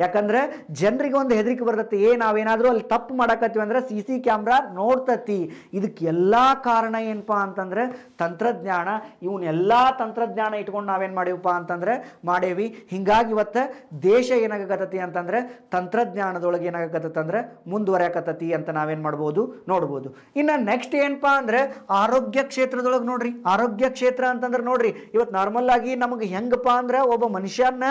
ಯಾಕಂದ್ರೆ ಜನರಿಗೆ ಒಂದು ಹೆದರಿಕೆ ಬರ್ತತಿ ಏ ನಾವೇನಾದರೂ ಅಲ್ಲಿ ತಪ್ಪು ಮಾಡಕತ್ತೀವಿ ಅಂದ್ರೆ ಸಿ ಸಿ ಕ್ಯಾಮ್ರಾ ನೋಡ್ತತಿ ಇದಕ್ಕೆಲ್ಲ ಕಾರಣ ಏನಪ್ಪ ಅಂತಂದ್ರೆ ತಂತ್ರಜ್ಞಾನ ಇವನ್ನೆಲ್ಲ ತಂತ್ರಜ್ಞಾನ ಇಟ್ಕೊಂಡು ನಾವೇನು ಮಾಡೀವಪ್ಪ ಅಂತಂದ್ರೆ ಮಾಡೇವಿ ಹಿಂಗಾಗಿ ಇವತ್ತು ದೇಶ ಏನಾಗಕತ್ತತಿ ಅಂತಂದ್ರೆ ತಂತ್ರಜ್ಞಾನದೊಳಗೆ ಏನಾಗಕತ್ತಂದ್ರೆ ಮುಂದುವರೆಯಕತ್ತತಿ ಅಂತ ನಾವೇನು ಮಾಡ್ಬೋದು ನೋಡ್ಬೋದು ಇನ್ನು ನೆಕ್ಸ್ಟ್ ಏನಪ್ಪ ಅಂದ್ರೆ ಆರೋಗ್ಯ ಕ್ಷೇತ್ರದೊಳಗೆ ನೋಡ್ರಿ ಆರೋಗ್ಯ ಕ್ಷೇತ್ರ ಅಂತಂದ್ರೆ ನೋಡ್ರಿ ಇವತ್ತು ನಾರ್ಮಲ್ ಆಗಿ ನಮಗೆ ಒಬ್ಬ ಹೆಂಗಪ್ಪ ಅಂದ್ರೆ ಒಬ್ಬ ಮನುಷ್ಯನ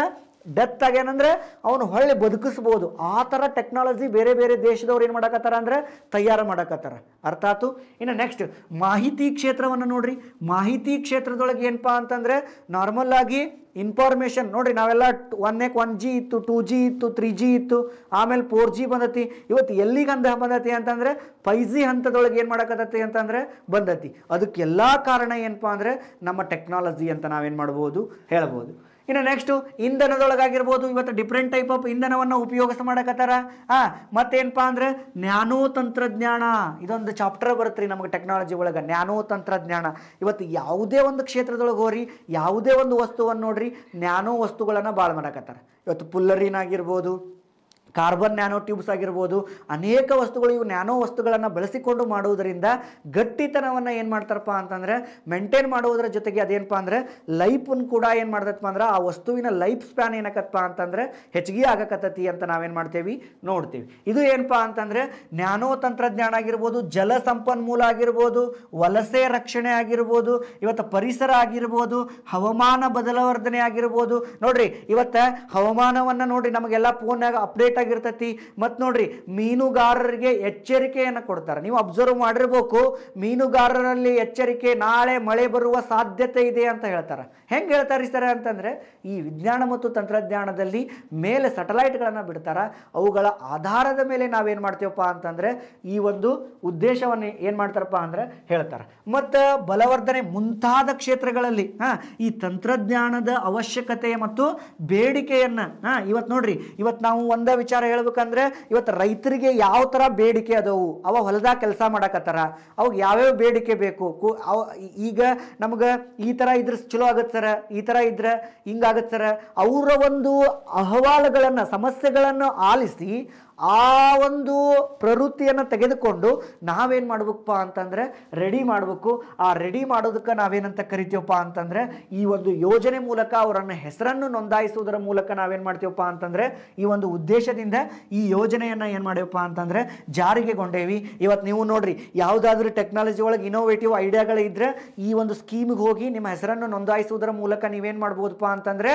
ಡೆತ್ ಆಗೇನಂದ್ರೆ ಅವನು ಹೊಳ್ಳಿ ಬದುಕಿಸ್ಬೋದು ಆ ಥರ ಟೆಕ್ನಾಲಜಿ ಬೇರೆ ಬೇರೆ ದೇಶದವ್ರು ಏನು ಮಾಡಕತ್ತಾರ ಅಂದರೆ ತಯಾರು ಮಾಡಕತ್ತಾರ ಅರ್ಥಾತು ಇನ್ನು ನೆಕ್ಸ್ಟ್ ಮಾಹಿತಿ ಕ್ಷೇತ್ರವನ್ನು ನೋಡಿರಿ ಮಾಹಿತಿ ಕ್ಷೇತ್ರದೊಳಗೆ ಏನಪ್ಪ ಅಂತಂದರೆ ನಾರ್ಮಲ್ ಆಗಿ ಇನ್ಫಾರ್ಮೇಷನ್ ನೋಡಿರಿ ನಾವೆಲ್ಲ ಒನ್ನೇಕ್ ಒನ್ ಜಿ ಇತ್ತು ಟೂ ಜಿ ಇತ್ತು ತ್ರೀ ಜಿ ಇತ್ತು ಆಮೇಲೆ ಫೋರ್ ಜಿ ಬಂದತಿ ಇವತ್ತು ಎಲ್ಲಿಗೆ ಅಂದ ಬಂದತಿ ಅಂತಂದರೆ ಫೈ ಜಿ ಹಂತದೊಳಗೆ ಏನು ಮಾಡಕತ್ತತಿ ಅಂತಂದರೆ ಬಂದತಿ ಅದಕ್ಕೆಲ್ಲ ಕಾರಣ ಏನಪ್ಪ ಅಂದರೆ ನಮ್ಮ ಟೆಕ್ನಾಲಜಿ ಅಂತ ನಾವೇನು ಮಾಡ್ಬೋದು ಹೇಳ್ಬೋದು ಇನ್ನು ನೆಕ್ಸ್ಟು ಇಂಧನದೊಳಗಾಗಿರ್ಬೋದು ಇವತ್ತು ಡಿಫ್ರೆಂಟ್ ಟೈಪ್ ಆಫ್ ಇಂಧನವನ್ನು ಉಪಯೋಗಿಸ ಮಾಡಕತ್ತಾರ ಹಾಂ ಮತ್ತೇನಪ್ಪ ಅಂದ್ರೆ ನ್ಯಾನೋ ತಂತ್ರಜ್ಞಾನ ಇದೊಂದು ಚಾಪ್ಟರ್ ಬರುತ್ತೆ ರೀ ನಮಗೆ ಟೆಕ್ನಾಲಜಿ ಒಳಗೆ ನ್ಯಾನೋ ತಂತ್ರಜ್ಞಾನ ಇವತ್ತು ಯಾವುದೇ ಒಂದು ಕ್ಷೇತ್ರದೊಳಗೆ ಹೋಗ್ರಿ ಯಾವುದೇ ಒಂದು ವಸ್ತುವನ್ನು ನೋಡ್ರಿ ನ್ಯಾನೋ ವಸ್ತುಗಳನ್ನು ಭಾಳ ಮಾಡಕತ್ತಾರ ಇವತ್ತು ಪುಲ್ಲರಿನಾಗಿರ್ಬೋದು ಕಾರ್ಬನ್ ನ್ಯಾನೋ ಟ್ಯೂಬ್ಸ್ ಆಗಿರ್ಬೋದು ಅನೇಕ ವಸ್ತುಗಳು ಇವು ನ್ಯಾನೋ ವಸ್ತುಗಳನ್ನು ಬಳಸಿಕೊಂಡು ಮಾಡುವುದರಿಂದ ಗಟ್ಟಿತನವನ್ನು ಏನು ಮಾಡ್ತಾರಪ್ಪ ಅಂತಂದರೆ ಮೇಂಟೈನ್ ಮಾಡುವುದರ ಜೊತೆಗೆ ಅದೇನಪ್ಪ ಅಂದರೆ ಲೈಫನ್ನು ಕೂಡ ಏನು ಮಾಡ್ತಪ್ಪ ಅಂದ್ರೆ ಆ ವಸ್ತುವಿನ ಲೈಫ್ ಸ್ಪ್ಯಾನ್ ಏನಕ್ಕತ್ತಪ್ಪ ಅಂತಂದರೆ ಹೆಚ್ಚಿಗೆ ಆಗಕತ್ತತಿ ಅಂತ ನಾವೇನು ಮಾಡ್ತೇವೆ ನೋಡ್ತೀವಿ ಇದು ಏನಪ್ಪ ಅಂತಂದರೆ ನ್ಯಾನೋ ತಂತ್ರಜ್ಞಾನ ಆಗಿರ್ಬೋದು ಜಲ ಸಂಪನ್ಮೂಲ ಆಗಿರ್ಬೋದು ವಲಸೆ ರಕ್ಷಣೆ ಆಗಿರ್ಬೋದು ಇವತ್ತು ಪರಿಸರ ಆಗಿರ್ಬೋದು ಹವಾಮಾನ ಬದಲಾವರ್ಧನೆ ಆಗಿರ್ಬೋದು ನೋಡ್ರಿ ಇವತ್ತು ಹವಾಮಾನವನ್ನು ನೋಡಿ ನಮಗೆಲ್ಲ ಫೋನ್ನಾಗ ಅಪ್ಡೇಟ್ ಆಗಿ ಆಗಿರ್ತೈತಿ ಮತ್ತು ನೋಡ್ರಿ ಮೀನುಗಾರರಿಗೆ ಎಚ್ಚರಿಕೆಯನ್ನು ಕೊಡ್ತಾರೆ ನೀವು ಅಬ್ಸರ್ವ್ ಮಾಡಿರ್ಬೇಕು ಮೀನುಗಾರರಲ್ಲಿ ಎಚ್ಚರಿಕೆ ನಾಳೆ ಮಳೆ ಬರುವ ಸಾಧ್ಯತೆ ಇದೆ ಅಂತ ಹೇಳ್ತಾರೆ ಹೆಂಗೆ ಹೇಳ್ತಾರೆ ಸರ್ ಅಂತಂದರೆ ಈ ವಿಜ್ಞಾನ ಮತ್ತು ತಂತ್ರಜ್ಞಾನದಲ್ಲಿ ಮೇಲೆ ಸಟಲೈಟ್ಗಳನ್ನು ಬಿಡ್ತಾರೆ ಅವುಗಳ ಆಧಾರದ ಮೇಲೆ ನಾವೇನು ಮಾಡ್ತೀವಪ್ಪ ಅಂತಂದರೆ ಈ ಒಂದು ಉದ್ದೇಶವನ್ನು ಏನು ಮಾಡ್ತಾರಪ್ಪ ಅಂದರೆ ಹೇಳ್ತಾರೆ ಮತ್ತು ಬಲವರ್ಧನೆ ಮುಂತಾದ ಕ್ಷೇತ್ರಗಳಲ್ಲಿ ಈ ತಂತ್ರಜ್ಞಾನದ ಅವಶ್ಯಕತೆ ಮತ್ತು ಬೇಡಿಕೆಯನ್ನು ಇವತ್ತು ನೋಡ್ರಿ ಇವತ್ತು ನಾವು ಒಂದೇ ವಿಚಾರ ಹೇಳ್ಬೇಕಂದ್ರೆ ಇವತ್ತು ರೈತರಿಗೆ ಯಾವ ತರ ಬೇಡಿಕೆ ಅದವು ಅವ ಹೊಲದಾಗ ಕೆಲಸ ಮಾಡಕತ್ತಾರ ಅವಾಗ ಯಾವ್ಯಾವ ಬೇಡಿಕೆ ಬೇಕು ಅವ ಈಗ ನಮ್ಗೆ ಈ ತರ ಇದ್ರ ಚಲೋ ಆಗತ್ತೆ ಸರ ಈ ತರ ಇದ್ರೆ ಹಿಂಗಾಗತ್ತೆ ಸರ ಅವರ ಒಂದು ಅಹವಾಲುಗಳನ್ನ ಸಮಸ್ಯೆಗಳನ್ನ ಆಲಿಸಿ ಆ ಒಂದು ಪ್ರವೃತ್ತಿಯನ್ನು ತೆಗೆದುಕೊಂಡು ನಾವೇನು ಮಾಡ್ಬೇಕಪ್ಪ ಅಂತಂದರೆ ರೆಡಿ ಮಾಡಬೇಕು ಆ ರೆಡಿ ಮಾಡೋದಕ್ಕೆ ನಾವೇನಂತ ಕರಿತೀವಪ್ಪ ಅಂತಂದರೆ ಈ ಒಂದು ಯೋಜನೆ ಮೂಲಕ ಅವರನ್ನು ಹೆಸರನ್ನು ನೋಂದಾಯಿಸುವುದರ ಮೂಲಕ ನಾವೇನು ಮಾಡ್ತೀವಪ್ಪ ಅಂತಂದರೆ ಈ ಒಂದು ಉದ್ದೇಶದಿಂದ ಈ ಯೋಜನೆಯನ್ನು ಏನು ಮಾಡ್ಯಪ್ಪ ಅಂತಂದರೆ ಜಾರಿಗೆಗೊಂಡೇವಿ ಇವತ್ತು ನೀವು ನೋಡಿರಿ ಯಾವುದಾದ್ರೂ ಟೆಕ್ನಾಲಜಿ ಒಳಗೆ ಇನೋವೇಟಿವ್ ಐಡಿಯಾಗಳಿದ್ರೆ ಈ ಒಂದು ಸ್ಕೀಮ್ಗೆ ಹೋಗಿ ನಿಮ್ಮ ಹೆಸರನ್ನು ನೋಂದಾಯಿಸುವುದರ ಮೂಲಕ ನೀವೇನು ಮಾಡ್ಬೋದಪ್ಪ ಅಂತಂದರೆ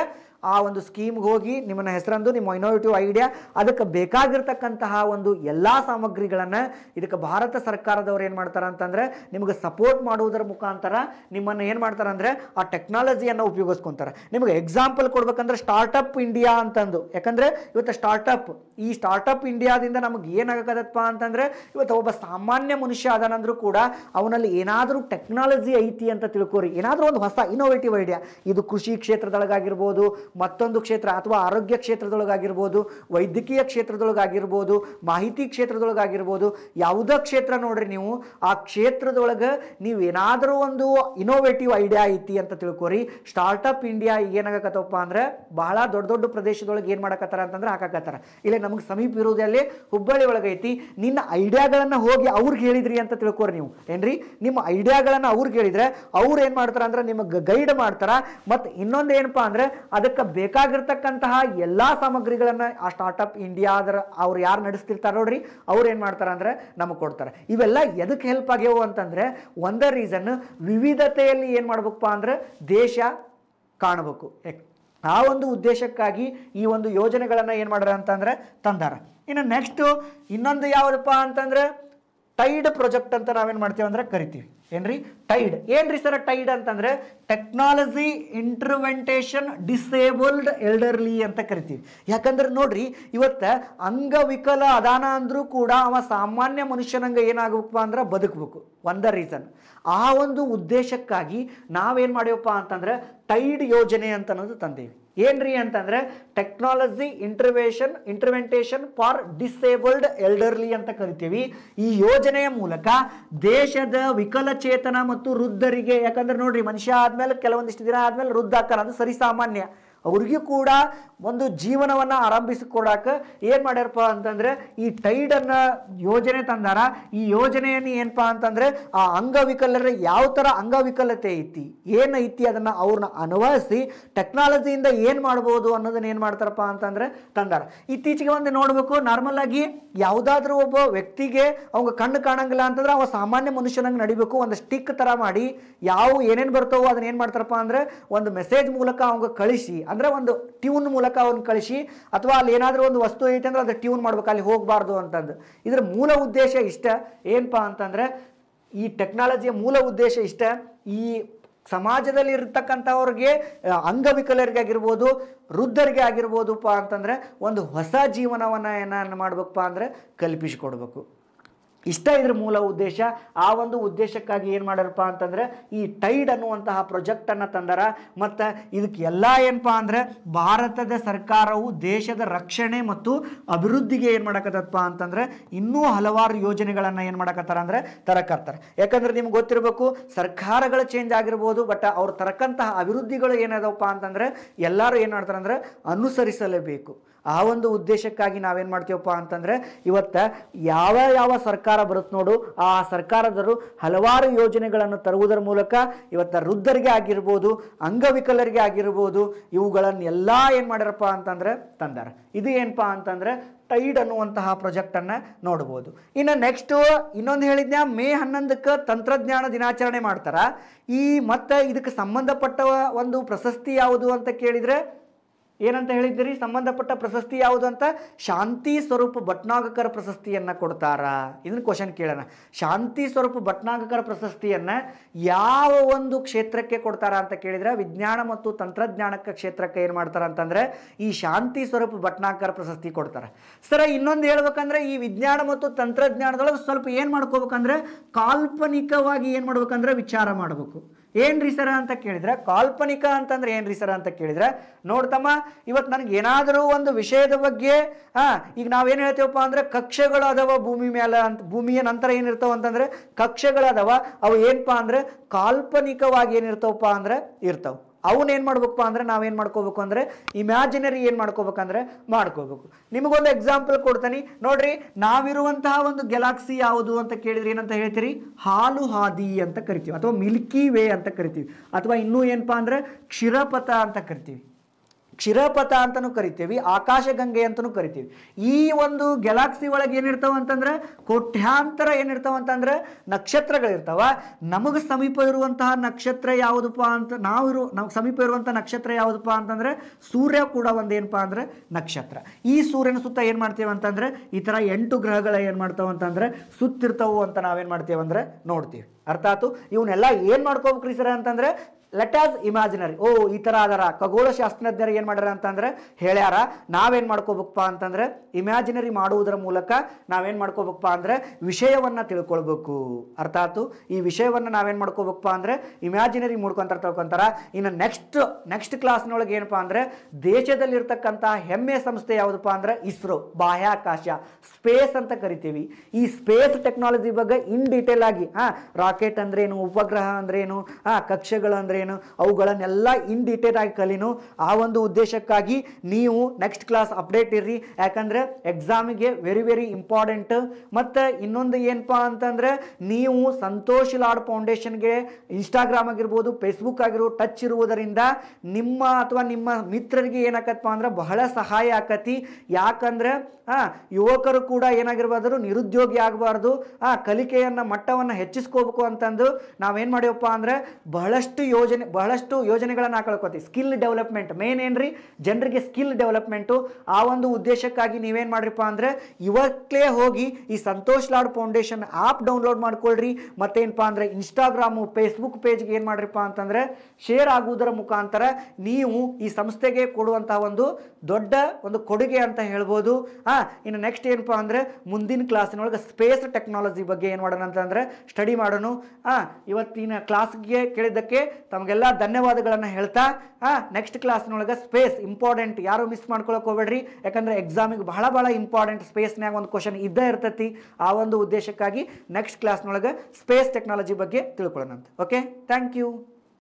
ಆ ಒಂದು ಸ್ಕೀಮ್ಗೆ ಹೋಗಿ ನಿಮ್ಮನ್ನ ಹೆಸರಂದು ನಿಮ್ಮ ಇನೋವೇಟಿವ್ ಐಡಿಯಾ ಅದಕ್ಕೆ ಬೇಕಾಗಿರ್ತಕ್ಕಂತಹ ಒಂದು ಎಲ್ಲ ಸಾಮಗ್ರಿಗಳನ್ನು ಇದಕ್ಕೆ ಭಾರತ ಸರ್ಕಾರದವ್ರು ಏನು ಮಾಡ್ತಾರೆ ಅಂತಂದರೆ ನಿಮಗೆ ಸಪೋರ್ಟ್ ಮಾಡುವುದರ ಮುಖಾಂತರ ನಿಮ್ಮನ್ನು ಏನು ಮಾಡ್ತಾರೆ ಅಂದರೆ ಆ ಟೆಕ್ನಾಲಜಿಯನ್ನು ಉಪಯೋಗಿಸ್ಕೊತಾರೆ ನಿಮಗೆ ಎಕ್ಸಾಂಪಲ್ ಕೊಡ್ಬೇಕಂದ್ರೆ ಸ್ಟಾರ್ಟಪ್ ಇಂಡಿಯಾ ಅಂತಂದು ಯಾಕಂದರೆ ಇವತ್ತು ಸ್ಟಾರ್ಟಪ್ ಈ ಸ್ಟಾರ್ಟಪ್ ಇಂಡಿಯಾದಿಂದ ನಮಗೆ ಏನಾಗತ್ತಪ್ಪ ಅಂತಂದರೆ ಇವತ್ತು ಒಬ್ಬ ಸಾಮಾನ್ಯ ಮನುಷ್ಯ ಅದಾನಂದರೂ ಕೂಡ ಅವನಲ್ಲಿ ಏನಾದರೂ ಟೆಕ್ನಾಲಜಿ ಐತಿ ಅಂತ ತಿಳ್ಕೊರಿ ಏನಾದರೂ ಒಂದು ಹೊಸ ಇನೋವೇಟಿವ್ ಐಡಿಯಾ ಇದು ಕೃಷಿ ಕ್ಷೇತ್ರದೊಳಗಾಗಿರ್ಬೋದು ಮತ್ತೊಂದು ಕ್ಷೇತ್ರ ಅಥವಾ ಆರೋಗ್ಯ ಕ್ಷೇತ್ರದೊಳಗಾಗಿರ್ಬೋದು ವೈದ್ಯಕೀಯ ಕ್ಷೇತ್ರದೊಳಗಾಗಿರ್ಬೋದು ಮಾಹಿತಿ ಕ್ಷೇತ್ರದೊಳಗಾಗಿರ್ಬೋದು ಯಾವುದೋ ಕ್ಷೇತ್ರ ನೋಡ್ರಿ ನೀವು ಆ ಕ್ಷೇತ್ರದೊಳಗೆ ನೀವು ಏನಾದರೂ ಒಂದು ಇನೋವೇಟಿವ್ ಐಡಿಯಾ ಐತಿ ಅಂತ ತಿಳ್ಕೊರಿ ಸ್ಟಾರ್ಟಪ್ ಇಂಡಿಯಾ ಏನಾಗತ್ತಪ್ಪ ಅಂದ್ರೆ ಬಹಳ ದೊಡ್ಡ ದೊಡ್ಡ ಪ್ರದೇಶದೊಳಗೆ ಏನು ಮಾಡಕತ್ತಾರ ಅಂತಂದ್ರೆ ಹಾಕಾಕತ್ತಾರ ಇಲ್ಲ ನಮಗೆ ಸಮೀಪ ಇರೋದೇ ಹುಬ್ಬಳ್ಳಿ ಒಳಗೈತಿ ನಿನ್ನ ಐಡಿಯಾಗಳನ್ನು ಹೋಗಿ ಅವ್ರಿಗೆ ಹೇಳಿದ್ರಿ ಅಂತ ತಿಳ್ಕೊರಿ ನೀವು ಏನ್ರಿ ನಿಮ್ಮ ಐಡಿಯಾಗಳನ್ನು ಅವ್ರಿಗೆ ಹೇಳಿದರೆ ಅವ್ರು ಏನು ಮಾಡ್ತಾರೆ ಅಂದ್ರೆ ನಿಮಗೆ ಗೈಡ್ ಮಾಡ್ತಾರೆ ಮತ್ತು ಇನ್ನೊಂದು ಏನಪ್ಪ ಅಂದರೆ ಅದಕ್ಕೆ ಬೇಕಾಗಿರ್ತಕ್ಕಂತಹ ಎಲ್ಲ ಸಾಮಗ್ರಿಗಳನ್ನು ಆ ಸ್ಟಾರ್ಟಪ್ ಅದರ ಅವ್ರು ಯಾರು ನಡೆಸ್ತಿರ್ತಾರೆ ನೋಡ್ರಿ ಅವ್ರು ಏನು ಮಾಡ್ತಾರೆ ಅಂದರೆ ನಮಗೆ ಕೊಡ್ತಾರೆ ಇವೆಲ್ಲ ಎದಕ್ಕೆ ಹೆಲ್ಪ್ ಆಗ್ಯವು ಅಂತಂದರೆ ಒಂದೇ ರೀಸನ್ ವಿವಿಧತೆಯಲ್ಲಿ ಏನು ಮಾಡ್ಬೇಕಪ್ಪ ಅಂದರೆ ದೇಶ ಕಾಣಬೇಕು ಆ ಒಂದು ಉದ್ದೇಶಕ್ಕಾಗಿ ಈ ಒಂದು ಯೋಜನೆಗಳನ್ನು ಏನು ಮಾಡ್ಯಾರ ಅಂತಂದ್ರೆ ತಂದಾರ ಇನ್ನು ನೆಕ್ಸ್ಟು ಇನ್ನೊಂದು ಯಾವುದಪ್ಪ ಅಂತಂದರೆ ಟೈಡ್ ಪ್ರಾಜೆಕ್ಟ್ ಅಂತ ನಾವೇನು ಮಾಡ್ತೀವಿ ಅಂದ್ರೆ ಕರಿತೀವಿ ಏನ್ರಿ ಟೈಡ್ ಏನ್ರಿ ಸರ್ ಟೈಡ್ ಅಂತಂದ್ರೆ ಟೆಕ್ನಾಲಜಿ ಇಂಟ್ರವೆಂಟೇಷನ್ ಡಿಸೇಬಲ್ಡ್ ಎಲ್ಡರ್ಲಿ ಅಂತ ಕರಿತೀವಿ ಯಾಕಂದ್ರೆ ನೋಡ್ರಿ ಇವತ್ತ ಅಂಗವಿಕಲ ಅದಾನ ಅಂದ್ರೂ ಕೂಡ ಅವ ಸಾಮಾನ್ಯ ಮನುಷ್ಯನಂಗ ಏನಾಗಬೇಕಪ್ಪ ಅಂದ್ರೆ ಬದುಕಬೇಕು ಒಂದ ರೀಸನ್ ಆ ಒಂದು ಉದ್ದೇಶಕ್ಕಾಗಿ ನಾವೇನ್ ಮಾಡ್ಯಪ್ಪ ಅಂತಂದ್ರೆ ಟೈಡ್ ಯೋಜನೆ ಅಂತ ಅನ್ನೋದು ತಂದೇವಿ ಏನ್ರಿ ಅಂತಂದ್ರೆ technology intervention intervention for disabled elderly ಅಂತ ಕರಿತೀವಿ ಈ ಯೋಜನೆಯ ಮೂಲಕ ದೇಶದ ವಿಕಲಚೇತನ ಮತ್ತು ವೃದ್ಧರಿಗೆ ಯಾಕಂದ್ರೆ ನೋಡ್ರಿ ಮನುಷ್ಯ ಆದ್ಮೇಲೆ ಕೆಲವೊಂದಿಷ್ಟು ದಿನ ಆದ್ಮೇಲೆ ವೃದ್ಧ ಆಕಾರ ಅದು ಸರಿಸಾಮಾನ್ಯ ಅವ್ರಿಗೂ ಕೂಡ ಒಂದು ಜೀವನವನ್ನು ಆರಂಭಿಸಿಕೊಡಕ್ಕೆ ಏನು ಮಾಡ್ಯಾರಪ್ಪ ಅಂತಂದರೆ ಈ ಟೈಡನ್ನು ಯೋಜನೆ ತಂದಾರ ಈ ಯೋಜನೆಯನ್ನು ಏನಪ್ಪ ಅಂತಂದರೆ ಆ ಅಂಗವಿಕಲರ ಯಾವ ಥರ ಅಂಗವಿಕಲತೆ ಐತಿ ಏನೈತಿ ಅದನ್ನು ಅವ್ರನ್ನ ಅನ್ವಯಿಸಿ ಟೆಕ್ನಾಲಜಿಯಿಂದ ಏನು ಮಾಡ್ಬೋದು ಅನ್ನೋದನ್ನ ಏನು ಮಾಡ್ತಾರಪ್ಪ ಅಂತಂದರೆ ತಂದಾರ ಇತ್ತೀಚೆಗೆ ಒಂದು ನೋಡಬೇಕು ನಾರ್ಮಲ್ ಆಗಿ ಯಾವುದಾದ್ರೂ ಒಬ್ಬ ವ್ಯಕ್ತಿಗೆ ಅವಾಗ ಕಣ್ಣು ಕಾಣಂಗಿಲ್ಲ ಅಂತಂದ್ರೆ ಅವ ಸಾಮಾನ್ಯ ಮನುಷ್ಯನಂಗೆ ನಡಿಬೇಕು ಒಂದು ಸ್ಟಿಕ್ ಥರ ಮಾಡಿ ಯಾವ ಏನೇನು ಬರ್ತವೋ ಅದನ್ನ ಏನು ಮಾಡ್ತಾರಪ್ಪ ಅಂದ್ರೆ ಒಂದು ಮೆಸೇಜ್ ಮೂಲಕ ಅವಂಗ ಕಳಿಸಿ ಅಂದರೆ ಒಂದು ಟ್ಯೂನ್ ಮೂಲಕ ಅವನು ಕಳಿಸಿ ಅಥವಾ ಅಲ್ಲಿ ಏನಾದರೂ ಒಂದು ವಸ್ತು ಐತೆ ಅಂದ್ರೆ ಅದು ಟ್ಯೂನ್ ಮಾಡ್ಬೇಕು ಅಲ್ಲಿ ಹೋಗಬಾರ್ದು ಅಂತಂದು ಇದರ ಮೂಲ ಉದ್ದೇಶ ಇಷ್ಟ ಏನಪ್ಪ ಅಂತಂದರೆ ಈ ಟೆಕ್ನಾಲಜಿಯ ಮೂಲ ಉದ್ದೇಶ ಇಷ್ಟ ಈ ಸಮಾಜದಲ್ಲಿ ಇರ್ತಕ್ಕಂಥವ್ರಿಗೆ ಅಂಗವಿಕಲರಿಗೆ ಆಗಿರ್ಬೋದು ವೃದ್ಧರಿಗೆ ಆಗಿರ್ಬೋದಪ್ಪ ಅಂತಂದರೆ ಒಂದು ಹೊಸ ಜೀವನವನ್ನು ಏನನ್ನು ಮಾಡ್ಬೇಕಪ್ಪ ಅಂದರೆ ಕಲ್ಪಿಸಿಕೊಡ್ಬೇಕು ಇಷ್ಟ ಇದ್ರ ಮೂಲ ಉದ್ದೇಶ ಆ ಒಂದು ಉದ್ದೇಶಕ್ಕಾಗಿ ಏನು ಮಾಡ್ಯಾರಪ್ಪ ಅಂತಂದ್ರೆ ಈ ಟೈಡ್ ಅನ್ನುವಂತಹ ಪ್ರೊಜೆಕ್ಟನ್ನು ತಂದರ ಮತ್ತು ಇದಕ್ಕೆ ಎಲ್ಲ ಏನಪ್ಪ ಅಂದರೆ ಭಾರತದ ಸರ್ಕಾರವು ದೇಶದ ರಕ್ಷಣೆ ಮತ್ತು ಅಭಿವೃದ್ಧಿಗೆ ಏನು ಮಾಡಕತ್ತಪ್ಪ ಅಂತಂದ್ರೆ ಇನ್ನೂ ಹಲವಾರು ಯೋಜನೆಗಳನ್ನು ಏನು ಮಾಡಕತ್ತಾರ ಅಂದರೆ ತರಕರ್ತಾರೆ ಯಾಕಂದ್ರೆ ನಿಮ್ಗೆ ಗೊತ್ತಿರಬೇಕು ಸರ್ಕಾರಗಳು ಚೇಂಜ್ ಆಗಿರ್ಬೋದು ಬಟ್ ಅವ್ರು ತರಕಂತಹ ಅಭಿವೃದ್ಧಿಗಳು ಏನದಪ್ಪ ಅಂತಂದರೆ ಎಲ್ಲರೂ ಏನು ಮಾಡ್ತಾರೆ ಅಂದರೆ ಅನುಸರಿಸಲೇಬೇಕು ಆ ಒಂದು ಉದ್ದೇಶಕ್ಕಾಗಿ ನಾವೇನು ಮಾಡ್ತೀವಪ್ಪ ಅಂತಂದರೆ ಇವತ್ತು ಯಾವ ಯಾವ ಸರ್ಕಾರ ಬರುತ್ತೆ ನೋಡು ಆ ಸರ್ಕಾರದರು ಹಲವಾರು ಯೋಜನೆಗಳನ್ನು ತರುವುದರ ಮೂಲಕ ಇವತ್ತು ವೃದ್ಧರಿಗೆ ಆಗಿರ್ಬೋದು ಅಂಗವಿಕಲರಿಗೆ ಆಗಿರ್ಬೋದು ಇವುಗಳನ್ನೆಲ್ಲ ಏನು ಮಾಡ್ಯಾರಪ್ಪ ಅಂತಂದರೆ ತಂದಾರ ಇದು ಏನಪ್ಪ ಅಂತಂದರೆ ಟೈಡ್ ಅನ್ನುವಂತಹ ಪ್ರೊಜೆಕ್ಟನ್ನು ನೋಡ್ಬೋದು ಇನ್ನು ನೆಕ್ಸ್ಟು ಇನ್ನೊಂದು ಹೇಳಿದ್ನ ಮೇ ಹನ್ನೊಂದಕ್ಕೆ ತಂತ್ರಜ್ಞಾನ ದಿನಾಚರಣೆ ಮಾಡ್ತಾರೆ ಈ ಮತ್ತು ಇದಕ್ಕೆ ಸಂಬಂಧಪಟ್ಟ ಒಂದು ಪ್ರಶಸ್ತಿ ಯಾವುದು ಅಂತ ಕೇಳಿದರೆ ಏನಂತ ಹೇಳಿದ್ದೀರಿ ಸಂಬಂಧಪಟ್ಟ ಪ್ರಶಸ್ತಿ ಯಾವುದು ಅಂತ ಶಾಂತಿ ಸ್ವರೂಪ ಭಟ್ನಾಗಕರ ಪ್ರಶಸ್ತಿಯನ್ನು ಕೊಡ್ತಾರ ಇದನ್ನ ಕ್ವಶನ್ ಕೇಳೋಣ ಶಾಂತಿ ಸ್ವರೂಪ ಭಟ್ನಾಗಕರ ಪ್ರಶಸ್ತಿಯನ್ನು ಯಾವ ಒಂದು ಕ್ಷೇತ್ರಕ್ಕೆ ಕೊಡ್ತಾರ ಅಂತ ಕೇಳಿದ್ರೆ ವಿಜ್ಞಾನ ಮತ್ತು ತಂತ್ರಜ್ಞಾನಕ್ಕೆ ಕ್ಷೇತ್ರಕ್ಕೆ ಏನು ಮಾಡ್ತಾರೆ ಅಂತಂದ್ರೆ ಈ ಶಾಂತಿ ಸ್ವರೂಪ ಭಟ್ನಾಗಕರ ಪ್ರಶಸ್ತಿ ಕೊಡ್ತಾರೆ ಸರ ಇನ್ನೊಂದು ಹೇಳ್ಬೇಕಂದ್ರೆ ಈ ವಿಜ್ಞಾನ ಮತ್ತು ತಂತ್ರಜ್ಞಾನದೊಳಗೆ ಸ್ವಲ್ಪ ಏನು ಮಾಡ್ಕೋಬೇಕಂದ್ರೆ ಕಾಲ್ಪನಿಕವಾಗಿ ಏನು ಮಾಡ್ಬೇಕಂದ್ರೆ ವಿಚಾರ ಮಾಡಬೇಕು ರೀ ಸರ ಅಂತ ಕೇಳಿದ್ರೆ ಕಾಲ್ಪನಿಕ ಅಂತಂದ್ರೆ ಏನ್ರಿ ಸರ ಅಂತ ಕೇಳಿದ್ರೆ ನೋಡ್ತಮ್ಮ ಇವತ್ತು ನನಗೆ ಏನಾದರೂ ಒಂದು ವಿಷಯದ ಬಗ್ಗೆ ಹಾಂ ಈಗ ನಾವೇನು ಹೇಳ್ತೀವಪ್ಪ ಅಂದ್ರೆ ಕಕ್ಷೆಗಳು ಅದಾವ ಭೂಮಿ ಮೇಲೆ ಅಂತ ಭೂಮಿಯ ನಂತರ ಏನಿರ್ತಾವ ಕಕ್ಷೆಗಳು ಕಕ್ಷೆಗಳದವ ಅವು ಏನಪ್ಪ ಅಂದ್ರೆ ಕಾಲ್ಪನಿಕವಾಗಿ ಏನಿರ್ತಾವಪ್ಪ ಅಂದ್ರೆ ಇರ್ತಾವ ಏನು ಮಾಡ್ಬೇಕಪ್ಪ ಅಂದರೆ ನಾವೇನು ಮಾಡ್ಕೋಬೇಕು ಅಂದರೆ ಇಮ್ಯಾಜಿನರಿ ಏನು ಮಾಡ್ಕೋಬೇಕಂದ್ರೆ ಮಾಡ್ಕೋಬೇಕು ನಿಮಗೊಂದು ಎಕ್ಸಾಂಪಲ್ ಕೊಡ್ತಾನೆ ನೋಡ್ರಿ ನಾವಿರುವಂತಹ ಒಂದು ಗ್ಯಾಲಾಕ್ಸಿ ಯಾವುದು ಅಂತ ಕೇಳಿದ್ರೆ ಏನಂತ ಹೇಳ್ತೀರಿ ಹಾಲು ಹಾದಿ ಅಂತ ಕರಿತೀವಿ ಅಥವಾ ಮಿಲ್ಕಿ ವೇ ಅಂತ ಕರಿತೀವಿ ಅಥವಾ ಇನ್ನೂ ಏನಪ್ಪಾ ಅಂದರೆ ಕ್ಷಿರಪಥ ಅಂತ ಕರಿತೀವಿ ಕ್ಷಿರಪಥ ಅಂತಲೂ ಕರಿತೀವಿ ಆಕಾಶಗಂಗೆ ಅಂತಲೂ ಕರಿತೀವಿ ಈ ಒಂದು ಗ್ಯಾಲಾಕ್ಸಿ ಒಳಗೆ ಏನಿರ್ತಾವ ಅಂತಂದ್ರೆ ಕೋಟ್ಯಾಂತರ ಏನಿರ್ತಾವ ಅಂತಂದ್ರೆ ನಕ್ಷತ್ರಗಳಿರ್ತಾವ ನಮಗೆ ಸಮೀಪ ಇರುವಂತಹ ನಕ್ಷತ್ರ ಯಾವುದಪ್ಪ ಅಂತ ನಾವು ಇರು ಸಮೀಪ ಇರುವಂಥ ನಕ್ಷತ್ರ ಯಾವುದಪ್ಪ ಅಂತಂದ್ರೆ ಸೂರ್ಯ ಕೂಡ ಒಂದೇನಪ್ಪ ಅಂದ್ರೆ ನಕ್ಷತ್ರ ಈ ಸೂರ್ಯನ ಸುತ್ತ ಏನು ಮಾಡ್ತೇವೆ ಅಂತಂದ್ರೆ ಈ ಥರ ಎಂಟು ಗ್ರಹಗಳ ಏನು ಮಾಡ್ತಾವ ಅಂತಂದ್ರೆ ಸುತ್ತಿರ್ತಾವು ಅಂತ ನಾವೇನು ಮಾಡ್ತೇವೆ ಅಂದ್ರೆ ನೋಡ್ತೀವಿ ಅರ್ಥ ಇವನ್ನೆಲ್ಲ ಏನು ರೀ ಸರ್ ಅಂತಂದ್ರೆ ಲೆಟ್ ಆಸ್ ಇಮ್ಯಾಜಿನರಿ ಓ ಈ ಥರ ಅದರ ಖಗೋಳ ಶಾಸ್ತ್ರಜ್ಞರು ಏನು ಮಾಡ್ಯಾರ ಅಂತಂದ್ರೆ ಹೇಳ್ಯಾರ ನಾವೇನು ಮಾಡ್ಕೋಬೇಕಪ್ಪ ಅಂತಂದ್ರೆ ಇಮ್ಯಾಜಿನರಿ ಮಾಡುವುದರ ಮೂಲಕ ನಾವೇನು ಮಾಡ್ಕೋಬೇಕಪ್ಪ ಅಂದ್ರೆ ವಿಷಯವನ್ನ ತಿಳ್ಕೊಳ್ಬೇಕು ಅರ್ಥಾತು ಈ ವಿಷಯವನ್ನ ನಾವೇನು ಮಾಡ್ಕೋಬೇಕಪ್ಪ ಅಂದ್ರೆ ಇಮ್ಯಾಜಿನರಿ ಮೂಡ್ಕೊಂತಾರೆ ತಿಳ್ಕೊತಾರ ಇನ್ನು ನೆಕ್ಸ್ಟ್ ನೆಕ್ಸ್ಟ್ ಕ್ಲಾಸ್ನೊಳಗೆ ಏನಪ್ಪ ಅಂದರೆ ದೇಶದಲ್ಲಿರ್ತಕ್ಕಂಥ ಹೆಮ್ಮೆ ಸಂಸ್ಥೆ ಯಾವುದಪ್ಪ ಅಂದ್ರೆ ಇಸ್ರೋ ಬಾಹ್ಯಾಕಾಶ ಸ್ಪೇಸ್ ಅಂತ ಕರಿತೀವಿ ಈ ಸ್ಪೇಸ್ ಟೆಕ್ನಾಲಜಿ ಬಗ್ಗೆ ಇನ್ ಡೀಟೇಲ್ ಆಗಿ ಹಾಂ ರಾಕೆಟ್ ಅಂದ್ರೇನು ಉಪಗ್ರಹ ಅಂದ್ರೇನು ಹಾಂ ಕಕ್ಷೆಗಳು ಅಂದ್ರೆ ಏನು ಅವುಗಳನ್ನೆಲ್ಲ ಇನ್ ಡೀಟೇಲ್ ಆಗಿ ಕಲೀನು ಆ ಒಂದು ಉದ್ದೇಶಕ್ಕಾಗಿ ನೀವು ನೆಕ್ಸ್ಟ್ ಕ್ಲಾಸ್ ಅಪ್ಡೇಟ್ ಇರ್ರಿ ಯಾಕಂದ್ರೆ ಎಕ್ಸಾಮಿಗೆ ವೆರಿ ವೆರಿ ಇಂಪಾರ್ಟೆಂಟ್ ಮತ್ತು ಇನ್ನೊಂದು ಏನಪ್ಪ ಅಂತಂದ್ರೆ ನೀವು ಸಂತೋಷ್ ಲಾಡ್ ಫೌಂಡೇಶನ್ಗೆ ಇನ್ಸ್ಟಾಗ್ರಾಮ್ ಆಗಿರ್ಬೋದು ಫೇಸ್ಬುಕ್ ಆಗಿರೋ ಟಚ್ ಇರುವುದರಿಂದ ನಿಮ್ಮ ಅಥವಾ ನಿಮ್ಮ ಮಿತ್ರರಿಗೆ ಏನಾಕತ್ತಪ್ಪ ಅಂದ್ರೆ ಬಹಳ ಸಹಾಯ ಆಕತಿ ಯಾಕಂದ್ರೆ ಆ ಯುವಕರು ಕೂಡ ಏನಾಗಿರ್ಬಾರ್ದು ನಿರುದ್ಯೋಗಿ ಆಗಬಾರ್ದು ಆ ಕಲಿಕೆಯನ್ನು ಮಟ್ಟವನ್ನು ಹೆಚ್ಚಿಸ್ಕೋಬೇಕು ಅಂತಂದು ನಾವೇನ್ ಮಾಡ್ಯವಪ್ಪ ಅಂದ್ರೆ ಬಹಳಷ್ಟು ಯೋಜನೆ ಯೋಜನೆ ಬಹಳಷ್ಟು ಯೋಜನೆಗಳನ್ನು ಹಾಕೊಳ್ಕೋತೀವಿ ಸ್ಕಿಲ್ ಡೆವಲಪ್ಮೆಂಟ್ ಮೇನ್ ಏನ್ರಿ ಜನರಿಗೆ ಸ್ಕಿಲ್ ಡೆವಲಪ್ಮೆಂಟು ಆ ಒಂದು ಉದ್ದೇಶಕ್ಕಾಗಿ ನೀವೇನು ಮಾಡ್ರಿಪ್ಪ ಅಂದರೆ ಇವತ್ತೇ ಹೋಗಿ ಈ Santosh Lad Foundation app download ಮಾಡ್ಕೊಳ್ರಿ ಮತ್ತೇನಪ್ಪ ಅಂದರೆ ಇನ್ಸ್ಟಾಗ್ರಾಮು ಫೇಸ್ಬುಕ್ ಪೇಜ್ಗೆ ಏನು ಮಾಡ್ರಿಪ್ಪ ಅಂತಂದರೆ ಶೇರ್ ಆಗುವುದರ ಮುಖಾಂತರ ನೀವು ಈ ಸಂಸ್ಥೆಗೆ ಕೊಡುವಂತಹ ಒಂದು ದೊಡ್ಡ ಒಂದು ಕೊಡುಗೆ ಅಂತ ಹೇಳ್ಬೋದು ಹಾಂ ಇನ್ನು ನೆಕ್ಸ್ಟ್ ಏನಪ್ಪ ಅಂದರೆ ಮುಂದಿನ ಕ್ಲಾಸಿನೊಳಗೆ ಸ್ಪೇಸ್ ಟೆಕ್ನಾಲಜಿ ಬಗ್ಗೆ ಏನು ಮಾಡೋಣ ಅಂತಂದರೆ ಸ್ಟಡಿ ಮಾಡೋಣ ಹಾಂ ಇವತ್ತಿನ ಕ್ಲಾಸ್ಗೆ ಕೇಳಿದ್ದಕ್ಕೆ ತಮಗೆಲ್ಲ ಧನ್ಯವಾದಗಳನ್ನು ಹೇಳ್ತಾ ಹಾಂ ನೆಕ್ಸ್ಟ್ ಕ್ಲಾಸ್ನೊಳಗೆ ಸ್ಪೇಸ್ ಇಂಪಾರ್ಟೆಂಟ್ ಯಾರು ಮಿಸ್ ಮಾಡ್ಕೊಳಕ್ಕೆ ಹೋಗ್ಬೇಡ್ರಿ ಯಾಕಂದರೆ ಎಕ್ಸಾಮಿಗೆ ಭಾಳ ಭಾಳ ಇಂಪಾರ್ಟೆಂಟ್ ಸ್ಪೇಸ್ನಾಗ ಒಂದು ಕ್ವಶನ್ ಇದ್ದೇ ಇರ್ತೈತಿ ಆ ಒಂದು ಉದ್ದೇಶಕ್ಕಾಗಿ ನೆಕ್ಸ್ಟ್ ಕ್ಲಾಸ್ನೊಳಗೆ ಸ್ಪೇಸ್ ಟೆಕ್ನಾಲಜಿ ಬಗ್ಗೆ ತಿಳ್ಕೊಳ್ಳೋಣಂತ ಓಕೆ ಥ್ಯಾಂಕ್ ಯು